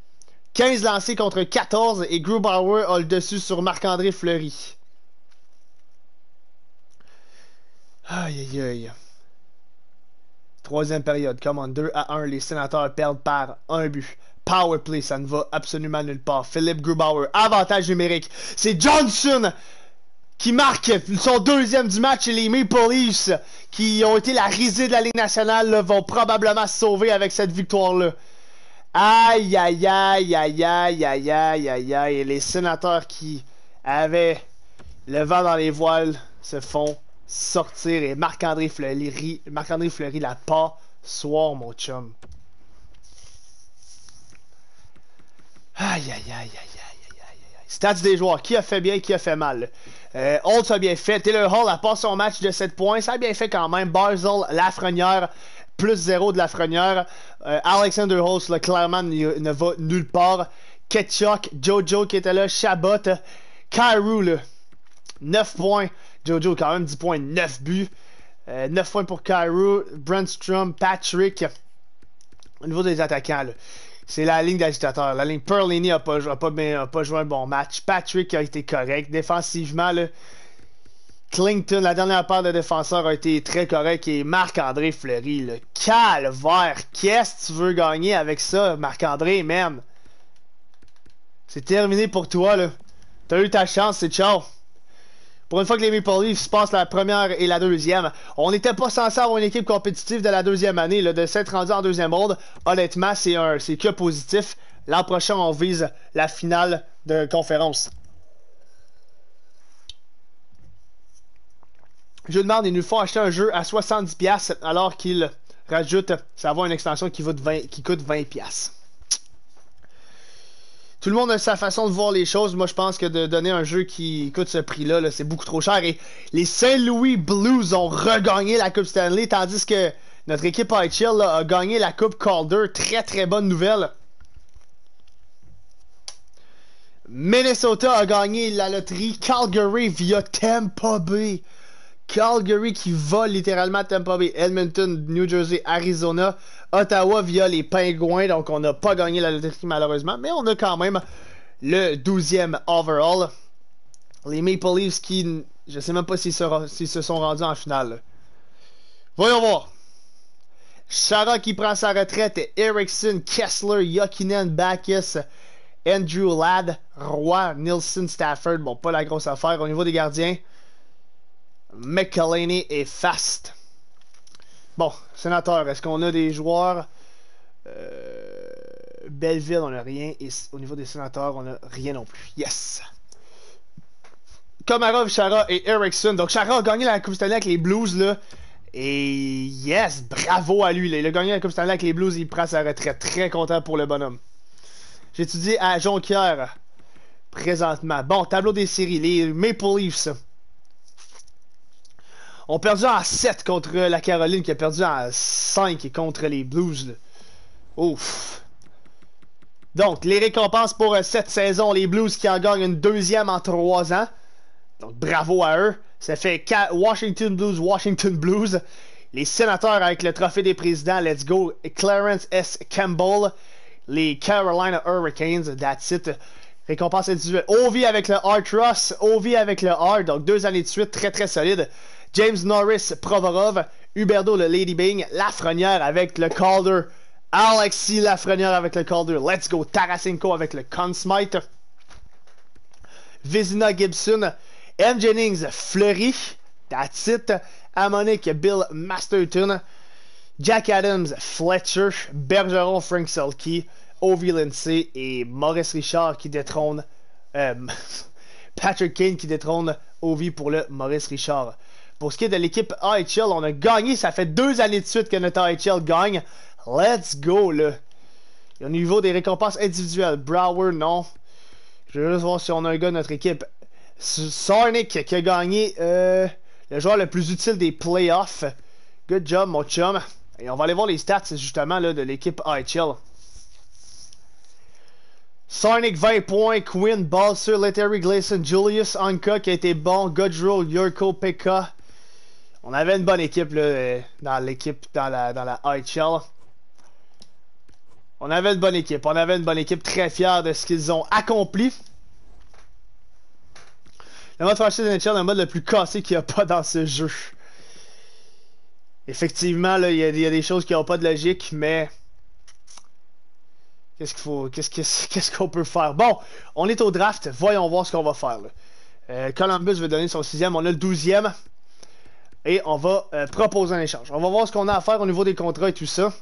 15 lancés contre 14 et Grubauer a le dessus sur Marc-André Fleury. Aïe aïe aïe. Troisième période, commande 2 à 1, les sénateurs perdent par un but. Power play ça ne va absolument nulle part. Philippe Grubauer, avantage numérique. C'est Johnson qui marque son deuxième du match et les Maple Leafs, qui ont été la risée de la Ligue nationale, vont probablement se sauver avec cette victoire-là. Aïe, aïe, aïe, aïe, aïe, aïe, aïe, aïe, aïe. Et les sénateurs qui avaient le vent dans les voiles se font sortir. Et Marc-André Fleury, marc Fleury la pas soir, mon chum. Aïe, aïe, aïe, aïe, aïe, aïe, aïe. Stats des joueurs. Qui a fait bien, qui a fait mal? Euh, Holtz a bien fait. Taylor Hall a pas son match de 7 points. Ça a bien fait quand même. Barzell, Lafrenière, plus zéro de la frenière. Euh, Alexander Holtz, là, clairement, ne va nulle part. Ketchuk, Jojo qui était là, Chabot, Kairou là, 9 points. Jojo, quand même, 10 points, 9 buts. 9 euh, points pour Kairou Brandstrom, Patrick. Au niveau des attaquants, c'est la ligne d'agitateur La ligne Perlini n'a pas, a pas, pas, joué un bon match. Patrick a été correct. Défensivement, là, Clinton, la dernière paire de défenseurs a été très correcte et Marc-André Fleury, le calvaire. Qu'est-ce que tu veux gagner avec ça, Marc-André, man? C'est terminé pour toi, là. T'as eu ta chance, c'est chaud Pour une fois que les Maple se passent la première et la deuxième, on n'était pas censé avoir une équipe compétitive de la deuxième année. Là, de s'être rendu en deuxième monde honnêtement, c'est que positif. L'an prochain, on vise la finale de conférence. Je demande, et nous faut acheter un jeu à 70$ alors qu'il rajoute ça va une extension qui, coûte 20$. Qui coûte 20$. Tout le monde a sa façon de voir les choses. Moi, je pense que de donner un jeu qui coûte ce prix-là, c'est beaucoup trop cher. Et les Saint-Louis Blues ont regagné la Coupe Stanley, tandis que notre équipe High Chill a gagné la Coupe Calder. Très, très bonne nouvelle. Minnesota a gagné la loterie Calgary via Tampa Bay. Calgary qui vole littéralement Tampa Bay, Edmonton, New Jersey, Arizona, Ottawa via les Pingouins. Donc on n'a pas gagné la loterie malheureusement, mais on a quand même le 12e overall. Les Maple Leafs qui, je sais même pas s'ils se, sont rendus en finale. Voyons voir. Shara qui prend sa retraite, Erickson, Kessler, Jokinen, Backus, Andrew Ladd, Roy, Nilsson, Stafford. Bon, pas la grosse affaire. Au niveau des gardiens, McElhaney est fast. Bon, sénateur, est-ce qu'on a des joueurs euh, Belleville, on n'a rien. Et au niveau des sénateurs, on n'a rien non plus. Yes! Kamarov, Shara et Erickson. Donc, Shara a gagné la Coupe Stanley avec les Blues, là. Et yes, bravo à lui. Il a gagné la Coupe Stanley avec les Blues. Il prend sa retraite. Très content pour le bonhomme. J'étudie à Jonquière présentement. Bon, tableau des séries. Les Maple Leafs ont perdu en 7 contre la Caroline qui a perdu en 5 contre les Blues. Ouf. Donc, les récompenses pour euh, cette saison, les Blues qui en gagnent une deuxième en 3 ans. Donc, bravo à eux. Ça fait Washington Blues, Washington Blues. Les sénateurs avec le trophée des présidents, let's go. Clarence S. Campbell. Les Carolina Hurricanes, that's it. Récompense individuelle. Ovi avec le Art Ross, Ovi avec le R Donc, deux années de suite, très très solide. James Norris, Provorov, Huberdo, le Lady Bing, Lafrenière avec le Calder, Alexis Lafrenière avec le Calder, Let's Go, Tarasenko avec le Consmite, Vizina Gibson, M. Jennings, Fleury, that's it, Amonic, Bill Masterton, Jack Adams, Fletcher, Bergeron, Frank Selke, Ovi Lindsay et Maurice Richard qui détrône euh, Patrick Kane qui détrône Ovi pour le Maurice Richard. Pour ce qui est de l'équipe AHL, on a gagné. Ça fait deux années de suite que notre AHL gagne. Let's go, là. a au niveau des récompenses individuelles, Brower, non. Je vais juste voir si on a un gars de notre équipe. Sarnik qui a gagné euh, le joueur le plus utile des playoffs. Good job, mon chum. Et on va aller voir les stats justement là, de l'équipe IHL. Sarnik 20 points, Quinn, Balser, Letary, Gleason, Julius, Anka qui a été bon, Godroll, Yurko, Pekka, on avait une bonne équipe euh, dans l'équipe dans la dans la HL. On avait une bonne équipe. On avait une bonne équipe très fière de ce qu'ils ont accompli. Le mode franchise NHL est le mode le plus cassé qu'il n'y a pas dans ce jeu. Effectivement, il y, a des choses qui n'ont pas de logique, mais. Qu'est-ce qu'il faut. Qu'est-ce qu'on peut faire? Bon, on est au draft. Voyons voir ce qu'on va faire. Euh, Columbus veut donner son sixième. On a le douzième et on va euh, proposer un échange. On va voir ce qu'on a à faire au niveau des contrats et tout ça.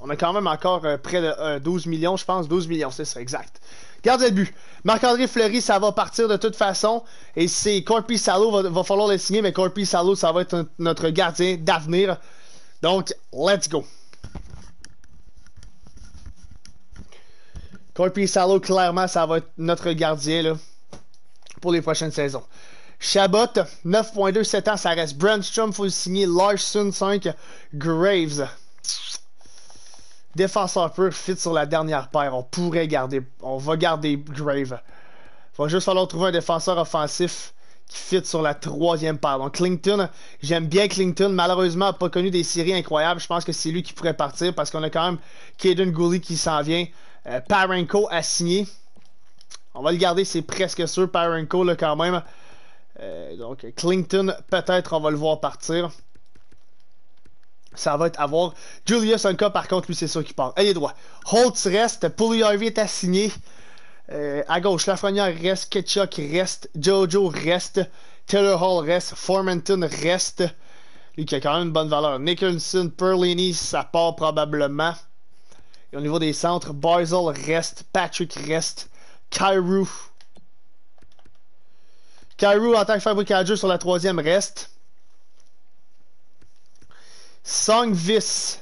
On a quand même encore euh, près de 12 euh, millions, je pense. 12 millions, c'est serait exact. Gardez le but. Marc-André Fleury, ça va partir de toute façon. Et c'est Corpi Salo, va, va, falloir le signer, mais Corpi Salo, ça va être notre gardien d'avenir. Donc, let's go. Corpi Salo, clairement, ça va être notre gardien pour les prochaines saisons. Chabot, 9.2, 7 ans, ça reste. Brandstrom, faut le signer. Larson, 5. Graves. Défenseur pur fit sur la dernière paire. On pourrait garder. On va garder Graves. Va juste falloir trouver un défenseur offensif qui fit sur la troisième paire. Donc Clinton, j'aime bien Clinton. Malheureusement, n'a pas connu des séries incroyables. Je pense que c'est lui qui pourrait partir parce qu'on a quand même Kaden Gooley qui s'en vient. Euh, Parenko a signé. On va le garder, c'est presque sûr. Parenko, là, quand même. Euh, donc, Clinton, peut-être on va le voir partir. Ça va être à Julius Anka, par contre, lui, c'est sûr qu'il part. Allez, droit. Holtz reste. Pulley Harvey est assigné. Euh, à gauche, Lafrenière reste. Ketchuk reste. Jojo reste. Taylor Hall reste. Formanton reste. Lui qui a quand même une bonne valeur. Nicholson, Perlini, ça part probablement. Et au niveau des centres, Boisel reste. Patrick reste. Kyrou Kairou attaque tant sur la troisième reste. Sangvis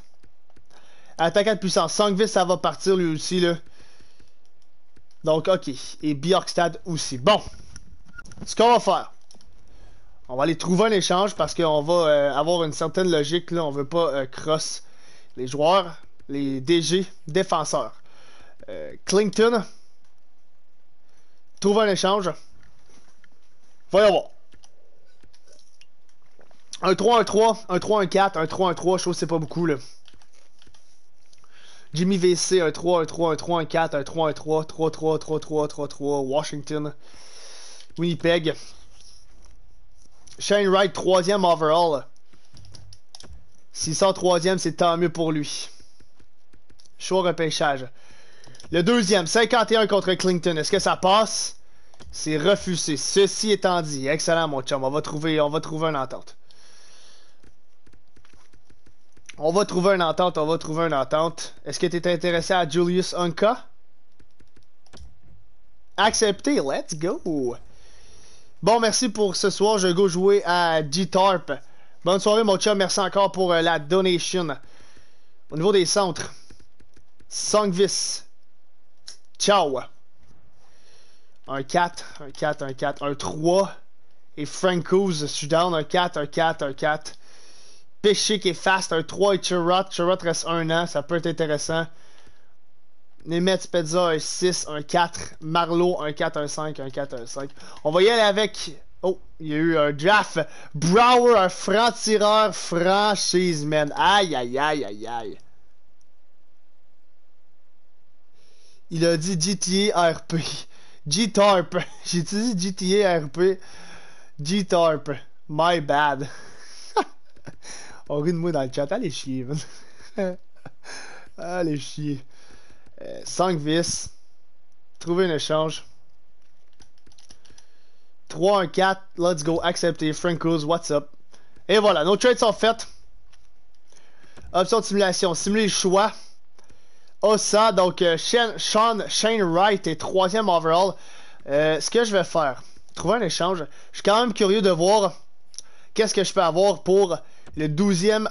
attaque de puissance. Sangvis ça va partir lui aussi. Là. Donc, ok. Et Bjorkstad aussi. Bon. Ce qu'on va faire. On va aller trouver un échange parce qu'on va euh, avoir une certaine logique. Là. On veut pas euh, cross les joueurs, les DG, défenseurs. Euh, Clinton. Trouve un échange. Voyons voir. Un 3, 1 3, un 3, 1 4, un 3, 1 3, je trouve que c'est pas beaucoup là. Jimmy VC, un 3, 1 3, un 3, 1 4, un 3, 1 3, 3, 3, 3, 3, 3, 3, Washington, Winnipeg. Shane Wright, 3 troisième overall. S'il sort troisième, c'est tant mieux pour lui. Choix repêchage. Le deuxième, 51 contre Clinton. Est-ce que ça passe? C'est refusé. Ceci étant dit, excellent mon chum, on va trouver, on va trouver une entente. On va trouver une entente, on va trouver une entente. Est-ce que tu es intéressé à Julius Unka? Accepté, let's go! Bon, merci pour ce soir, je go jouer à G-Tarp. Bonne soirée mon chum, merci encore pour euh, la donation. Au niveau des centres, Sangvis Ciao! un 4, un 4, un 4, un 3. Et Frank je suis down, un 4, un 4, un 4. Péché qui est fast, un 3 et Chirot. Chirot reste un an, ça peut être intéressant. Nemeth Spezza, un 6, un 4. Marlowe, un 4, un 5, un 4, un 5. On va y aller avec. Oh, il y a eu un draft. Brower, un franc-tireur, franchise, man. Aïe, aïe, aïe, aïe, aïe. Il a dit GTA RP. G-Tarp. J'ai dit GTA RP. g My bad. On rit de moi dans le chat. Allez chier, Allez chier. 5 euh, vis. Trouver un échange. 3-1-4. Let's go. Accepter. Frank what's up? Et voilà, nos trades sont faites Option de simulation. Simuler le choix ça Donc, euh, Shane, Sean Shane Wright est troisième overall. Euh, ce que je vais faire, trouver un échange. Je suis quand même curieux de voir qu'est-ce que je peux avoir pour le douzième...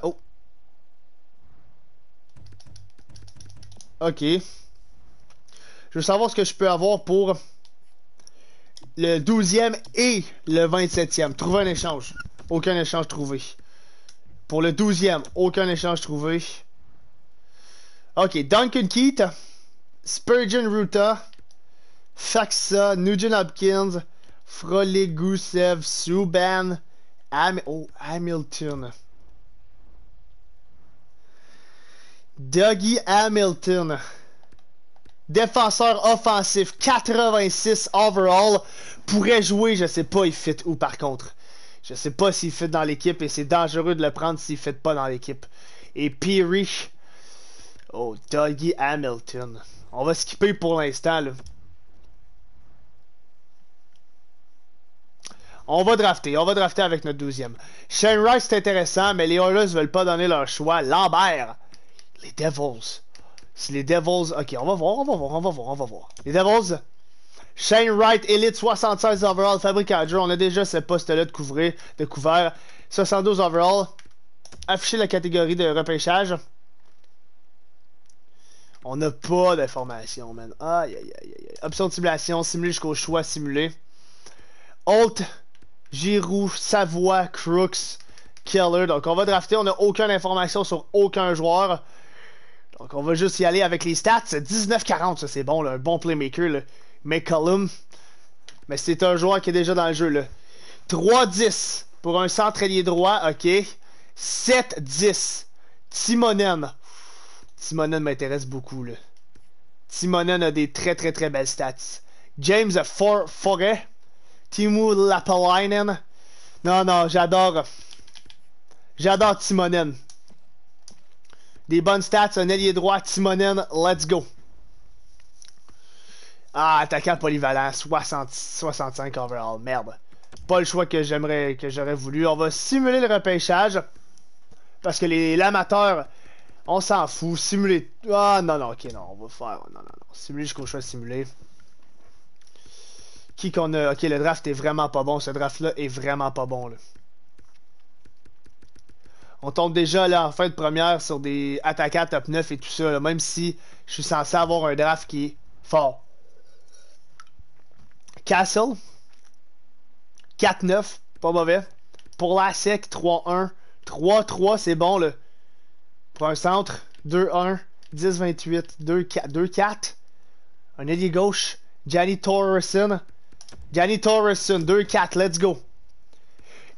Ok. Je veux savoir ce que je peux avoir pour le 12e et le 27e. Trouver un échange. Aucun échange trouvé. Pour le 12e, aucun échange trouvé. Ok, Duncan Keith, Spurgeon Ruta, Faxa, Nugent Hopkins, Frolic Gusev, Subban, oh, Hamilton. Dougie Hamilton. Défenseur offensif, 86 overall. Pourrait jouer, je sais pas, il fit où par contre. Je sais pas s'il fit dans l'équipe et c'est dangereux de le prendre s'il fit pas dans l'équipe. Et Peary, Oh, Dougie Hamilton. On va skipper pour l'instant, On va drafter, on va drafter avec notre douzième. Shane Wright, c'est intéressant, mais les Oilers veulent pas donner leur choix. Lambert, les Devils. Si les Devils... Ok, on va voir, on va voir, on va voir, on va voir. Les Devils, Shane Wright, Elite 76 overall, fabricant On a déjà ce poste-là de, couvrir, de couvert. 72 overall. Afficher la catégorie de repêchage. On n'a pas d'informations, man. Aïe, aïe, aïe, aïe. Option de simulation, simuler jusqu'au choix simulé. Alt, Giroux, Savoie, Crooks, Keller. Donc, on va drafter. On n'a aucune information sur aucun joueur. Donc, on va juste y aller avec les stats. 19-40, ça, c'est bon, là. Un bon playmaker, là. McCollum. Mais c'est un joueur qui est déjà dans le jeu, là. 3-10 pour un centre ailier droit, ok. 7-10. Timonen. Timonen m'intéresse beaucoup. Là. Timonen a des très très très belles stats. James For Forêt. Timu Lapalainen. Non, non, j'adore. Euh, j'adore Timonen. Des bonnes stats, un ailier droit, Timonen, let's go. Ah, attaquant polyvalent, 60, 65 overall, merde. Pas le choix que j'aimerais, que j'aurais voulu. On va simuler le repêchage. Parce que les on s'en fout. Simuler. Ah non, non, ok, non, on va faire. Non, non, non. Simuler jusqu'au choix simuler. Qui qu'on a. Ok, le draft est vraiment pas bon. Ce draft-là est vraiment pas bon. Là. On tombe déjà là en fin de première sur des attaquants top 9 et tout ça. même si je suis censé avoir un draft qui est fort. Castle. 4-9, pas mauvais. Pour la sec, 3-1. 3-3, c'est bon, là un centre, 2-1, 10-28, 2-4. Un ailier gauche, Janny Torreson. Janny Torreson, 2-4, let's go.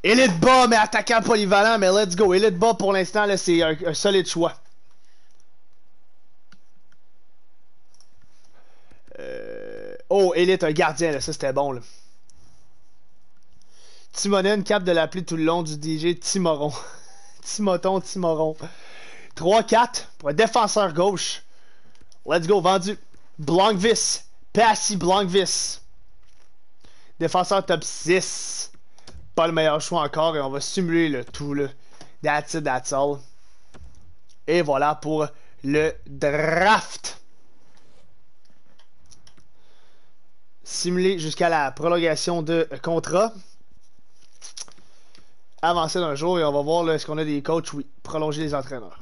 Elite bas, mais attaquant polyvalent, mais let's go. Elite bas, pour l'instant, c'est un, solide choix. Euh, oh, Elite, un gardien, là, ça c'était bon. Là. Timonen, cap de l'appeler tout le long du DJ Timoron. Timoton, Timoron. 3-4 pour un défenseur gauche. Let's go, vendu. Blancvis. Passy Blancvis. Défenseur top 6. Pas le meilleur choix encore et on va simuler le tout. Là. That's it, that's all. Et voilà pour le draft. Simuler jusqu'à la prolongation de contrat. Avancer d'un jour et on va voir est-ce qu'on a des coachs. Oui, prolonger les entraîneurs.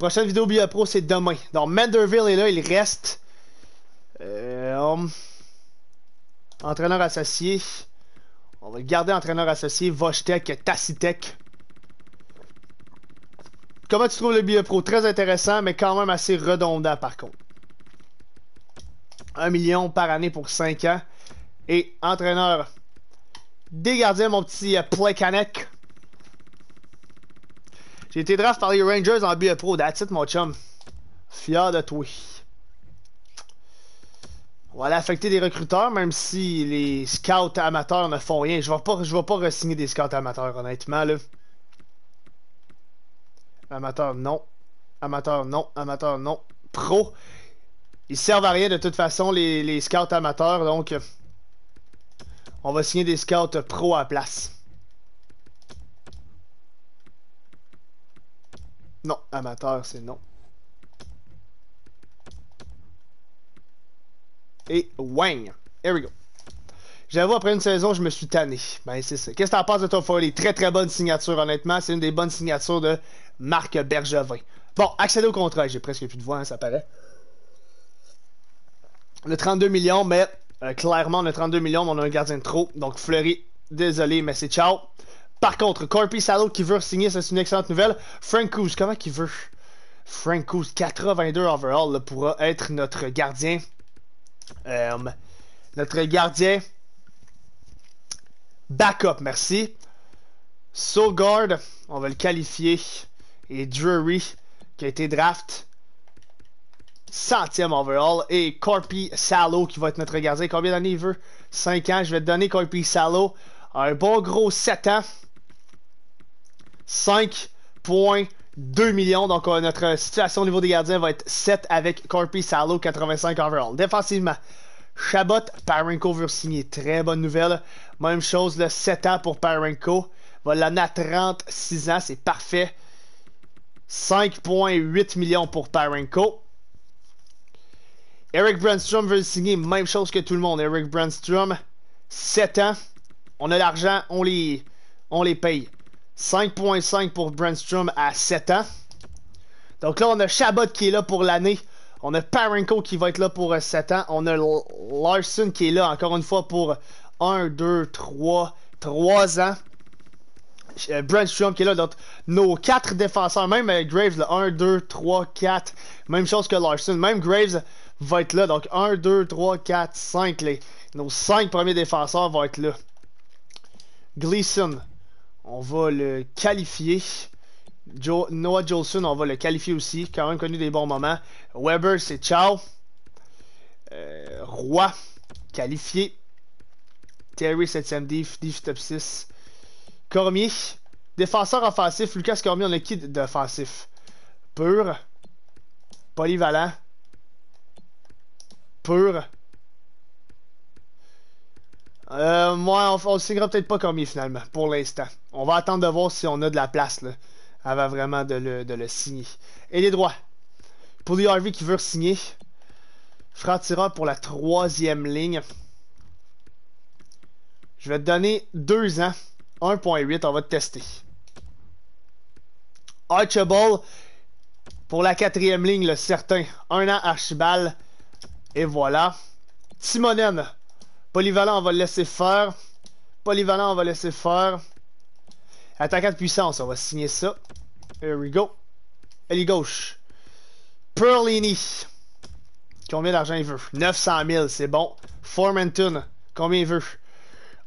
Prochaine vidéo biopro c'est demain. Donc, Manderville est là, il reste. Euh, entraîneur associé. On va le garder entraîneur associé. Vojtek, Tacitek Comment tu trouves le biopro Très intéressant, mais quand même assez redondant par contre. Un million par année pour 5 ans. Et entraîneur des gardiens, mon petit euh, Plekanec. J'ai été draft par les Rangers en BA Pro. That's it, mon chum. Fier de toi. On va aller affecter des recruteurs, même si les scouts amateurs ne font rien. Je ne vais pas, je vais pas re-signer des scouts amateurs, honnêtement. Là. Amateur, non. Amateur, non. Amateur, non. Pro. Ils servent à rien de toute façon, les, les scouts amateurs. Donc, on va signer des scouts pro à place. Non, amateur, c'est non. Et wang. Here we go. J'avoue, après une saison, je me suis tanné. Ben, c'est ça. Qu'est-ce que t'en penses de ton folie? Très, très bonne signature, honnêtement. C'est une des bonnes signatures de Marc Bergevin. Bon, accéder au contrat. J'ai presque plus de voix, hein, ça paraît. Le 32 millions, mais euh, clairement, le 32 millions, mais on a un gardien de trop. Donc, Fleury, désolé, mais c'est ciao. Par contre, Corpy Salo qui veut signer, c'est une excellente nouvelle. Frank comment qu'il veut Frank 82 overall, pourra être notre gardien. Euh, notre gardien. Backup, merci. Sogard, on va le qualifier. Et Drury, qui a été draft. Centième overall. Et Corpy Salo qui va être notre gardien. Combien d'années il veut 5 ans. Je vais te donner Corpy Salo. Un bon gros 7 ans. 5.2 millions. Donc, euh, notre situation au niveau des gardiens va être 7 avec Corpy Salo, 85 overall. Défensivement, Chabot, Parenko veut signer. Très bonne nouvelle. Même chose, le 7 ans pour Parenko. Va l'année à 36 ans, c'est parfait. 5,8 millions pour Parenko. Eric Brandstrom veut signer. Même chose que tout le monde. Eric Brandstrom, 7 ans. On a l'argent, on les, on les paye. 5.5 pour Brandstrom à 7 ans. Donc là, on a Chabot qui est là pour l'année. On a Parenko qui va être là pour 7 euh, ans. On a Larson qui est là encore une fois pour 1, 2, 3, 3 ans. Euh, Brandstrom qui est là. Donc, nos 4 défenseurs, même euh, Graves, là, 1, 2, 3, 4. Même chose que Larson. Même Graves va être là. Donc 1, 2, 3, 4, 5. Les, nos 5 premiers défenseurs vont être là. Gleason, on va le qualifier. Noah Jolson, on va le qualifier aussi. Quand même connu des bons moments. Weber, c'est ciao. Roi euh, Roy, qualifié. Terry, 7ème samedi. Diff, top 6. Cormier, défenseur offensif. Lucas Cormier, on a qui d'offensif Pur. Polyvalent. Pur moi, euh, on, ne signera peut-être pas comme il finalement, pour l'instant. On va attendre de voir si on a de la place avant vraiment de le, signer. Et les droits. Pour les Harvey qui veut signer, Fratira pour la troisième ligne. Je vais te donner deux ans. 1.8, on va te tester. Archibald pour la quatrième ligne, le certain. Un an Archibald. Et voilà. Timonen Polyvalent, on va le laisser faire. Polyvalent, on va le laisser faire. Attaquant de puissance, on va signer ça. Here we go. est gauche. Perlini. Combien d'argent il veut 900 000, c'est bon. Formenton, combien il veut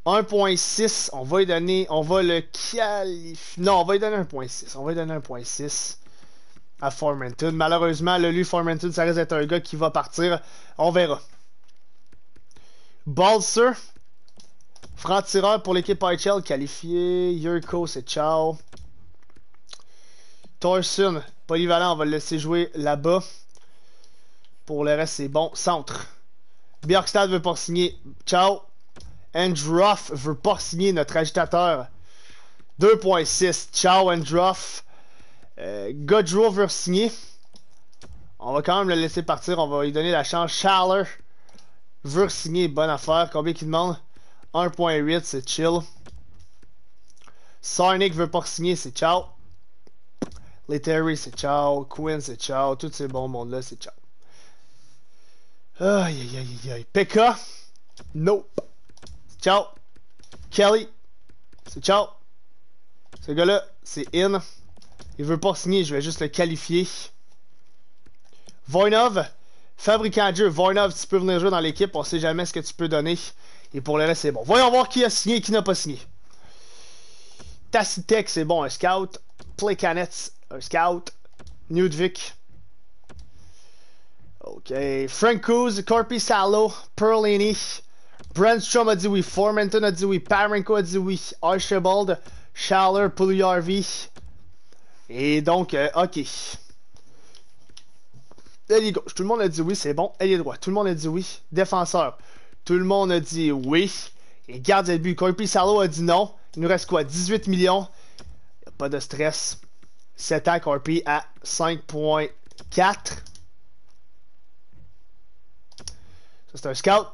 1.6, on va lui donner, on va le qualifier. Non, on va lui donner 1.6. On va lui donner 1.6 à Formenton. Malheureusement, le lui Formenton, ça risque d'être un gars qui va partir. On verra. Balser. Franc-tireur pour l'équipe HL qualifié. Yurko, c'est ciao. Thorson polyvalent, on va le laisser jouer là-bas. Pour le reste, c'est bon. Centre. Bjorkstad veut pas signer. Ciao. Androff veut pas signer notre agitateur. 2.6. Ciao, Androff. Euh, veut signer. On va quand même le laisser partir. On va lui donner la chance. Schaller veut signer bonne affaire. Combien qu'il demande 1.8, c'est chill. Sarnik veut pas signer, c'est ciao. Les c'est ciao. Quinn, c'est ciao. Tous ces bons mondes-là, c'est ciao. Aïe, aïe, aïe, aïe. PK, nope. Ciao. Kelly, c'est ciao. Ce gars-là, c'est in. Il veut pas signer, je vais juste le qualifier. Voinov, Fabricant de jeu, Voinov, tu peux venir jouer dans l'équipe, on sait jamais ce que tu peux donner. Et pour le reste, c'est bon. Voyons voir qui a signé et qui n'a pas signé. Tacitech, c'est bon, un scout. Playcanets, un scout. Nudvik. OK. Frank Kuz, Corpi Salo, Perlini. Brandstrom a dit oui. Formanton a dit oui. Parenko a dit oui. Archibald, Schaller, Pouliarvi. Et donc, euh, OK est gauche. Tout le monde a dit oui, c'est bon. Elle est droite Tout le monde a dit oui. Défenseur. Tout le monde a dit oui. Et gardien de but. Corpi Salo a dit non. Il nous reste quoi 18 millions. pas de stress. 7 à Corpi à 5.4. Ça, c'est un scout.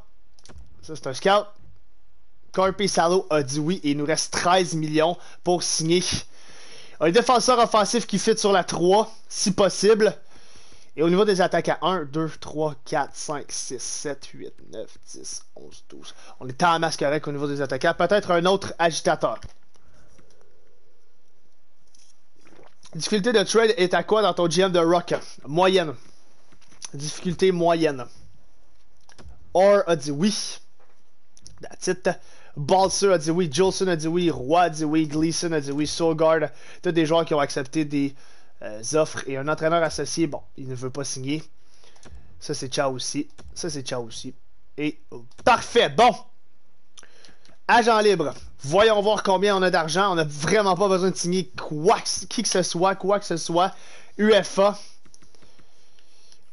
Ça, c'est un scout. Corpi Salo a dit oui et il nous reste 13 millions pour signer. Un défenseur offensif qui fit sur la 3, si possible. Et au niveau des attaques à 1, 2, 3, 4, 5, 6, 7, 8, 9, 10, 11, 12. On est en à au niveau des attaques, Peut-être un autre agitateur. Difficulté de trade est à quoi dans ton GM de Rock Moyenne. Difficulté moyenne. Or a dit oui. That's it. Balser a dit oui. Jolson a dit oui. Roy a dit oui. Gleason a dit oui. Sogard. T'as des joueurs qui ont accepté des euh, offres et un entraîneur associé, bon, il ne veut pas signer. Ça, c'est ciao aussi. Ça, c'est ciao aussi. Et parfait, bon. Agent libre. Voyons voir combien on a d'argent. On n'a vraiment pas besoin de signer quoi, qui que ce soit, quoi que ce soit. UFA.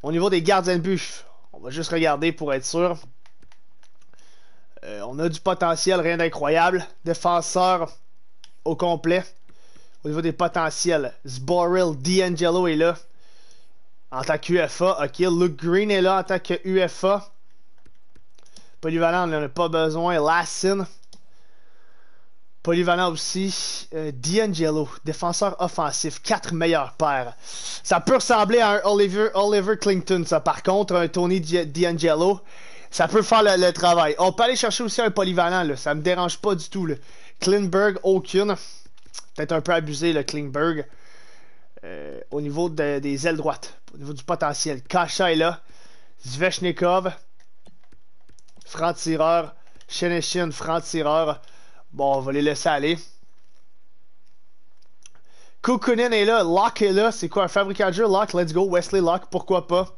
Au niveau des gardiens de but, on va juste regarder pour être sûr. Euh, on a du potentiel, rien d'incroyable. Défenseur au complet au niveau des potentiels. Zboril D'Angelo est là en tant qu'UFA. OK, Luke Green est là en tant qu'UFA. Polyvalent, on n'en a pas besoin. Lassin. Polyvalent aussi. Euh, D'Angelo, défenseur offensif. Quatre meilleurs paires. Ça peut ressembler à un Oliver, Oliver Clinton, ça. Par contre, un Tony D'Angelo, ça peut faire le, travail. On peut aller chercher aussi un polyvalent, là. Ça me dérange pas du tout, là. Klinberg, aucune peut-être un peu abusé le Klingberg euh, au niveau des ailes droites, au niveau du potentiel. Kasha est là, Zvechnikov, franc-tireur, Sheneshin, franc-tireur. Bon, on va les laisser aller. Kukunin est là, Locke est là, c'est quoi un fabricant de jeu? Locke, let's go, Wesley Locke, pourquoi pas?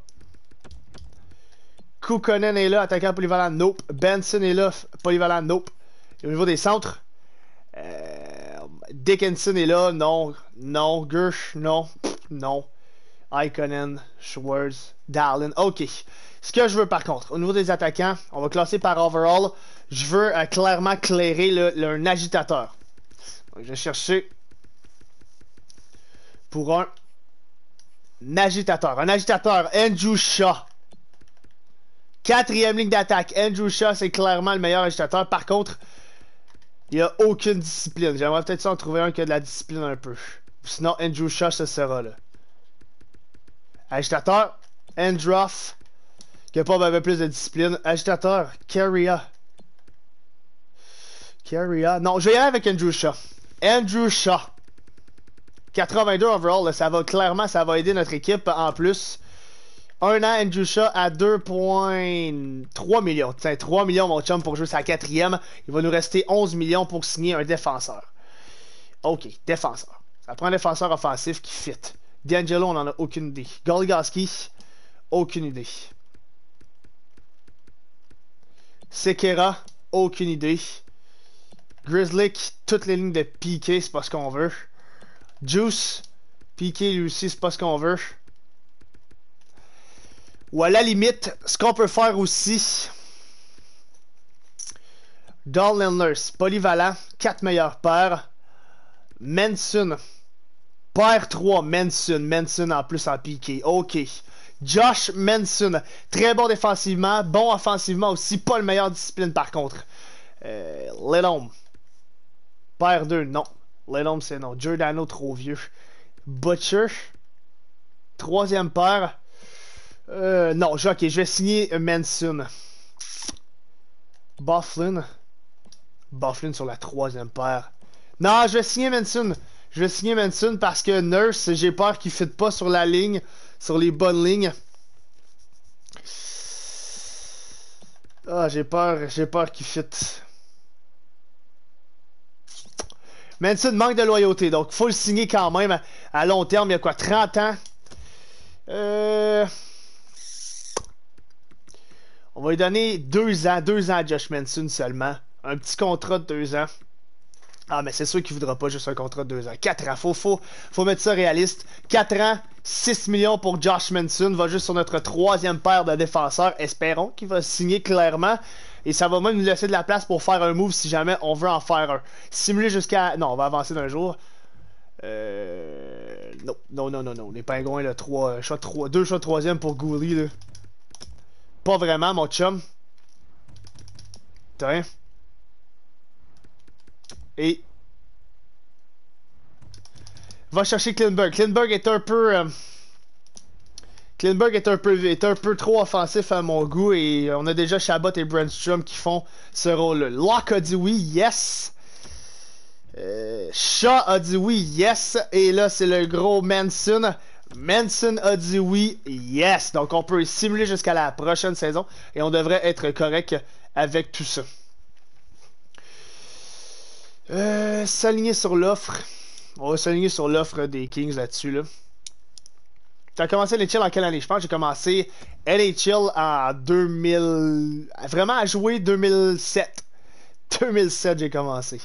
Kukunin est là, attaquant polyvalent, nope. Benson est là, polyvalent, nope. Et au niveau des centres, Dickinson est là, non. Non. Gersh, non. non. Ikonen, Schwartz, Darlin. OK. Ce que je veux par contre, au niveau des attaquants, on va classer par overall. Je veux euh, clairement clairer le, un agitateur. je vais chercher pour un, un agitateur. Un agitateur, Andrew Shaw. Quatrième ligne d'attaque, Andrew Shaw, c'est clairement le meilleur agitateur. Par contre, il a aucune discipline. J'aimerais peut-être en trouver un qui a de la discipline un peu. Sinon, Andrew Shaw, ce sera là. Agitateur, Androff, qui a pas avait plus de discipline. Agitateur, Carria. Carria. Non, je vais y aller avec Andrew Shaw. Andrew Shaw. 82 overall, ça va clairement, ça va aider notre équipe en plus. Un an, Andrew à 2,3 millions. 3 millions, mon chum, pour jouer sa quatrième. Il va nous rester 11 millions pour signer un défenseur. OK, défenseur. Ça prend un défenseur offensif qui fit. D'Angelo, on en a aucune idée. Golgaski, aucune idée. Sekera, aucune idée. Grizzly, toutes les lignes de piqué, c'est pas ce qu'on veut. Juice, piqué lui aussi, c'est pas ce qu'on veut. Ou à la limite, ce qu'on peut faire aussi. Darlin' Nurse polyvalent, 4 meilleurs paires. Manson, paire 3, Manson, Manson en plus en piqué. Ok. Josh Manson, très bon défensivement, bon offensivement aussi, pas le meilleur discipline par contre. Euh, paire 2, non. Lelom c'est non. Giordano, trop vieux. Butcher, troisième paire. Euh, non, je, ok, je vais signer Manson. Bufflin. Bufflin sur la troisième paire. Non, je vais signer Manson. Je vais signer Manson parce que Nurse, j'ai peur qu'il ne pas sur la ligne, sur les bonnes lignes. Ah, j'ai peur, j'ai peur qu'il fitte. Manson manque de loyauté, donc faut le signer quand même à long terme. Il y a quoi, 30 ans? Euh... On va lui donner deux ans, deux ans à Josh Manson seulement. Un petit contrat de deux ans. Ah, mais c'est sûr qu'il voudra pas juste un contrat de deux ans. Quatre ans. Faut, faux. faut mettre ça réaliste. Quatre ans, 6 millions pour Josh Manson. Va juste sur notre troisième paire de défenseurs. Espérons qu'il va signer clairement. Et ça va même nous laisser de la place pour faire un move si jamais on veut en faire un. Simuler jusqu'à. Non, on va avancer d'un jour. Euh. Non, non, non, non, Les pingouins, le 3. Choix 3... Deux choix troisième pour Gouli, là. Pas vraiment, mon chum. Et... Va chercher Klinberg. Klinberg est un peu... Euh, Klinberg est un peu est un peu trop offensif à mon goût et on a déjà Chabot et Brandstrom qui font ce rôle. -là. Locke a dit oui, yes. Euh, Shaw a dit oui, yes. Et là, c'est le gros Manson Manson a dit oui, yes. Donc on peut simuler jusqu'à la prochaine saison et on devrait être correct avec tout ça. Euh, s'aligner sur l'offre. On va s'aligner sur l'offre des Kings là-dessus. Là. Tu as commencé NHL en quelle année Je pense que j'ai commencé NHL en 2000. Vraiment à jouer 2007. 2007, j'ai commencé.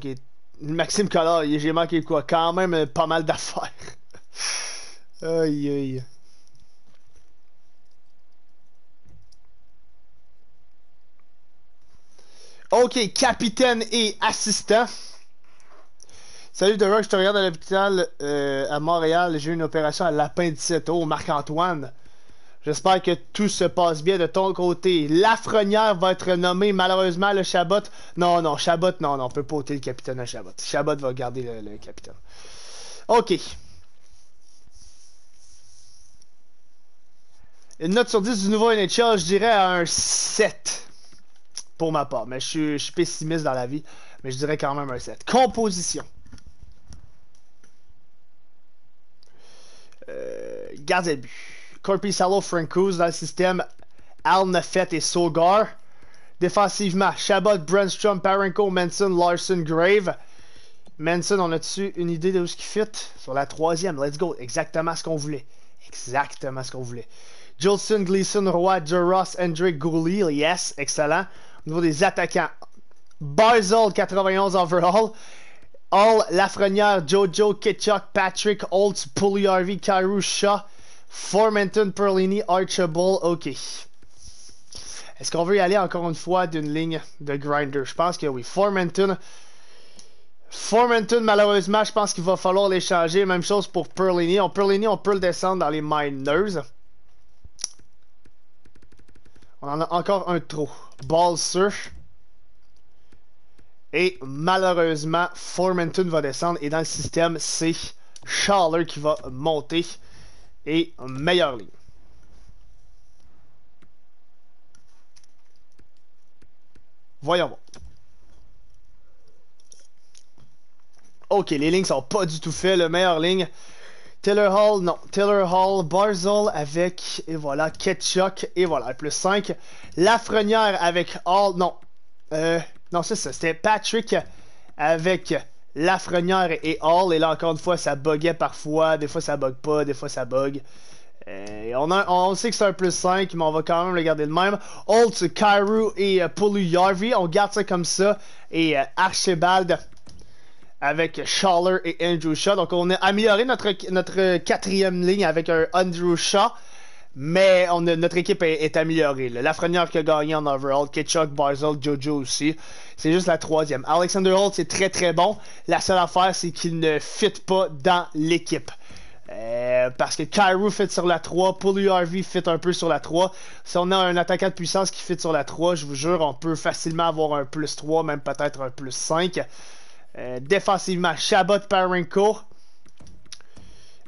qui est. Maxime color, j'ai manqué quoi Quand même euh, pas mal d'affaires. aïe aïe. Ok, capitaine et assistant. Salut The Rock, je te regarde à l'hôpital euh, à Montréal. J'ai une opération à Lapin 17. Oh, Marc-Antoine. J'espère que tout se passe bien de ton côté. Lafrenière va être nommée malheureusement, le Chabot. Non, non, Chabot, non, non, on peut pas ôter le capitaine à Chabot. Chabot va garder le, capitaine. OK. Une note sur 10 du nouveau NHL, je dirais un 7 pour ma part. Mais je suis, pessimiste dans la vie, mais je dirais quand même un 7. Composition. Euh, gardez but. Salo, Francouz dans le système. Al Nefet et Sogar. Défensivement, Chabot, Brandstrom, Parenko, Manson, Larson, Grave. Manson, on a-tu une idée de où ce qui fit? Sur la troisième, let's go. Exactement ce qu'on voulait. Exactement ce qu'on voulait. Jolson, Gleason, Roy, Ross Hendrick, Gouli. Yes, excellent. Au niveau des attaquants, Barzal, 91 overall. All, Lafrenière, Jojo, Kitchuk, Patrick, Holtz, Pouliarvi, Harvey, Shaw. Formenton, Perlini, Archibald, ok. Est-ce qu'on veut y aller encore une fois d'une ligne de grinder? Je pense que oui. Formenton. Formenton, malheureusement, je pense qu'il va falloir les changer. Même chose pour Perlini. On, Perlini, on peut le descendre dans les miners. On en a encore un trop. sur. Et malheureusement, Formenton va descendre. Et dans le système, c'est Charler qui va monter et Meilleure ligne Voyons voir. Ok, les lignes sont pas du tout fait. Le meilleur ligne, Taylor Hall, non. Taylor Hall, Barzell avec, et voilà, Ketchuk, et voilà, plus 5. Lafrenière avec Hall, non. Euh, non, c'est ça, c'était Patrick avec Lafrenière et Hall. Et là, encore une fois, ça buguait parfois. Des fois, ça bug pas. Des fois, ça bug. Euh, on, sait que c'est un plus 5, mais on va quand même le garder de même. Holt, Kyru et euh, Yarvi, on garde ça comme ça. Et euh, Archibald avec Schaller et Andrew Shaw. Donc on a amélioré notre, notre quatrième ligne avec un Andrew Shaw mais notre équipe est, améliorée. La Lafrenière qui a gagné en overall, Ketchuk, Barzell, Jojo aussi. C'est juste la troisième. Alexander Holt, c'est très très bon. La seule affaire, c'est qu'il ne fit pas dans l'équipe. Euh, parce que Kairou fit sur la 3, Paul URV fit un peu sur la 3. Si on a un attaquant de puissance qui fit sur la 3, je vous jure, on peut facilement avoir un plus 3, même peut-être un plus 5. Euh, défensivement, Shabbat Parenko,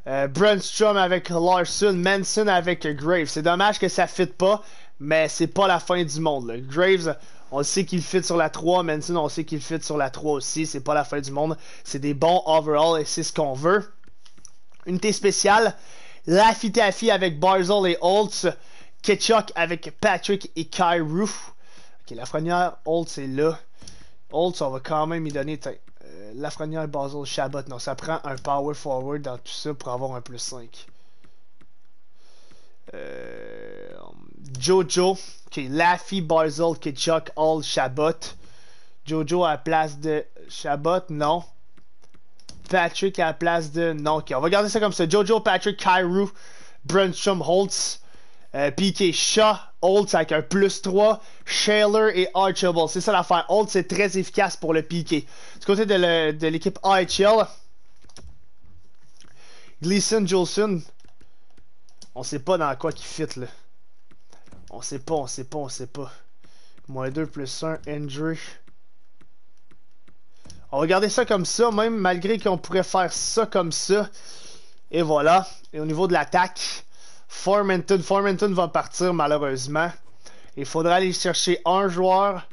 euh, Brunstrom avec Larson, Manson avec Graves. C'est dommage que ça ne fit pas, mais c'est pas la fin du monde. Graves, on sait qu'il fit sur la 3, Manson, on sait qu'il fit sur la 3 aussi. C'est pas la fin du monde. C'est des bons overall et c'est ce qu'on veut. Unité spéciale, Lafitafi avec Barzell et Holtz, Ketchuk avec Patrick et Kai Ok, la première, Holtz est là. Holtz, on va quand même y donner. Euh, Lafrenière, Basel, Chabot. Non, ça prend un power forward dans tout ça pour avoir un plus 5. Euh, Jojo, qui Laffy, Basel Kitchuk, Hall, Chabot. Jojo à la place de Chabot, non. Patrick à la place de. Non, ok, on va garder ça comme ça. Jojo, Patrick, Kyrou, Brunstrom, Holtz, euh, Piquet Shaw, Holtz avec un plus 3, Shaler et Archibald. C'est ça l'affaire. Holtz est très efficace pour le piqué. Du côté de l'équipe AHL, Gleason Jolson, on sait pas dans quoi qui fit là. On sait pas, on sait pas, on sait pas. Moins 2 plus 1, injury. On va garder ça comme ça, même malgré qu'on pourrait faire ça comme ça. Et voilà. Et au niveau de l'attaque, Formanton. Formenton va partir malheureusement. Il faudra aller chercher un joueur,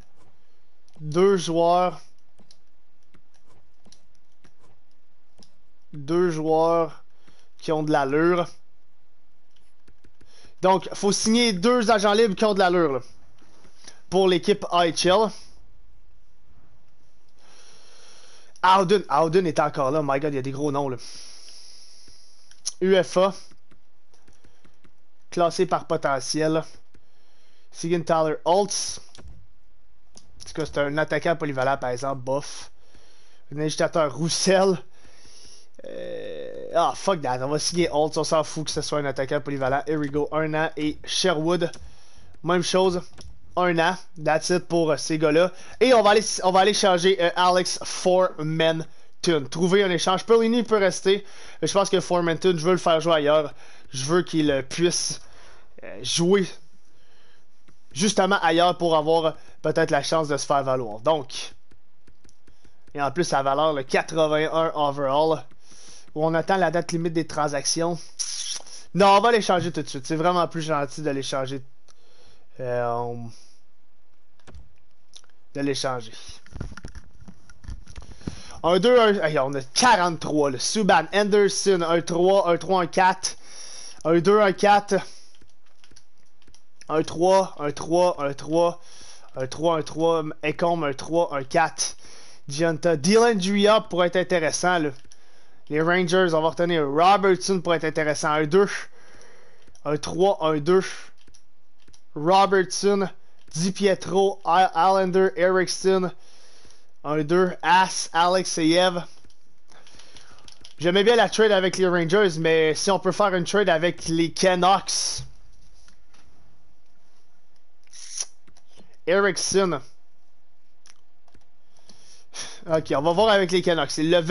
deux joueurs, deux joueurs qui ont de l'allure. Donc, faut signer deux agents libres qui ont de l'allure pour l'équipe IHL. Auden, Auden est encore là. Oh my god, il y a des gros noms là. UFA. Classé par potentiel. Sigenthaler Holtz. En tout cas, c'est un attaquant polyvalent, par exemple, bof. Un agitateur Roussel. Euh, ah, fuck that. On va signer Holt On s'en fout que ce soit un attaquant polyvalent. Here we go. Un an. Et Sherwood. Même chose. Un an. That's it pour euh, ces gars-là. Et on va aller, on va aller changer euh, Alex Alex Tune. Trouver un échange. Perlini peut rester. Je pense que Formenton, je veux le faire jouer ailleurs. Je veux qu'il puisse jouer justement ailleurs pour avoir peut-être la chance de se faire valoir. Donc, et en plus, sa valeur, le 81 overall où on attend la date limite des transactions. Non, on va les changer tout de suite. C'est vraiment plus gentil de les changer. Euh, de les changer. Un 2, 1 Hey, on a 43. Le Subban, Anderson, un 3, 1, 3, un 4. 1, 2, 1, 4. 1, 3, 1, 3, 1, 3. 1, 3, 1, 3. Ecom, 1, 3, 1, 4. Gianta. Dylan Drea pourrait être intéressant. Là. Les Rangers, on va retenir Robertson pour être intéressant. Un 2. Un 3, un 2. Robertson, Di Pietro, Allender, Erickson. Un 2. As, Alex et Yev. J'aimais bien la trade avec les Rangers, mais si on peut faire une trade avec les Canucks. Erickson. Ok, on va voir avec les Canucks. Ils le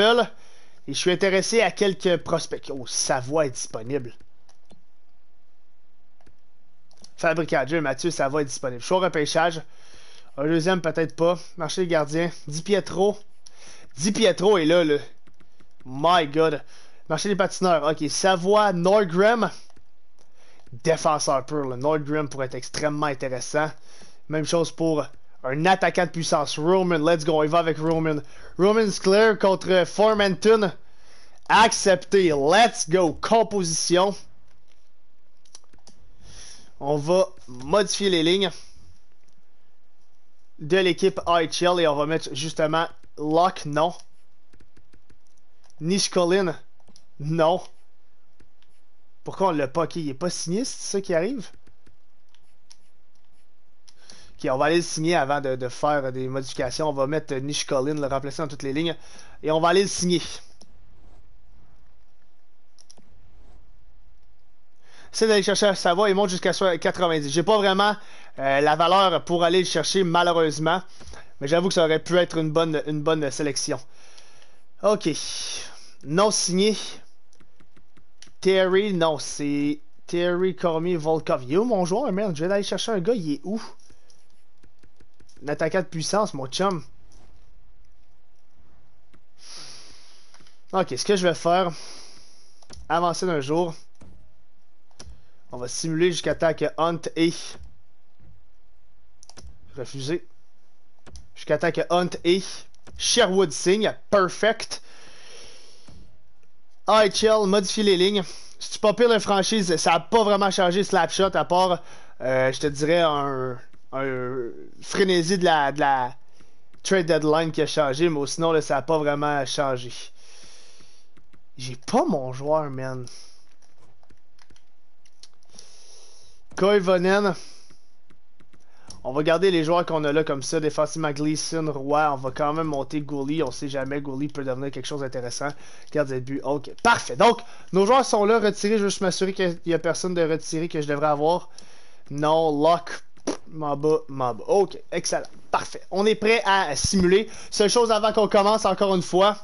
et je suis intéressé à quelques prospects. Oh, Savoie est disponible. Fabricage, Mathieu, Savoie est disponible. Choix repêchage. Un deuxième, peut-être pas. Marché des gardiens. Di Pietro. Di Pietro est là, le. My God. Marché des patineurs. Ok, Savoie, Nordgrim. Défenseur pur. Le Nordgram pourrait être extrêmement intéressant. Même chose pour un attaquant de puissance. Roman, let's go, il va avec Roman. Roman's clear contre Formenton Accepté, let's go. Composition. On va modifier les lignes de l'équipe IHL et on va mettre justement Locke, non. Nishkolin, non. Pourquoi on l'a pas? Il est pas sinistre c'est ça qui arrive? on va aller le signer avant de, faire des modifications. On va mettre Nish Collin, le remplacer dans toutes les lignes. Et on va aller le signer. c'est d'aller chercher ça va, il monte jusqu'à 90. J'ai pas vraiment euh, la valeur pour aller le chercher malheureusement, mais j'avoue que ça aurait pu être une bonne, une bonne sélection. Ok. Non signé. Terry, non, c'est Terry Cormier Volkov. Il est où mon joueur, merde? Je vais aller chercher un gars, il est où? attaque de puissance, mon chum. Ok, ce que je vais faire, avancer d'un jour. On va simuler jusqu'à temps que Hunt et Refusé. Jusqu'à temps Hunt et Sherwood signe. Perfect. chill, modifier les lignes. Si tu pas pire la franchise, ça n'a pas vraiment changé Slapshot à part, euh, je te dirais, un un frénésie de la, de la trade deadline qui a changé, mais sinon, là, ça n'a pas vraiment changé. J'ai pas mon joueur, man. Koivonen. On va garder les joueurs qu'on a là comme ça. Défensivement, Gleason, Roi, On va quand même monter Gouli. On sait jamais, Gouli peut devenir quelque chose d'intéressant. Gardez le Ok, parfait. Donc, nos joueurs sont là, retirés. Je veux juste m'assurer qu'il n'y a personne de retiré que je devrais avoir. Non, Lock. Ma bas, Ok, excellent. Parfait. On est prêt à simuler. Seule chose avant qu'on commence, encore une fois.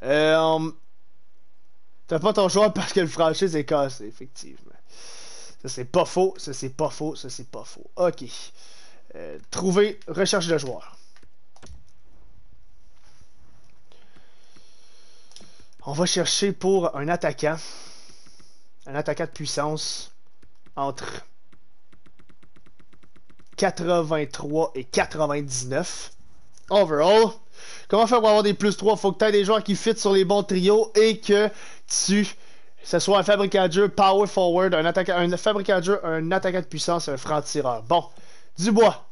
T'as euh, pas ton joueur parce que le franchise est cassé, effectivement. Ça, c'est pas faux. Ça, c'est pas faux. Ça, c'est pas faux. OK. Euh, trouver, recherche de joueur. On va chercher pour un attaquant. Un attaquant de puissance entre 83 et 99 overall. Comment faire pour avoir des plus 3 Faut que tu aies des joueurs qui fitent sur les bons trios et que tu ce soit un fabricant de jeu, power forward, un, attaquant, un de un attaquant de puissance, un franc-tireur. Bon, Dubois.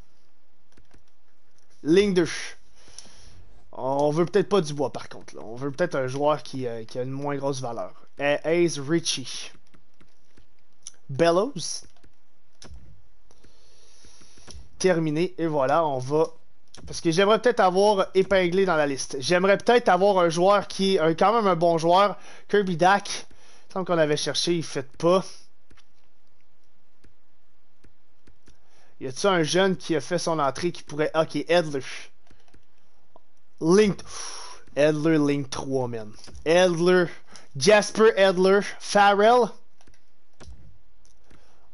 Ligne 2. On veut peut-être pas Dubois par contre. On veut peut-être un joueur qui, euh, qui, a une moins grosse valeur. Eh, Ace Richie. Bellows terminé. Et voilà, on va. Parce que j'aimerais peut-être avoir épinglé dans la liste. J'aimerais peut-être avoir un joueur qui est quand même un bon joueur. Kirby Dak. tant semble qu'on avait cherché, il fait pas. Y a t un jeune qui a fait son entrée qui pourrait. Ok, Edler. Link. Edler, Link 3, man. Edler. Jasper Edler. Farrell.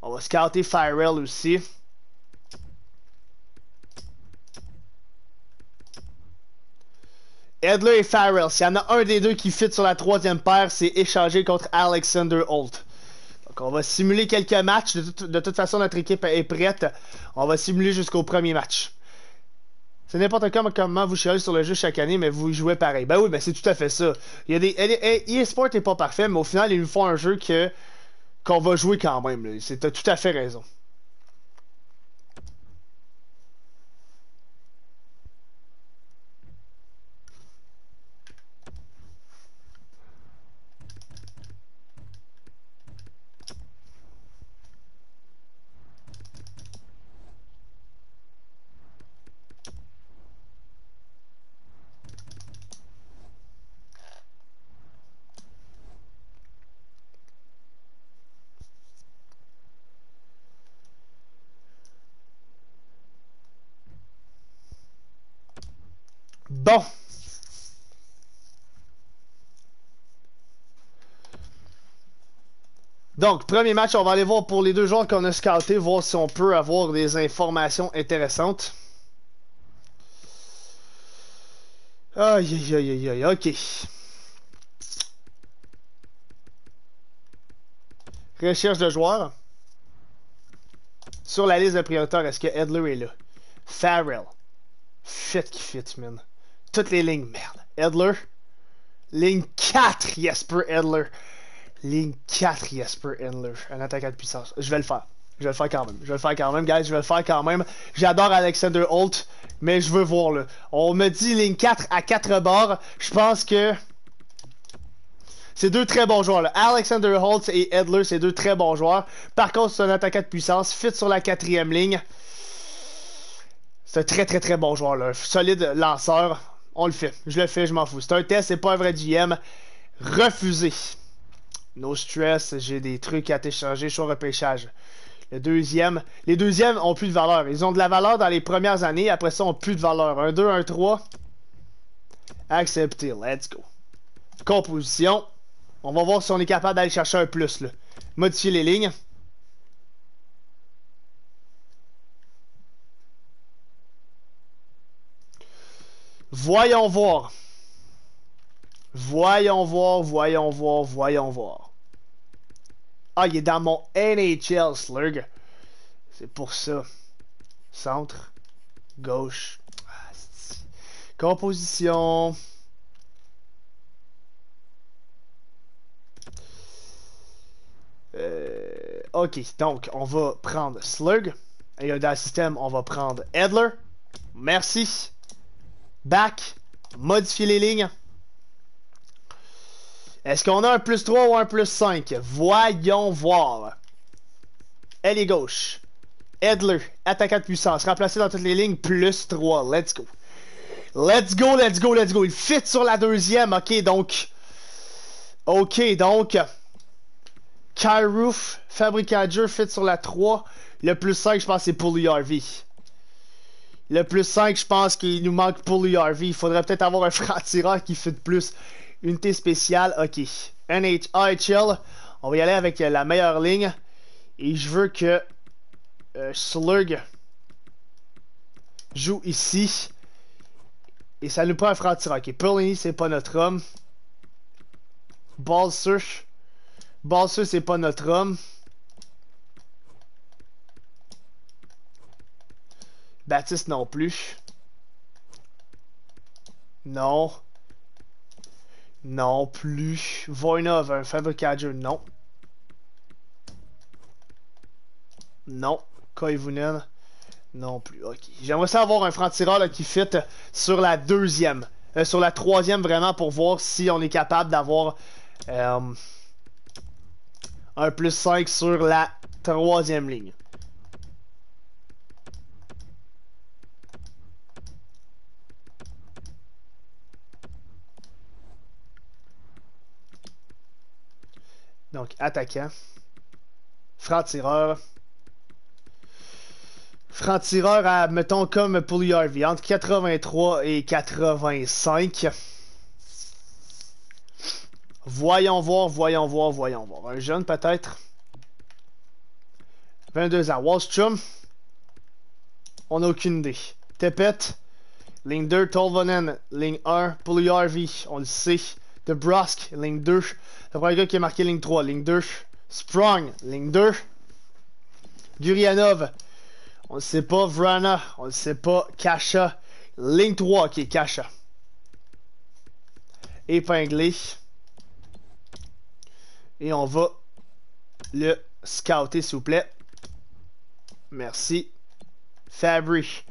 On va scouter Farrell aussi. Edler et Farrell, s'il y en a un des deux qui fit sur la troisième paire, c'est échangé contre Alexander Holt. Donc on va simuler quelques matchs. De, toute façon, notre équipe est prête. On va simuler jusqu'au premier match. C'est n'importe comment, comment vous chialez sur le jeu chaque année, mais vous jouez pareil. Ben oui, ben c'est tout à fait ça. Il y a des. eSport n'est pas parfait, mais au final, ils nous font un jeu que qu'on va jouer quand même. C'est tout à fait raison. Bon. Donc, premier match, on va aller voir pour les deux joueurs qu'on a scoutés, voir si on peut avoir des informations intéressantes. Aïe, aïe, aïe, aïe, ok. Recherche de joueurs. Sur la liste de priorités, est-ce que Edler est là? Farrell. Shit qui fit, man toutes les lignes. Merde. Edler. Ligne 4, Jesper Edler. Ligne 4, Jesper Edler. Un attaquant de puissance. Je vais le faire. Je vais le faire quand même. Je vais le faire quand même, guys. Je vais le faire quand même. J'adore Alexander Holt, mais je veux voir, le. On me dit ligne 4 à 4 bords. Je pense que... C'est deux très bons joueurs. Alexander Holt et Edler, c'est deux très bons joueurs. Par contre, c'est un attaquant de puissance. Fit sur la quatrième ligne. C'est un très très très bon joueur. Solide lanceur. On le fait. Je le fais, je m'en fous. C'est un test, c'est pas un vrai GM. Refusé. No stress, j'ai des trucs à t'échanger, choix repêchage. Le deuxième, les deuxièmes ont plus de valeur. Ils ont de la valeur dans les premières années, après ça, ont plus de valeur. Un 2, un 3. Accepté, let's go. Composition. On va voir si on est capable d'aller chercher un plus, là. Modifier les lignes. Voyons voir. Voyons voir, voyons voir, voyons voir. Ah, il est dans mon NHL, Slug. C'est pour ça. Centre. Gauche. Ah, Composition. Euh, ok, donc on va prendre Slug. Et dans le système, on va prendre Edler. Merci. Back. Modifier les lignes. Est-ce qu'on a un plus 3 ou un plus 5? Voyons voir. Elle est gauche. Edler, attaquant de puissance. Remplacé dans toutes les lignes, plus 3. Let's go. Let's go, let's go, let's go. Il fit sur la deuxième. OK, donc... OK, donc... Kyroof, Roof, fit sur la 3. Le plus 5, je pense, c'est pour l'URV. Le plus 5, je pense qu'il nous manque pour l'URV. E Il faudrait peut-être avoir un franc-tireur qui fait de plus. Unité spéciale, ok. NHL, on va y aller avec la meilleure ligne. Et je veux que euh, Slug joue ici. Et ça nous prend un franc-tireur. Ok, Perlini, c'est pas notre homme. Balser, Balser, c'est pas notre homme. Baptiste non plus. Non. Non plus. Voinov, un faber non. Non. Koivunen, non plus. Ok. J'aimerais ça avoir un franc-tireur qui fit sur la deuxième. Euh, sur la troisième, vraiment, pour voir si on est capable d'avoir euh, un plus 5 sur la troisième ligne. Donc, attaquant. Franc-tireur. Franc-tireur à, mettons, comme pour RV. entre 83 et 85. Voyons voir, voyons voir, voyons voir. Un jeune, peut-être. 22 ans. Wallstrom. On n'a aucune idée. Tepet. Ligne 2, Tolvanen. Ligne 1, pour RV. on le sait de Brosk, Link 2. Le premier gars qui a marqué ligne 3, Link 2. Sprung, Link 2. Gurianov, on le sait pas. Vrana, on le sait pas. Kasha, Link 3, qui est Kasha. Épinglé. Et on va le scouter, s'il vous plaît. Merci. Fabry,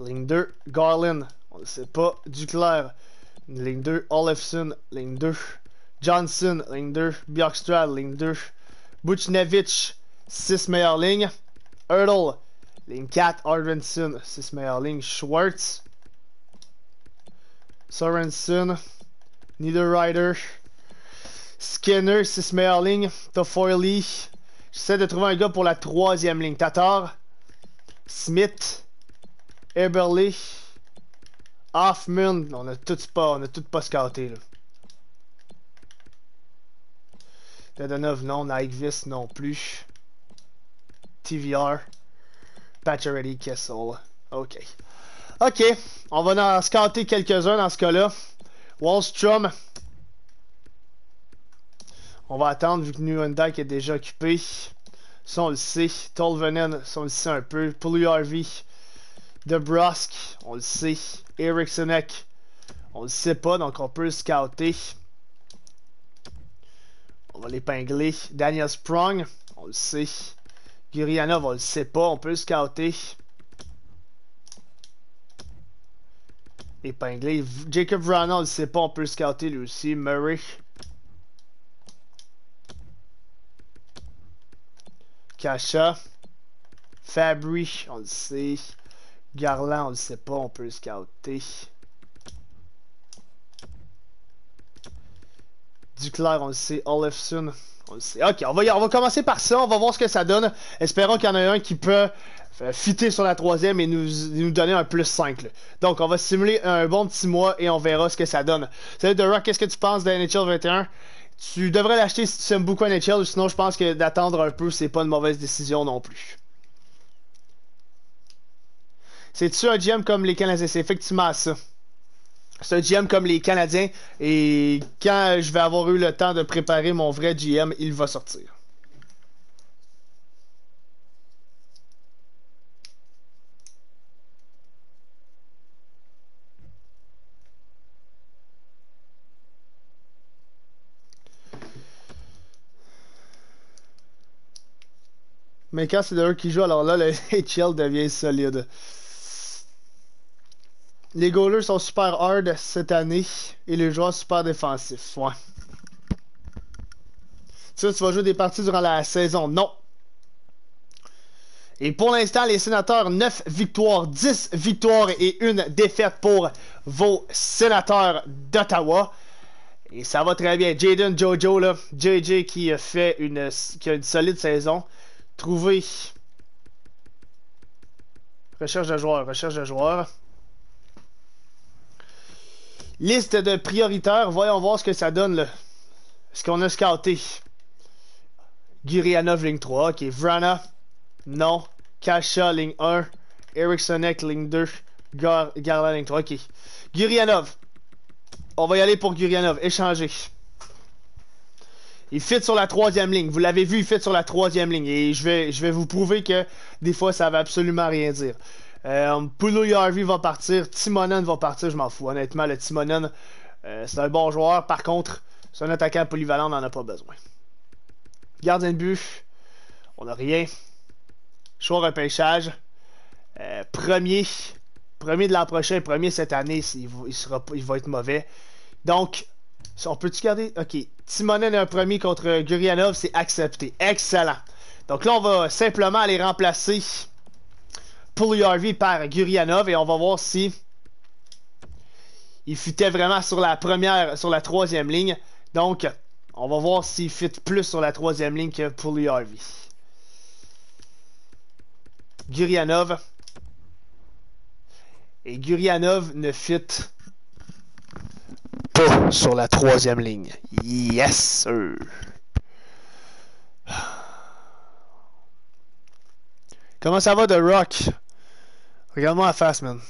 Link 2. Garland, on le sait pas. Duclair, ligne 2, Olefson, ligne 2, Johnson, ligne 2, Bjorkstrad, ligne 2, Buchnevich, 6 meilleures lignes, Hurdle, ligne 4, Arvinson 6 meilleures lignes, Schwartz, Sorensen, Niederreiter, Skinner, 6 meilleures lignes, Toffoli, j'essaie de trouver un gars pour la troisième ligne, Tatar, Smith, Eberle, Hoffman, on a tout pas, on a tout pas scouté là. non. non, n'existe non plus. TVR, Patcherady Castle, Ok. Ok, on va en scouter quelques-uns dans ce cas-là. Wallstrom. On va attendre vu que New Nurendijk est déjà occupé. Ça, on le sait. Tolvenen ça, on le sait un peu. URV. Debrusque, on le sait. Eric Senek. On le sait pas, donc on peut scouter. On va l'épingler. Daniel Sprung, on le sait. Gurianov, on le sait pas, on peut scouter. Épingler. Jacob Vrana, on le sait pas, on peut scouter lui aussi. Murray. Kasha. Fabry, on le sait. Garland, on le sait pas, on peut le scouter. Duclair, on le sait. soon. on le sait. Ok, on va, on va commencer par ça. On va voir ce que ça donne. Espérons qu'il y en a un qui peut euh, fitter sur la troisième et nous, nous donner un plus 5. Donc, on va simuler un bon petit mois et on verra ce que ça donne. Salut The Rock, qu'est-ce que tu penses de NHL 21 Tu devrais l'acheter si tu aimes beaucoup NHL, sinon je pense que d'attendre un peu, c'est pas une mauvaise décision non plus. C'est-tu un GM comme les Canadiens? C'est effectivement ça. C'est un GM comme les Canadiens. Et quand je vais avoir eu le temps de préparer mon vrai GM, il va sortir. Mais quand c'est de eux qui jouent, alors là, le HL devient solide. Les goalers sont super hard cette année et les joueurs super défensifs. Ouais. tu vas jouer des parties durant la saison. Non. Et pour l'instant, les sénateurs, 9 victoires, 10 victoires et une défaite pour vos sénateurs d'Ottawa. Et ça va très bien. Jaden Jojo, là, JJ qui a fait une, qui a une solide saison. Trouver. Recherche de joueurs recherche de joueurs Liste de prioritaires, voyons voir ce que ça donne là. Ce qu'on a scouté. Gurianov ligne 3, ok. Vrana, non. Kasha ligne 1. Ericssonek ligne 2. Gar Garland ligne 3, ok. Gurianov. On va y aller pour Gurianov. Échanger. Il fit sur la troisième ligne. Vous l'avez vu, il fit sur la troisième ligne. Et je vais, je vais vous prouver que des fois, ça va absolument rien dire. Euh, va partir. Timonen va partir. Je m'en fous. Honnêtement, le Timonen, euh, c'est un bon joueur. Par contre, c'est un attaquant polyvalent. On n'en a pas besoin. Gardien de but. On a rien. Choix repêchage. Euh, premier. Premier de l'an prochain. Premier cette année. Il sera, il va être mauvais. Donc, on peut-tu garder? Ok. Timonen est un premier contre Gurianov, c'est accepté. Excellent. Donc là, on va simplement aller remplacer pour e RV par Gurianov et on va voir si il fitait vraiment sur la première, sur la troisième ligne. Donc, on va voir s'il fit plus sur la troisième ligne que pour e RV. Gurianov. Et Gurianov ne fit pas sur la troisième ligne. Yes, sir. Comment ça va, de Rock? Regarde-moi la face, man.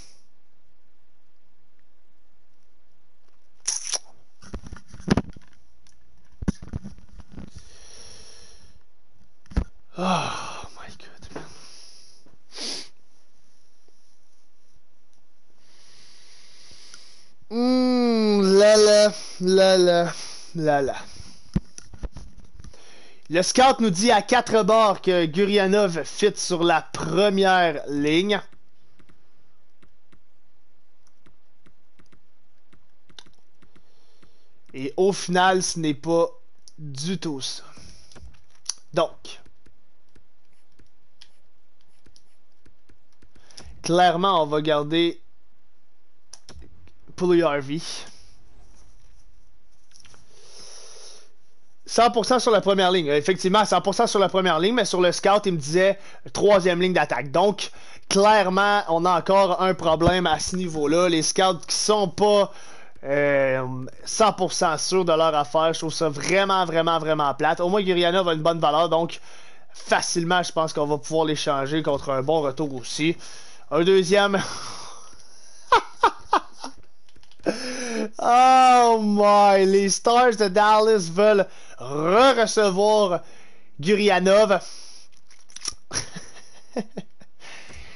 Oh my god, man. Mmh, la la, la la, la la. Le scout nous dit à quatre bords que Gurianov fit sur la première ligne. Et au final, ce n'est pas du tout ça. Donc, clairement, on va garder Pouliarvi. 100% sur la première ligne. Effectivement, 100% sur la première ligne, mais sur le scout, il me disait troisième ligne d'attaque. Donc, clairement, on a encore un problème à ce niveau-là. Les scouts qui sont pas 100% euh, sûrs de leur affaire, je trouve ça vraiment, vraiment, vraiment plate. Au moins, Guriana a une bonne valeur, donc facilement, je pense qu'on va pouvoir l'échanger contre un bon retour aussi. Un deuxième... Oh my! Les Stars de Dallas veulent re-recevoir Gurianov.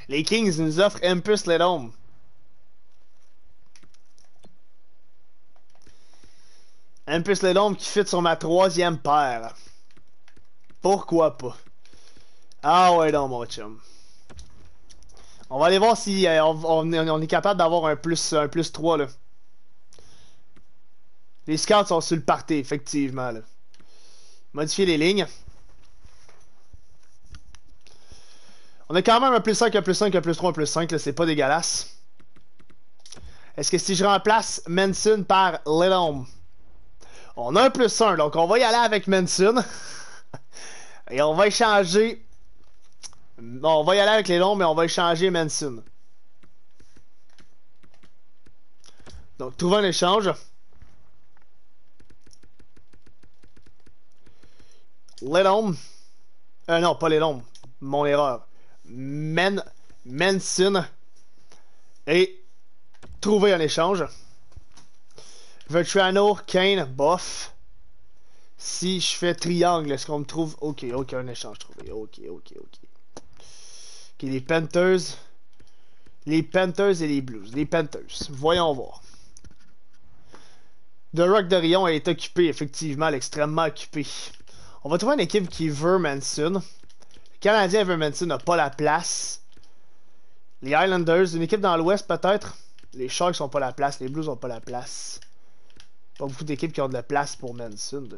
les Kings nous offrent Un Ledom. plus Ledom qui fit sur ma troisième paire. Pourquoi pas? Ah ouais, non, mon chum. On va aller voir si euh, on, est capable d'avoir un plus, un plus 3 là. Les scouts sont sur le party, effectivement. Modifier les lignes. On a quand même un plus 5, un plus 5, un plus 3, un plus 5. C'est pas dégueulasse. Est-ce que si je remplace Manson par Lilom? On a un plus 1, donc on va y aller avec Manson. Et on va échanger... Bon, on va y aller avec les mais on va échanger Manson. Donc, trouver un échange. Lennon. Euh, non, pas les Lennon. Mon erreur. Men, Manson. Et trouver un échange. Vetrano, Kane, bof. Si je fais triangle, est-ce qu'on me trouve Ok, ok un échange trouvé. Ok, ok, ok. Ok, les Panthers. Les Panthers et les Blues. Les Panthers. Voyons voir. The Rock de Rion est occupé, effectivement, extrêmement occupé. On va trouver une équipe qui veut Manson. Le Canadien veut Manson, n'a pas la place. Les Islanders, une équipe dans l'Ouest peut-être. Les Sharks n'ont pas la place, les Blues n'ont pas la place. Pas beaucoup d'équipes qui ont de la place pour Manson.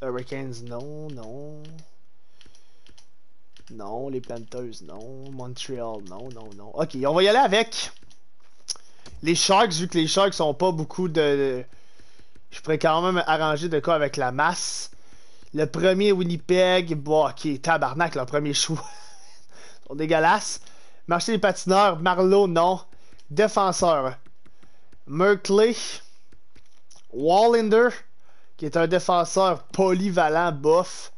Hurricanes, non, non. Non, les Panthers, non. Montreal, non, non, non. Ok, on va y aller avec les Sharks, vu que les Sharks n'ont pas beaucoup de, je pourrais quand même arranger de quoi avec la masse. Le premier Winnipeg, bon, ok, tabarnak, leur premier chou On sont dégueulasses. Marché des patineurs, Marlowe, non. Défenseur, Merkley, Wallander, qui est un défenseur polyvalent, bof.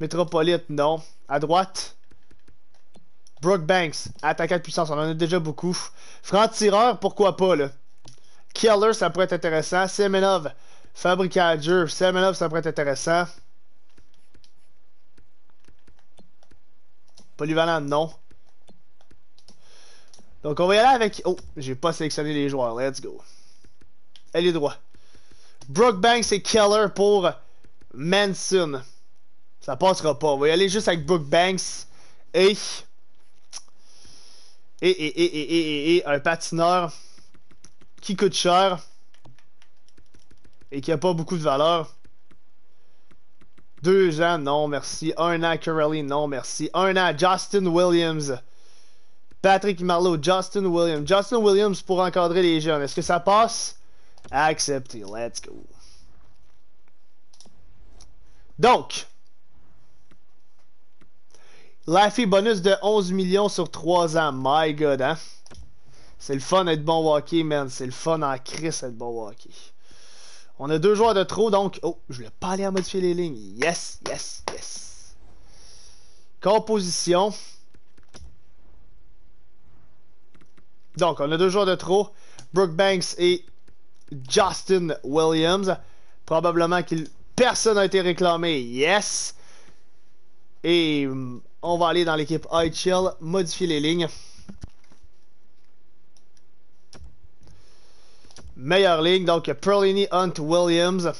Métropolite, non. À droite, Brooke Banks, attaquant de puissance, on en a déjà beaucoup. Franc-tireur, pourquoi pas, là. Keller, ça pourrait être intéressant. Semenov, Fabricage, Semenov, ça pourrait être intéressant. Polyvalent, non. Donc, on va y aller avec... Oh, j'ai pas sélectionné les joueurs. Let's go. Elle est droit. Brookbanks et Keller pour Manson. Ça passera pas. On va y aller juste avec Brookbanks Et, et, et, et, et, et, et un patineur qui coûte cher et qui a pas beaucoup de valeur. Deux ans, non merci. Un an non merci. Un an Justin Williams. Patrick Marlowe, Justin Williams. Justin Williams pour encadrer les jeunes. Est-ce que ça passe? Accepté. Let's go. Donc, Laffy bonus de 11 millions sur 3 ans. My God, hein? C'est le fun d'être bon au man. C'est le fun en Chris d'être bon au On a deux joueurs de trop, donc... Oh, je vais pas aller à modifier les lignes. Yes, yes, yes. Composition. Donc, on a deux joueurs de trop. Brooke Banks et Justin Williams. Probablement qu'il... Personne n'a été réclamé. Yes. Et mm, on va aller dans l'équipe Chill. modifier les lignes. meilleure ligne. Donc, Perlini, Hunt, Williams,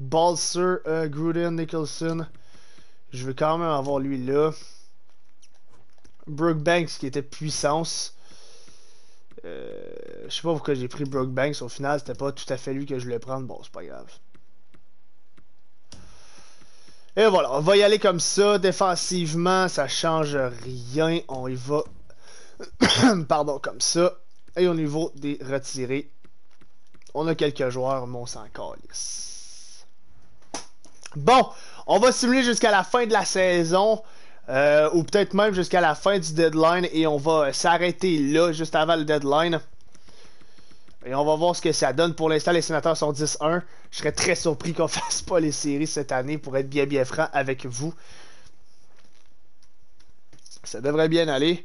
Balser, euh, Gruden, Nicholson. Je veux quand même avoir lui là. Brooke Banks qui était puissance. Euh, je sais pas pourquoi j'ai pris Brooke Banks. Au final, c'était pas tout à fait lui que je voulais prendre. Bon, c'est pas grave. Et voilà, on va y aller comme ça. Défensivement, ça change rien. On y va, pardon, comme ça. Et au niveau des retirés, on a quelques joueurs, mais on s'en Bon, on va simuler jusqu'à la fin de la saison. Euh, ou peut-être même jusqu'à la fin du deadline et on va euh, s'arrêter là juste avant le deadline. Et on va voir ce que ça donne. Pour l'instant, les sénateurs sont 10-1. Je serais très surpris qu'on fasse pas les séries cette année pour être bien bien franc avec vous. Ça devrait bien aller.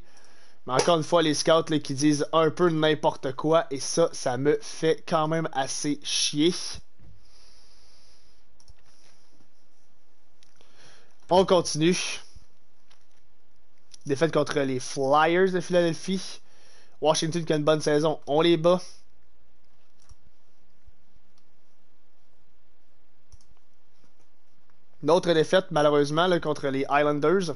Mais encore une fois, les scouts qui disent un peu n'importe quoi, et ça, ça me fait quand même assez chier. On continue. Défaite contre les Flyers de Philadelphie. Washington qui a une bonne saison, on les bat. Notre défaite, malheureusement, contre les Islanders.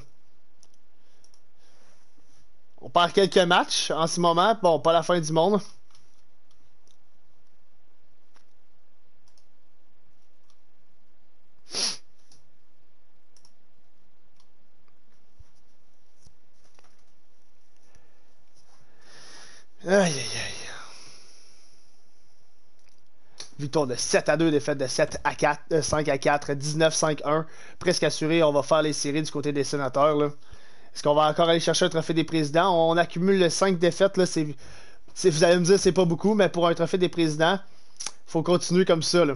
Par quelques matchs en ce moment. Bon, pas la fin du monde. Aïe aïe aïe. Victoire de 7 à 2, défaite de 7 à 4, 5 euh, à 4, 19-5-1. Presque assuré, on va faire les séries du côté des sénateurs. Là. Est-ce qu'on va encore aller chercher un trophée des présidents? On accumule le 5 défaites, là, Vous allez me dire c'est pas beaucoup, mais pour un trophée des présidents, faut continuer comme ça. Là.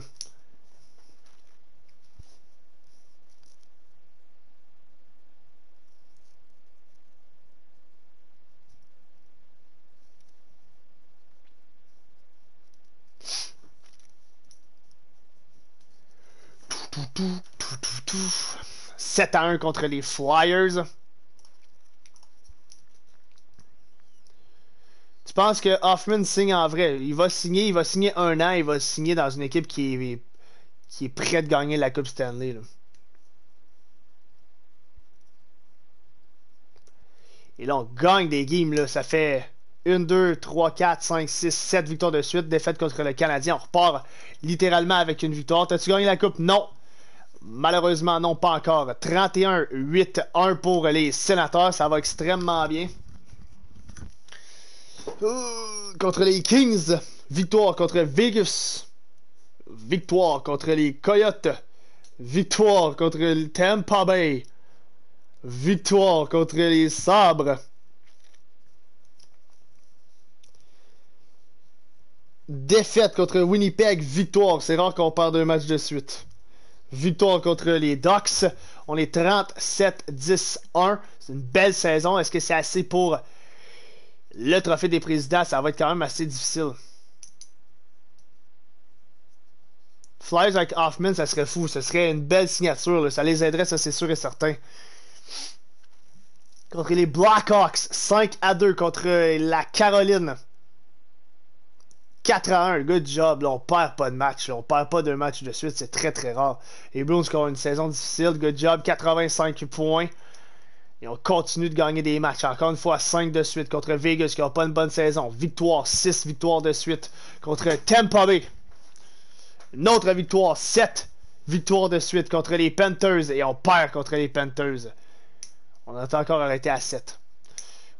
7 à 1 contre les Flyers. pense que Hoffman signe en vrai. Il va signer, il va signer un an, il va signer dans une équipe qui est, qui est prête de gagner la Coupe Stanley. Et là, on gagne des games. Ça fait 1, 2, 3, 4, 5, 6, 7 victoires de suite. Défaite contre le Canadien. On repart littéralement avec une victoire. T'as-tu gagné la Coupe? Non. Malheureusement, non, pas encore. 31-8-1 pour les sénateurs. Ça va extrêmement bien. Euh, contre les Kings. Victoire contre Vegas. Victoire contre les Coyotes. Victoire contre le Tampa Bay. Victoire contre les Sabres. Défaite contre Winnipeg. Victoire. C'est rare qu'on perde un match de suite. Victoire contre les Ducks. On est 37-10-1. C'est une belle saison. Est-ce que c'est assez pour le trophée des présidents, ça va être quand même assez difficile. Flyers avec Hoffman, ça serait fou. Ce serait une belle signature. Ça les aiderait, ça c'est sûr et certain. Contre les Blackhawks, 5 à 2 contre la Caroline. 4 à 1, good job. on perd pas de match. On perd pas de match de suite. C'est très très rare. Les Blues qui ont une saison difficile, good job. 85 points. Et on continue de gagner des matchs. Encore une fois, 5 de suite contre Vegas qui n'a pas une bonne saison. Victoire, 6 victoires de suite contre Tampa Bay. Une autre victoire, 7 victoires de suite contre les Panthers. Et on perd contre les Panthers. On a encore arrêté à 7.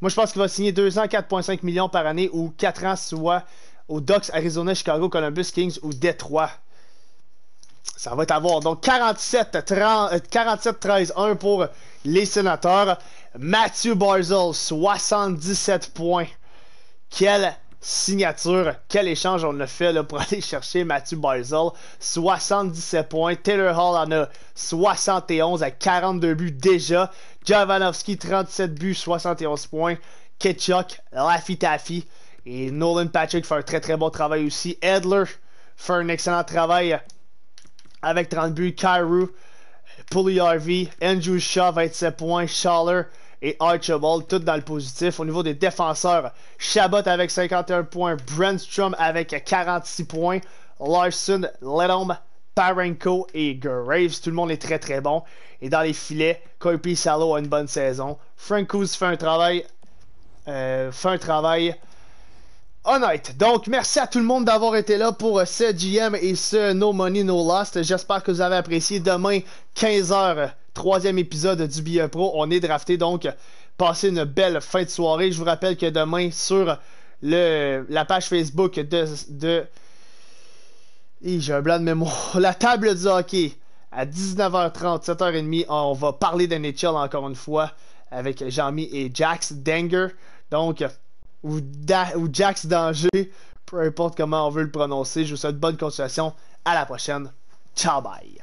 Moi, je pense qu'il va signer 2 ans, 4,5 millions par année ou 4 ans, soit aux Ducks, Arizona, Chicago, Columbus, Kings ou Détroit. Ça va être à voir. Donc 47, 13 1 pour les sénateurs. Mathieu Barzell, 77 points. Quelle signature, quel échange on a fait pour aller chercher Mathieu Barzell. 77 points. Taylor Hall en a 71 à 42 buts déjà. Jovanovski, 37 buts, 71 points. Ketchuk, Laffy Taffy et Nolan Patrick fait un très très bon travail aussi. Edler fait un excellent travail avec 30 buts, Cairo, Pulley RV Andrew Shaw, 27 points, Schaller et Archibald, tout dans le positif. Au niveau des défenseurs, Chabot avec 51 points, Brentstrom avec 46 points, Larson, Ledom, Parenko et Graves. Tout le monde est très très bon. Et dans les filets, a une bonne saison. Kuz fait un travail, euh, fait un travail honnête. Donc, merci à tout le monde d'avoir été là pour euh, ce GM et ce No Money No Lost. J'espère que vous avez apprécié. Demain, 15h, euh, troisième épisode du Billet Pro. On est drafté, donc passez une belle fin de soirée. Je vous rappelle que demain, sur le, la page Facebook de... de... J'ai un blanc de mémoire. La table du hockey, à 19h30, 7h30, on va parler de NHL encore une fois avec Jamie et Jax Danger. Donc, ou, da, Danger, peu importe comment on veut le prononcer. Je vous souhaite bonne continuation. À la prochaine. Ciao, bye.